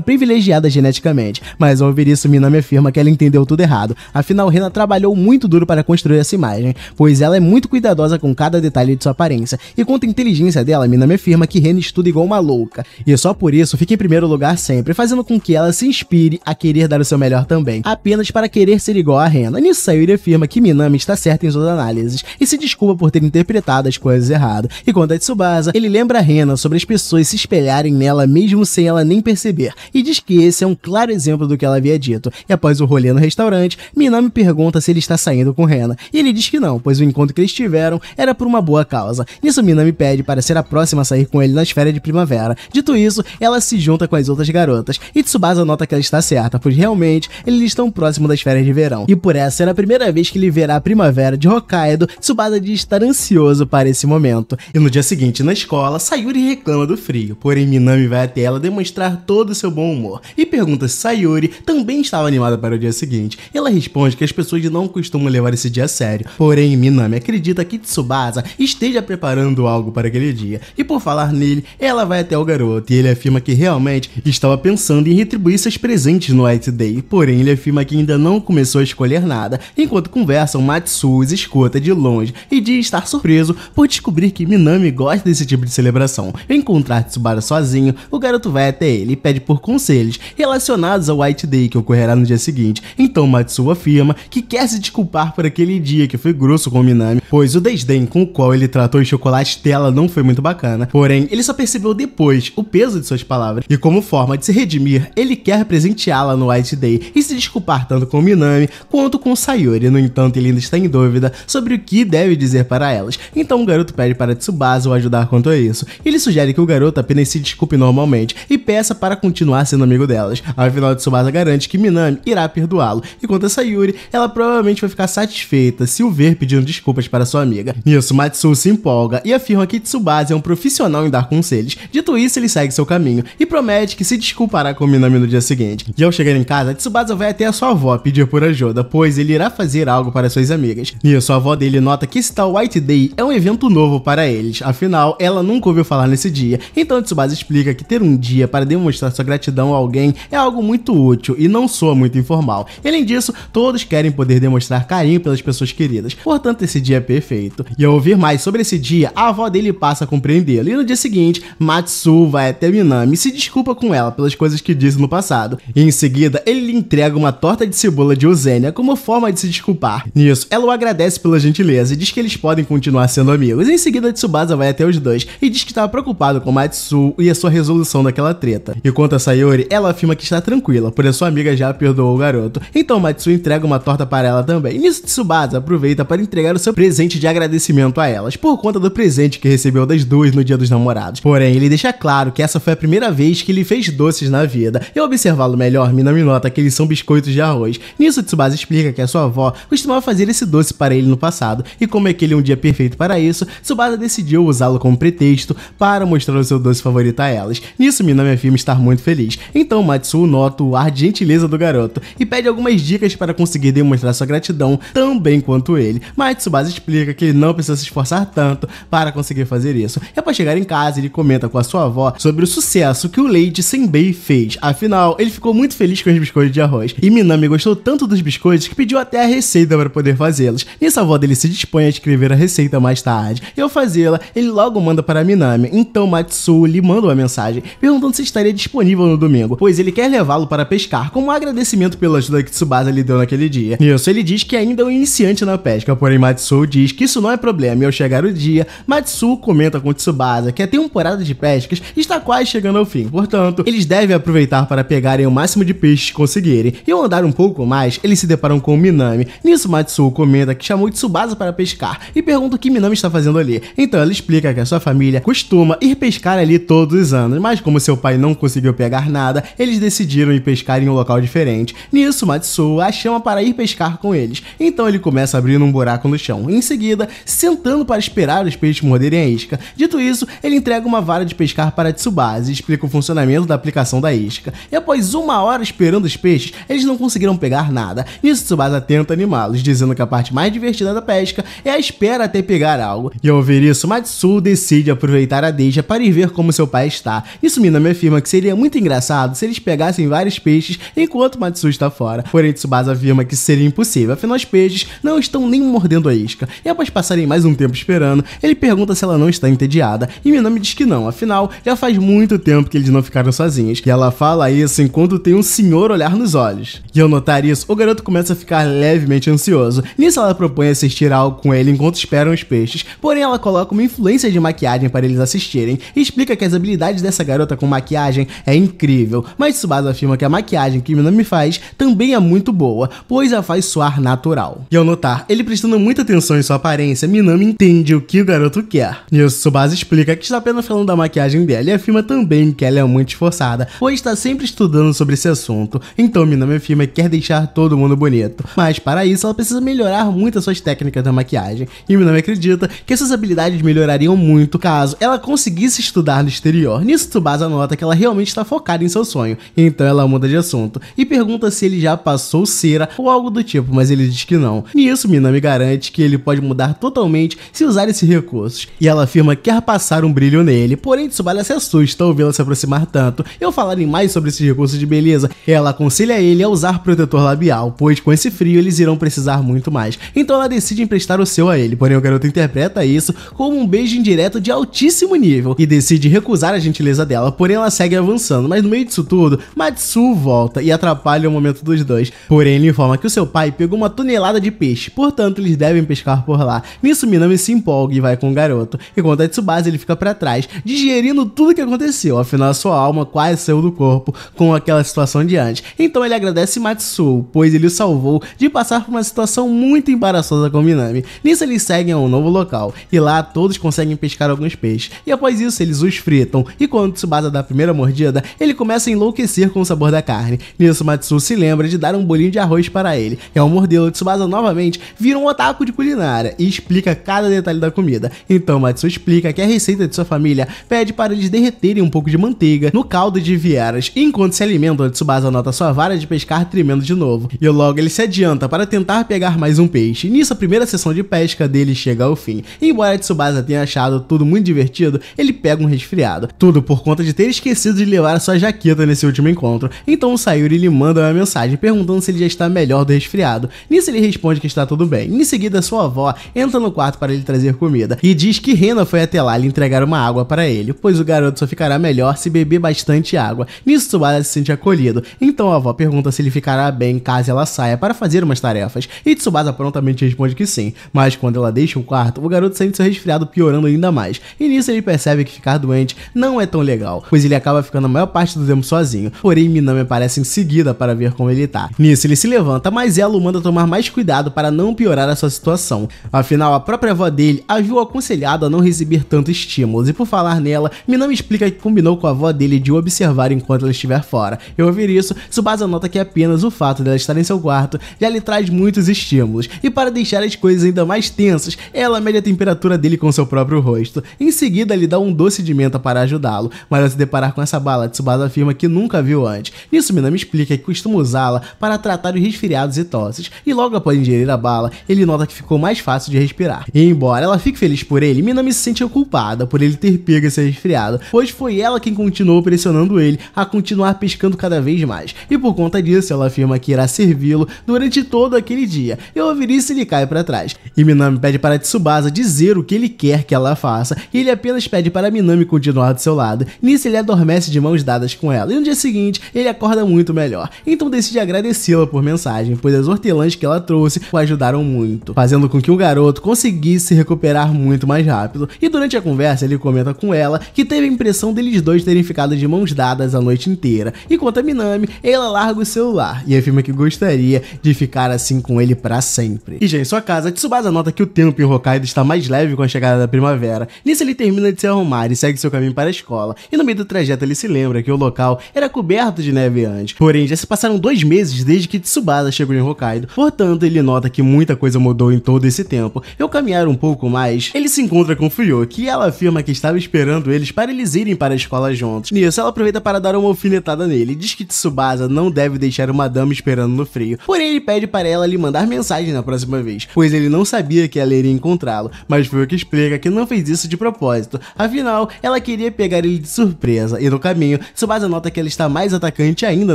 privilegiada privilegiada geneticamente, mas ao ouvir isso, Minami afirma que ela entendeu tudo errado. Afinal, Rena trabalhou muito duro para construir essa imagem, pois ela é muito cuidadosa com cada detalhe de sua aparência, e quanto à inteligência dela, Minami afirma que Rena estuda igual uma louca, e só por isso fica em primeiro lugar sempre, fazendo com que ela se inspire a querer dar o seu melhor também, apenas para querer ser igual a Rena. Nisso, Sayuri afirma que Minami está certa em suas análises, e se desculpa por ter interpretado as coisas errado. E quanto a Tsubasa, ele lembra a Rena sobre as pessoas se espelharem nela mesmo sem ela nem perceber, e diz que esse é um claro exemplo do que ela havia dito. E após o rolê no restaurante, Minami pergunta se ele está saindo com Rena. E ele diz que não, pois o encontro que eles tiveram era por uma boa causa. Nisso, Minami pede para ser a próxima a sair com ele nas férias de primavera. Dito isso, ela se junta com as outras garotas. E Tsubasa nota que ela está certa, pois realmente eles estão próximo das férias de verão. E por essa era a primeira vez que ele verá a primavera de Hokkaido, Tsubasa diz estar ansioso para esse momento. E no dia seguinte, na escola, Sayuri reclama do frio, porém Minami vai até ela demonstrar todo o seu bom humor humor e pergunta se Sayuri também estava animada para o dia seguinte. Ela responde que as pessoas não costumam levar esse dia a sério, porém Minami acredita que Tsubasa esteja preparando algo para aquele dia, e por falar nele, ela vai até o garoto e ele afirma que realmente estava pensando em retribuir seus presentes no White Day, porém ele afirma que ainda não começou a escolher nada. Enquanto conversam, Matsu os escuta de longe e diz estar surpreso por descobrir que Minami gosta desse tipo de celebração. encontrar Tsubasa sozinho, o garoto vai até ele e pede por conselho deles relacionados ao White Day que ocorrerá no dia seguinte. Então Matsuo afirma que quer se desculpar por aquele dia que foi grosso com Minami, pois o desdém com o qual ele tratou o chocolate dela não foi muito bacana. Porém, ele só percebeu depois o peso de suas palavras e como forma de se redimir, ele quer presenteá-la no White Day e se desculpar tanto com Minami quanto com Sayori. No entanto, ele ainda está em dúvida sobre o que deve dizer para elas. Então o garoto pede para Tsubasa o ajudar quanto a isso. Ele sugere que o garoto apenas se desculpe normalmente e peça para continuar sendo amigo delas. Ao final Tsubasa garante que Minami irá perdoá-lo, e quanto a Sayuri, ela provavelmente vai ficar satisfeita se o ver pedindo desculpas para sua amiga. Nisso, Matsu se empolga e afirma que Tsubasa é um profissional em dar conselhos. Dito isso, ele segue seu caminho e promete que se desculpará com Minami no dia seguinte. E ao chegar em casa, Tsubasa vai até a sua avó pedir por ajuda, pois ele irá fazer algo para suas amigas. Nisso, a avó dele nota que esse tal White Day é um evento novo para eles, afinal, ela nunca ouviu falar nesse dia. Então Tsubasa explica que ter um dia para demonstrar sua gratidão ao alguém é algo muito útil e não soa muito informal. Além disso, todos querem poder demonstrar carinho pelas pessoas queridas, portanto esse dia é perfeito. E ao ouvir mais sobre esse dia, a avó dele passa a compreendê-lo e no dia seguinte, Matsu vai até Minami e se desculpa com ela pelas coisas que disse no passado. E em seguida, ele lhe entrega uma torta de cebola de Uzenia como forma de se desculpar. Nisso, ela o agradece pela gentileza e diz que eles podem continuar sendo amigos. Em seguida, Tsubasa vai até os dois e diz que estava preocupado com Matsu e a sua resolução daquela treta. E quanto a Sayori, ela afirma que está tranquila, pois sua amiga já perdoou o garoto. Então Matsu entrega uma torta para ela também. E nisso Tsubasa aproveita para entregar o seu presente de agradecimento a elas, por conta do presente que recebeu das duas no dia dos namorados. Porém, ele deixa claro que essa foi a primeira vez que ele fez doces na vida. E ao observá-lo melhor, Minami nota que eles são biscoitos de arroz. Nisso Tsubasa explica que a sua avó costumava fazer esse doce para ele no passado, e como é ele é um dia perfeito para isso, Tsubasa decidiu usá-lo como pretexto para mostrar o seu doce favorito a elas. Nisso Minami afirma estar muito feliz. Então Matsuo nota o ar de gentileza do garoto e pede algumas dicas para conseguir demonstrar sua gratidão tão bem quanto ele. Matsubasa explica que ele não precisa se esforçar tanto para conseguir fazer isso. E após chegar em casa, ele comenta com a sua avó sobre o sucesso que o Leite Senbei fez. Afinal, ele ficou muito feliz com os biscoitos de arroz. E Minami gostou tanto dos biscoitos que pediu até a receita para poder fazê-los. Nisso a avó dele se dispõe a escrever a receita mais tarde. E ao fazê-la, ele logo manda para Minami. Então Matsuo lhe manda uma mensagem perguntando se estaria disponível no domingo pois ele quer levá-lo para pescar como um agradecimento pela ajuda que Tsubasa lhe deu naquele dia. Isso, ele diz que ainda é um iniciante na pesca, porém Matsuo diz que isso não é problema e ao chegar o dia, Matsuo comenta com Tsubasa que a temporada de pescas está quase chegando ao fim, portanto, eles devem aproveitar para pegarem o máximo de peixes que conseguirem. E ao andar um pouco mais, eles se deparam com Minami. Nisso, Matsuo comenta que chamou Tsubasa para pescar e pergunta o que Minami está fazendo ali. Então ela explica que a sua família costuma ir pescar ali todos os anos, mas como seu pai não conseguiu pegar nada, eles decidiram ir pescar em um local diferente. Nisso, Matsuo a chama para ir pescar com eles. Então ele começa abrindo um buraco no chão. Em seguida, sentando para esperar os peixes morderem a isca. Dito isso, ele entrega uma vara de pescar para Tsubasa e explica o funcionamento da aplicação da isca. E após uma hora esperando os peixes, eles não conseguiram pegar nada. Nisso, Tsubasa tenta animá-los, dizendo que a parte mais divertida da pesca é a espera até pegar algo. E ao ouvir isso, Matsuo decide aproveitar a deixa para ir ver como seu pai está. Isso Minami afirma que seria muito engraçado se eles pegassem vários peixes enquanto Matsui está fora. Porém, Tsubasa afirma que seria impossível, afinal os peixes não estão nem mordendo a isca. E após passarem mais um tempo esperando, ele pergunta se ela não está entediada, e Minami diz que não, afinal, já faz muito tempo que eles não ficaram sozinhos. E ela fala isso enquanto tem um senhor olhar nos olhos. E ao notar isso, o garoto começa a ficar levemente ansioso. Nisso ela propõe assistir algo com ele enquanto esperam os peixes, porém ela coloca uma influência de maquiagem para eles assistirem e explica que as habilidades dessa garota com maquiagem é incrível incrível, mas Tsubasa afirma que a maquiagem que Minami faz também é muito boa, pois a faz soar natural. E ao notar ele prestando muita atenção em sua aparência, Minami entende o que o garoto quer. Nisso, Tsubasa explica que está apenas falando da maquiagem dela e afirma também que ela é muito esforçada, pois está sempre estudando sobre esse assunto. Então Minami afirma que quer deixar todo mundo bonito, mas para isso ela precisa melhorar muito as suas técnicas da maquiagem. E Minami acredita que essas habilidades melhorariam muito caso ela conseguisse estudar no exterior. Nisso, Tsubasa nota que ela realmente está focada em seu seu sonho. Então ela muda de assunto e pergunta se ele já passou cera ou algo do tipo, mas ele diz que não. Nisso, Minami garante que ele pode mudar totalmente se usar esses recursos. E ela afirma que quer passar um brilho nele, porém Tsubaya se assusta ao vê-la se aproximar tanto. E ao falarem mais sobre esses recursos de beleza, ela aconselha ele a usar protetor labial, pois com esse frio eles irão precisar muito mais. Então ela decide emprestar o seu a ele, porém o garoto interpreta isso como um beijo indireto de altíssimo nível e decide recusar a gentileza dela, porém ela segue avançando, mas no meio disso tudo, Matsu volta e atrapalha o momento dos dois. Porém, ele informa que o seu pai pegou uma tonelada de peixe, portanto eles devem pescar por lá. Nisso, Minami se empolga e vai com o garoto, enquanto a Tsubasa ele fica para trás, digerindo tudo o que aconteceu, afinal sua alma quase saiu do corpo com aquela situação de antes. Então ele agradece Matsu, pois ele o salvou de passar por uma situação muito embaraçosa com Minami. Nisso eles seguem a um novo local, e lá todos conseguem pescar alguns peixes, e após isso eles os fritam, e quando Tsubasa dá a primeira mordida, ele começa começa a enlouquecer com o sabor da carne. Nisso, Matsu se lembra de dar um bolinho de arroz para ele. É um mordê-lo, Tsubasa novamente vira um otaku de culinária e explica cada detalhe da comida. Então, Matsu explica que a receita de sua família pede para eles derreterem um pouco de manteiga no caldo de vieras. Enquanto se alimentam, Tsubasa nota sua vara de pescar tremendo de novo. E logo ele se adianta para tentar pegar mais um peixe. Nisso, a primeira sessão de pesca dele chega ao fim. Embora Tsubasa tenha achado tudo muito divertido, ele pega um resfriado. Tudo por conta de ter esquecido de levar a sua jaqueta Akita nesse último encontro, então o Sayuri lhe manda uma mensagem perguntando se ele já está melhor do resfriado. Nisso ele responde que está tudo bem. Em seguida, sua avó entra no quarto para lhe trazer comida e diz que Rena foi até lá lhe entregar uma água para ele, pois o garoto só ficará melhor se beber bastante água. Nisso, Tsubasa se sente acolhido, então a avó pergunta se ele ficará bem caso ela saia para fazer umas tarefas, e Tsubasa prontamente responde que sim, mas quando ela deixa o quarto, o garoto sente seu resfriado piorando ainda mais, e nisso ele percebe que ficar doente não é tão legal, pois ele acaba ficando a maior parte do tempo sozinho, porém Minami aparece em seguida para ver como ele tá. Nisso ele se levanta, mas ela o manda tomar mais cuidado para não piorar a sua situação. Afinal, a própria avó dele a viu aconselhado a não receber tantos estímulos, e por falar nela, Minami explica que combinou com a avó dele de o observar enquanto ela estiver fora. Eu ouvir isso, Tsubasa nota que é apenas o fato dela estar em seu quarto já lhe traz muitos estímulos, e para deixar as coisas ainda mais tensas, ela mede a temperatura dele com seu próprio rosto. Em seguida, lhe dá um doce de menta para ajudá-lo, mas ao se deparar com essa bala, Tsubasa afirma que nunca viu antes. Nisso, Minami explica que costuma usá-la para tratar os resfriados e tosses, e logo após ingerir a bala, ele nota que ficou mais fácil de respirar. E embora ela fique feliz por ele, Minami se sente culpada por ele ter pego esse resfriado, pois foi ela quem continuou pressionando ele a continuar pescando cada vez mais, e por conta disso ela afirma que irá servi-lo durante todo aquele dia, Eu ouviria se ele cai para trás. E Minami pede para Tsubasa dizer o que ele quer que ela faça, e ele apenas pede para Minami continuar do seu lado, nisso ele adormece de mãos dadas com ela ela, e no dia seguinte ele acorda muito melhor. Então decide agradecê-la por mensagem, pois as hortelãs que ela trouxe o ajudaram muito, fazendo com que o garoto conseguisse se recuperar muito mais rápido. E durante a conversa ele comenta com ela que teve a impressão deles dois terem ficado de mãos dadas a noite inteira. E quanto a Minami, ela larga o celular e afirma que gostaria de ficar assim com ele para sempre. E já em sua casa, Tsubasa nota que o tempo em Hokkaido está mais leve com a chegada da primavera. Nisso ele termina de se arrumar e segue seu caminho para a escola. E no meio do trajeto ele se lembra que o local local era coberto de neve antes. Porém, já se passaram dois meses desde que Tsubasa chegou em Hokkaido, portanto, ele nota que muita coisa mudou em todo esse tempo. Ao caminhar um pouco mais, ele se encontra com Fuyoki e ela afirma que estava esperando eles para eles irem para a escola juntos. Nisso, ela aproveita para dar uma alfinetada nele e diz que Tsubasa não deve deixar uma dama esperando no frio. Porém, ele pede para ela lhe mandar mensagem na próxima vez, pois ele não sabia que ela iria encontrá-lo, mas Fuyoki explica que não fez isso de propósito. Afinal, ela queria pegar ele de surpresa e no caminho, Tsubasa nota que ela está mais atacante ainda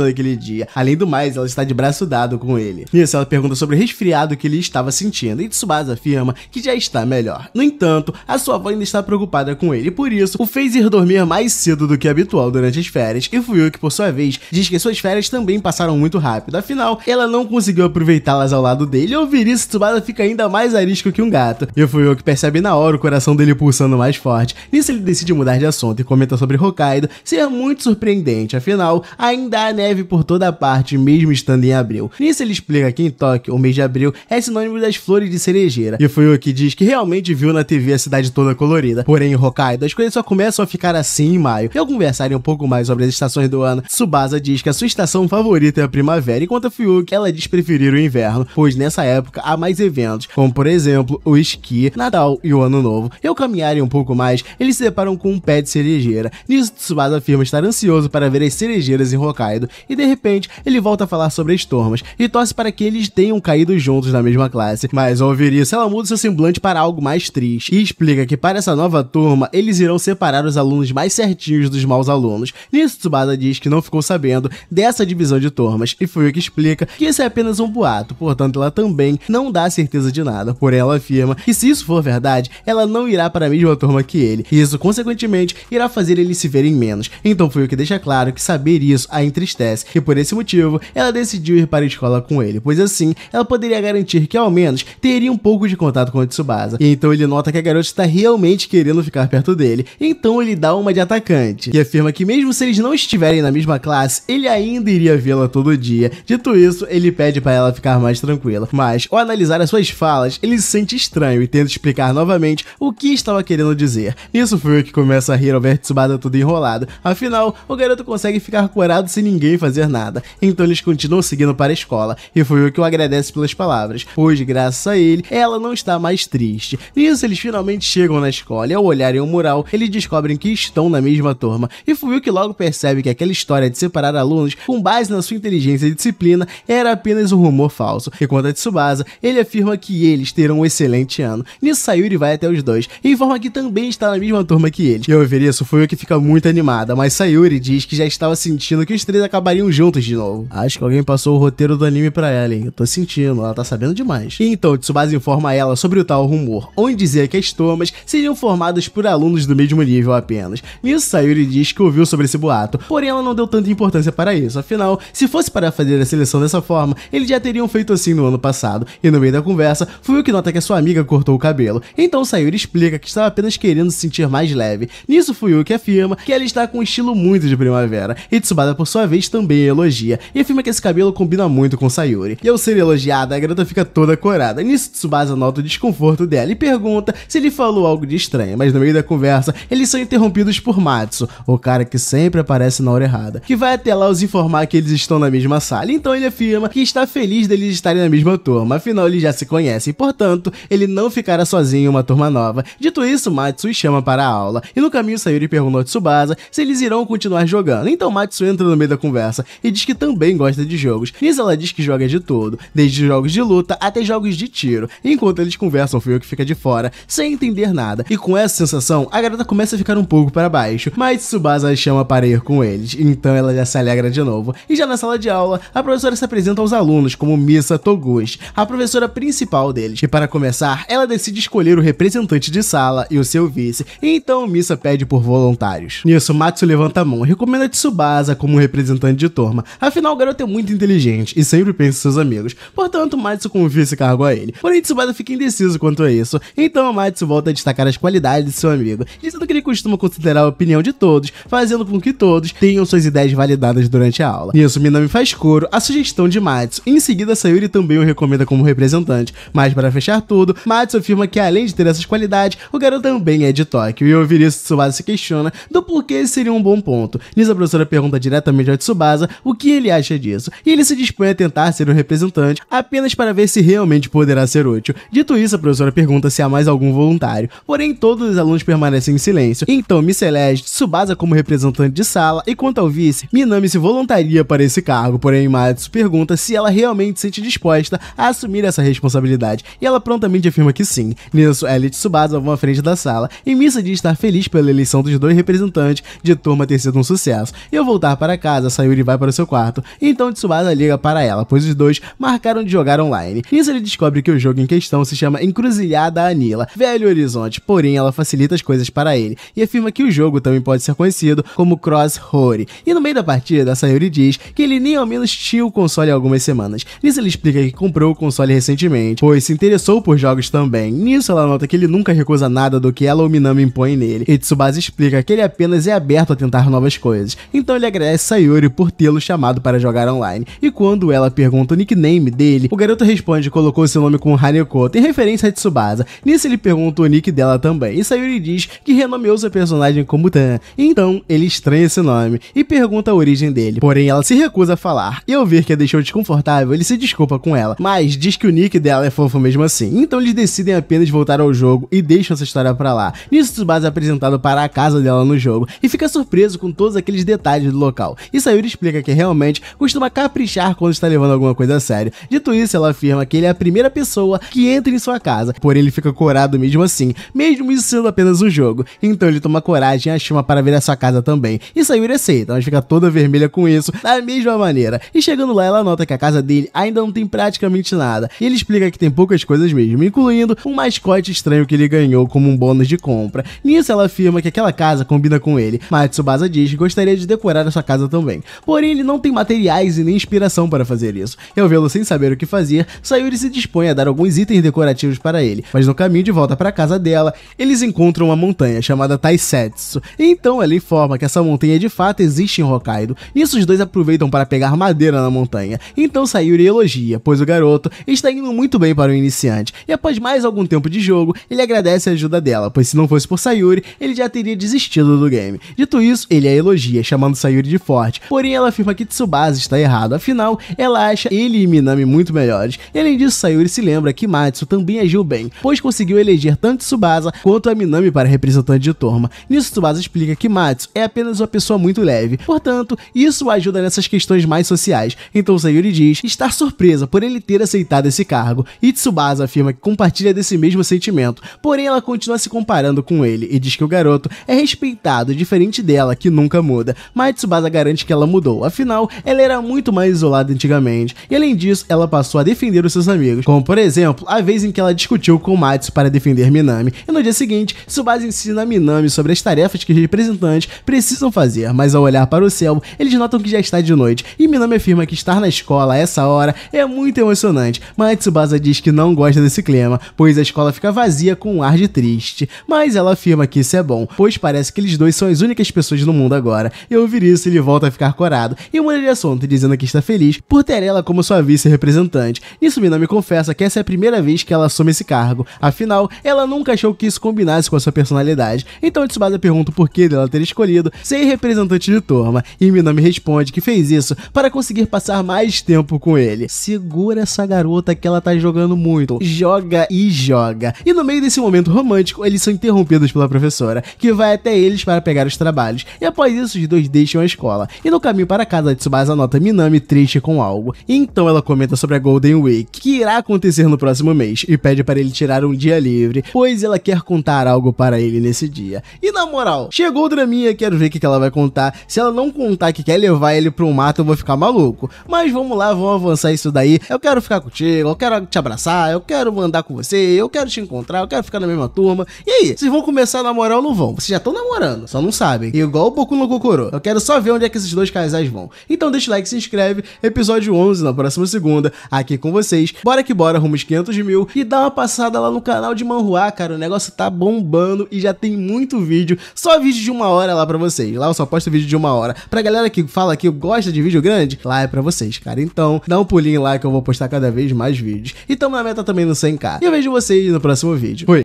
naquele dia. Além do mais, ela está de braço dado com ele. Nisso, ela pergunta sobre o resfriado que ele estava sentindo e Tsubasa afirma que já está melhor. No entanto, a sua avó ainda está preocupada com ele e por isso o fez ir dormir mais cedo do que habitual durante as férias. E Fuyuki, por sua vez, diz que suas férias também passaram muito rápido. Afinal, ela não conseguiu aproveitá-las ao lado dele. Ao ouvir isso, Tsubasa fica ainda mais arisco que um gato. E Fuyuki percebe na hora o coração dele pulsando mais forte. Nisso, ele decide mudar de assunto e comenta sobre Hokkaido, ser muito surpreendido surpreendente, afinal, ainda há neve por toda parte, mesmo estando em abril. Nisso ele explica que em Tóquio, o mês de abril é sinônimo das flores de cerejeira, e foi o que diz que realmente viu na TV a cidade toda colorida. Porém, em Hokkaido, as coisas só começam a ficar assim em maio. E ao conversarem um pouco mais sobre as estações do ano, Subasa diz que a sua estação favorita é a primavera, enquanto a Fiuk, ela diz preferir o inverno, pois nessa época há mais eventos, como por exemplo, o esqui, Natal e o Ano Novo. E ao caminharem um pouco mais, eles se deparam com um pé de cerejeira. Nisso, Tsubasa afirma estar ansioso para ver as cerejeiras em Hokkaido e de repente ele volta a falar sobre as turmas e torce para que eles tenham caído juntos na mesma classe. Mas ao ouvir isso, ela muda seu semblante para algo mais triste e explica que para essa nova turma eles irão separar os alunos mais certinhos dos maus alunos. Nisso, Tsubasa diz que não ficou sabendo dessa divisão de turmas e foi o que explica que isso é apenas um boato, portanto ela também não dá certeza de nada. Porém, ela afirma que se isso for verdade, ela não irá para a mesma turma que ele e isso consequentemente irá fazer eles se verem menos. Então foi o que deixa claro que saber isso a entristece e por esse motivo ela decidiu ir para a escola com ele, pois assim ela poderia garantir que ao menos teria um pouco de contato com o Tsubasa. E então ele nota que a garota está realmente querendo ficar perto dele, então ele dá uma de atacante e afirma que mesmo se eles não estiverem na mesma classe, ele ainda iria vê-la todo dia. Dito isso, ele pede para ela ficar mais tranquila, mas ao analisar as suas falas, ele se sente estranho e tenta explicar novamente o que estava querendo dizer. Isso foi o que começa a rir Alberto Tsubasa tudo enrolado, afinal o garoto garoto consegue ficar curado sem ninguém fazer nada, então eles continuam seguindo para a escola, e foi o que o agradece pelas palavras, pois graças a ele, ela não está mais triste. Nisso, eles finalmente chegam na escola, e ao olharem o mural, eles descobrem que estão na mesma turma, e foi o que logo percebe que aquela história de separar alunos com base na sua inteligência e disciplina era apenas um rumor falso, e quanto a Tsubasa, ele afirma que eles terão um excelente ano. Nisso, Sayuri vai até os dois, e informa que também está na mesma turma que eles. Ao ver isso foi o que fica muito animada, mas Sayuri diz que já estava sentindo que os três acabariam juntos de novo. Acho que alguém passou o roteiro do anime pra ela, hein? Eu tô sentindo, ela tá sabendo demais. então, Tsubasa informa ela sobre o tal rumor, onde dizia que as turmas seriam formadas por alunos do mesmo nível apenas. Nisso, Sayuri diz que ouviu sobre esse boato, porém ela não deu tanta importância para isso, afinal, se fosse para fazer a seleção dessa forma, eles já teriam feito assim no ano passado, e no meio da conversa, foi o que nota que a sua amiga cortou o cabelo. Então Sayuri explica que estava apenas querendo se sentir mais leve. Nisso, Fuyuki afirma que ela está com um estilo muito de primeira primavera. E Tsubada, por sua vez, também elogia, e afirma que esse cabelo combina muito com Sayuri. E ao ser elogiada, a garota fica toda corada. Nisso, Tsubasa nota o desconforto dela e pergunta se ele falou algo de estranho, mas no meio da conversa, eles são interrompidos por Matsu, o cara que sempre aparece na hora errada, que vai até lá os informar que eles estão na mesma sala, então ele afirma que está feliz deles estarem na mesma turma, afinal eles já se conhecem, portanto, ele não ficará sozinho em uma turma nova. Dito isso, Matsu os chama para a aula, e no caminho Sayuri pergunta a Tsubasa se eles irão continuar jogando. Então Matsu entra no meio da conversa e diz que também gosta de jogos. Nisso ela diz que joga de todo, desde jogos de luta até jogos de tiro. Enquanto eles conversam, Fio que fica de fora, sem entender nada. E com essa sensação, a garota começa a ficar um pouco para baixo, mas Tsubasa chama para ir com eles. Então ela já se alegra de novo. E já na sala de aula, a professora se apresenta aos alunos como Missa Toguchi, a professora principal deles. E para começar, ela decide escolher o representante de sala e o seu vice. E então Missa pede por voluntários. Nisso, Matsu levanta a mão, recomenda Tsubasa como representante de turma. Afinal, o garoto é muito inteligente e sempre pensa em seus amigos. Portanto, Matsu confia esse cargo a ele. Porém, Tsubasa fica indeciso quanto a isso. Então, Matsu volta a destacar as qualidades de seu amigo, dizendo que ele costuma considerar a opinião de todos, fazendo com que todos tenham suas ideias validadas durante a aula. Isso, Minami faz coro a sugestão de Matsu. Em seguida, Sayuri também o recomenda como representante. Mas, para fechar tudo, Matsu afirma que além de ter essas qualidades, o garoto também é de Tóquio. E ouvir isso, Tsubasa se questiona do porquê seria um bom ponto. Lisa Professora pergunta diretamente ao Tsubasa o que ele acha disso, e ele se dispõe a tentar ser um representante apenas para ver se realmente poderá ser útil. Dito isso, a professora pergunta se há mais algum voluntário, porém todos os alunos permanecem em silêncio. Então Miss Celeste, Tsubasa como representante de sala, e quanto ao vice, Minami se voluntaria para esse cargo, porém Matsu pergunta se ela realmente se sente disposta a assumir essa responsabilidade, e ela prontamente afirma que sim. Nisso, ela e Tsubasa vão à frente da sala, e Missa diz estar feliz pela eleição dos dois representantes de turma ter sido um sucesso sucesso. E ao voltar para casa, Sayuri vai para o seu quarto, então Tsubasa liga para ela, pois os dois marcaram de jogar online. Nisso ele descobre que o jogo em questão se chama Encruzilhada Anila, Velho Horizonte, porém ela facilita as coisas para ele, e afirma que o jogo também pode ser conhecido como Cross Hori. E no meio da partida, Sayuri diz que ele nem ao menos tinha o console há algumas semanas. Nisso ele explica que comprou o console recentemente, pois se interessou por jogos também. Nisso ela nota que ele nunca recusa nada do que ela ou Minami impõe nele, e Tsubasa explica que ele apenas é aberto a tentar novas coisas coisas. Então ele agradece Sayori por tê-lo chamado para jogar online. E quando ela pergunta o nickname dele, o garoto responde que colocou seu nome com Hanekota em referência a Tsubasa. Nisso ele pergunta o nick dela também. E Sayori diz que renomeou seu personagem como Tan. Então ele estranha esse nome e pergunta a origem dele. Porém ela se recusa a falar. E ao ver que a deixou desconfortável, ele se desculpa com ela, mas diz que o nick dela é fofo mesmo assim. Então eles decidem apenas voltar ao jogo e deixam essa história para lá. Nisso Tsubasa é apresentado para a casa dela no jogo e fica surpreso com todos aqueles detalhes do local. E Sayuri explica que realmente costuma caprichar quando está levando alguma coisa a sério. Dito isso, ela afirma que ele é a primeira pessoa que entra em sua casa, porém ele fica corado mesmo assim, mesmo isso sendo apenas um jogo. Então ele toma coragem e a chama para vir à sua casa também. E Sayuri aceita, mas fica toda vermelha com isso, da mesma maneira. E chegando lá, ela nota que a casa dele ainda não tem praticamente nada. E ele explica que tem poucas coisas mesmo, incluindo um mascote estranho que ele ganhou como um bônus de compra. Nisso, ela afirma que aquela casa combina com ele. Matsubasa diz que gostaria de decorar a sua casa também. Porém, ele não tem materiais e nem inspiração para fazer isso. E ao vê-lo sem saber o que fazer, Sayuri se dispõe a dar alguns itens decorativos para ele, mas no caminho de volta para a casa dela, eles encontram uma montanha chamada Taisetsu. Então ela informa que essa montanha de fato existe em Hokkaido, e isso os dois aproveitam para pegar madeira na montanha. Então Sayuri elogia, pois o garoto está indo muito bem para o iniciante, e após mais algum tempo de jogo, ele agradece a ajuda dela, pois se não fosse por Sayuri, ele já teria desistido do game. Dito isso, ele a elogia chamando Sayuri de forte. Porém, ela afirma que Tsubasa está errado, afinal, ela acha ele e Minami muito melhores. E além disso, Sayuri se lembra que Matsu também agiu bem, pois conseguiu eleger tanto Tsubasa quanto a Minami para representante de turma. Nisso, Tsubasa explica que Matsu é apenas uma pessoa muito leve, portanto, isso ajuda nessas questões mais sociais. Então, Sayuri diz estar surpresa por ele ter aceitado esse cargo, e Tsubasa afirma que compartilha desse mesmo sentimento, porém ela continua se comparando com ele e diz que o garoto é respeitado, diferente dela, que nunca muda muda, mas Tsubasa garante que ela mudou, afinal, ela era muito mais isolada antigamente, e além disso, ela passou a defender os seus amigos, como por exemplo, a vez em que ela discutiu com Matsu para defender Minami, e no dia seguinte, Tsubasa ensina a Minami sobre as tarefas que os representantes precisam fazer, mas ao olhar para o céu, eles notam que já está de noite, e Minami afirma que estar na escola a essa hora é muito emocionante, mas Tsubasa diz que não gosta desse clima, pois a escola fica vazia com um ar de triste, mas ela afirma que isso é bom, pois parece que eles dois são as únicas pessoas no mundo agora agora. E ouvir isso, ele volta a ficar corado e muda de assunto, dizendo que está feliz por ter ela como sua vice-representante. Isso me confessa que essa é a primeira vez que ela assume esse cargo. Afinal, ela nunca achou que isso combinasse com a sua personalidade. Então Tsubasa pergunta o porquê dela ter escolhido ser representante de turma. E Minami responde que fez isso para conseguir passar mais tempo com ele. Segura essa garota que ela tá jogando muito. Joga e joga. E no meio desse momento romântico, eles são interrompidos pela professora, que vai até eles para pegar os trabalhos. E após isso, esses dois deixam a escola. E no caminho para casa, Tsubasa nota Minami triste com algo. Então ela comenta sobre a Golden Week, que irá acontecer no próximo mês, e pede para ele tirar um dia livre, pois ela quer contar algo para ele nesse dia. E na moral, chegou o draminha, quero ver o que ela vai contar. Se ela não contar que quer levar ele para o mato, eu vou ficar maluco. Mas vamos lá, vamos avançar isso daí. Eu quero ficar contigo, eu quero te abraçar, eu quero andar com você, eu quero te encontrar, eu quero ficar na mesma turma. E aí, vocês vão começar a namorar ou não vão? Vocês já estão namorando, só não sabem. E igual o Boku no eu quero só ver onde é que esses dois casais vão. Então deixa o like, se inscreve. Episódio 11 na próxima segunda, aqui com vocês. Bora que bora, rumo aos 500 mil. E dá uma passada lá no canal de Manhua, cara. O negócio tá bombando e já tem muito vídeo. Só vídeo de uma hora lá pra vocês. Lá eu só posto vídeo de uma hora. Pra galera que fala que gosta de vídeo grande, lá é pra vocês, cara. Então dá um pulinho lá que eu vou postar cada vez mais vídeos. E tamo na meta também no 100k. E eu vejo vocês no próximo vídeo. Fui!